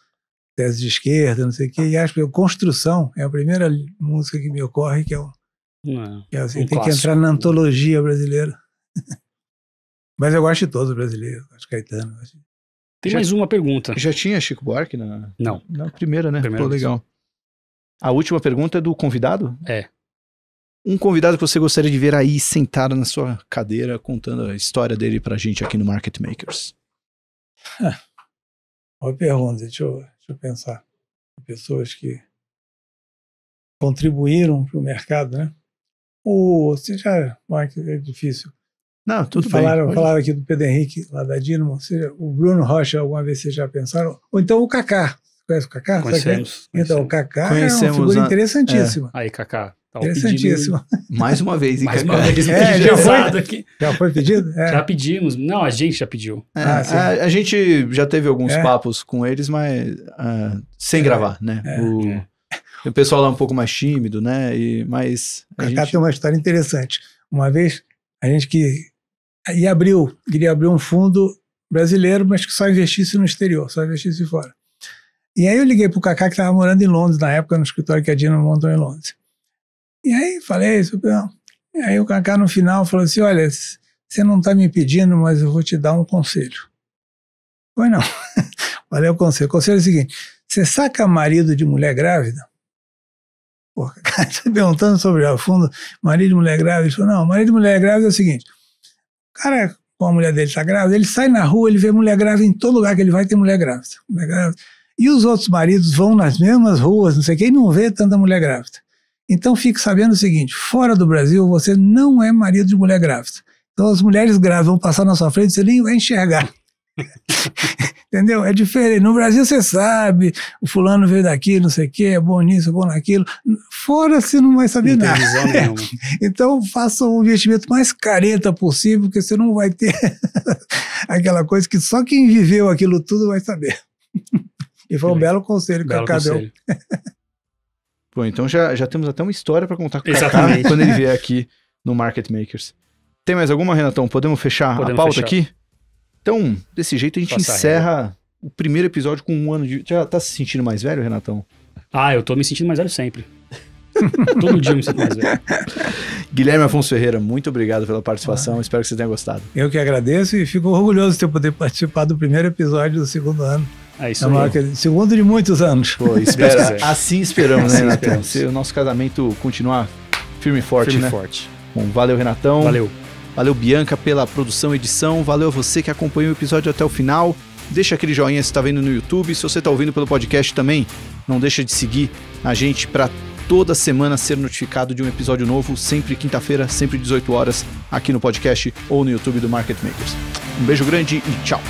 tese de esquerda, não sei o quê. E acho que Construção é a primeira música que me ocorre, que é, um, é, que é assim, é um tem clássico. que entrar na antologia brasileira. (laughs) Mas eu gosto de todos os brasileiros, acho Caetano. Gosto de... Tem já, mais uma pergunta. Já tinha Chico Buarque na, não. na primeira, né? Primeira Pô, legal. A última pergunta é do convidado? É um convidado que você gostaria de ver aí sentado na sua cadeira contando a história dele para a gente aqui no Market Makers? (laughs) Boa pergunta, deixa eu, deixa eu pensar. Pessoas que contribuíram para o mercado, né? O, você já, Mike, é difícil. Não, tudo falaram, bem. Falaram aqui do Pedro Henrique, lá da Dinamo. Seja, o Bruno Rocha, alguma vez vocês já pensaram? Ou então o Kaká. conhece o Kaká? É? Conhecemos. Então, o Kaká é uma figura a... interessantíssima. É. Aí, Kaká. Tá Interessantíssimo. Pedido, mais uma vez, hein, Mais uma vez, é, já foi, aqui. já foi pedido? É. Já pedimos. Não, a gente já pediu. É, ah, a, a, gente já teve alguns é. papos com eles, mas uh, sem é. gravar, né? É. O, o, pessoal lá um pouco mais tímido, né? E, mas. A gente... tem uma história interessante. Uma vez, a gente que. ia abriu, queria abrir um fundo brasileiro, mas que só investisse no exterior, só investisse fora. E aí eu liguei para o Kaká, que estava morando em Londres na época, no escritório que a Dina montou em Londres. E aí falei, isso, E aí o Cacá no final falou assim: olha, você não está me pedindo, mas eu vou te dar um conselho. Foi não. Olha (laughs) o conselho. O conselho é o seguinte: você saca marido de mulher grávida? Pô, (laughs) cara, está perguntando sobre o fundo, marido de mulher grávida. Ele falou: não, marido de mulher grávida é o seguinte: o cara com a mulher dele está grávida, ele sai na rua, ele vê mulher grávida em todo lugar que ele vai, tem mulher grávida. Mulher grávida. E os outros maridos vão nas mesmas ruas, não sei quem, não vê tanta mulher grávida. Então fique sabendo o seguinte: fora do Brasil, você não é marido de mulher grávida. Então as mulheres grávidas vão passar na sua frente, e você nem vai enxergar. (laughs) Entendeu? É diferente. No Brasil você sabe, o fulano veio daqui, não sei o quê, é bom nisso, é bom naquilo. Fora você não vai saber não nada. Nenhuma. (laughs) então faça o investimento mais careta possível, porque você não vai ter (laughs) aquela coisa que só quem viveu aquilo tudo vai saber. E foi um belo conselho que belo a Cadel. Bom, então já, já temos até uma história para contar com o Kaká quando ele vier aqui no Market Makers. Tem mais alguma, Renatão? Podemos fechar Podemos a pauta fechar. aqui? Então, desse jeito a gente Passar encerra o primeiro episódio com um ano de. Já tá se sentindo mais velho, Renatão? Ah, eu tô me sentindo mais velho sempre. (laughs) Todo dia me sinto mais velho. Guilherme Afonso Ferreira, muito obrigado pela participação. Ah. Espero que você tenha gostado. Eu que agradeço e fico orgulhoso de ter poder participar do primeiro episódio do segundo ano. É isso é aí. Segundo de muitos anos. Pô, (laughs) espera, assim esperamos, né, Renatão? Assim se o nosso casamento continuar firme e forte, firme né? forte. Bom, valeu, Renatão. Valeu. Valeu, Bianca, pela produção e edição. Valeu a você que acompanhou o episódio até o final. Deixa aquele joinha se está vendo no YouTube. Se você está ouvindo pelo podcast também, não deixa de seguir a gente para toda semana ser notificado de um episódio novo, sempre quinta-feira, sempre 18 horas, aqui no podcast ou no YouTube do Market Makers. Um beijo grande e tchau!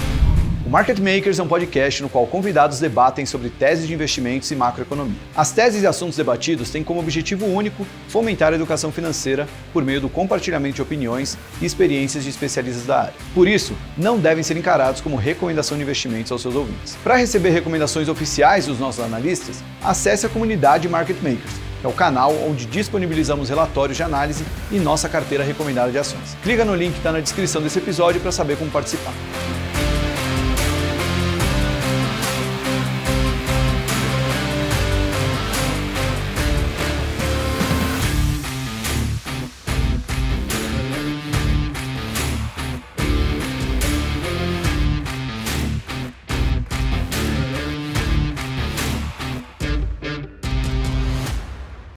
Market Makers é um podcast no qual convidados debatem sobre teses de investimentos e macroeconomia. As teses e assuntos debatidos têm como objetivo único fomentar a educação financeira por meio do compartilhamento de opiniões e experiências de especialistas da área. Por isso, não devem ser encarados como recomendação de investimentos aos seus ouvintes. Para receber recomendações oficiais dos nossos analistas, acesse a comunidade Market Makers é o canal onde disponibilizamos relatórios de análise e nossa carteira recomendada de ações. Clica no link que está na descrição desse episódio para saber como participar.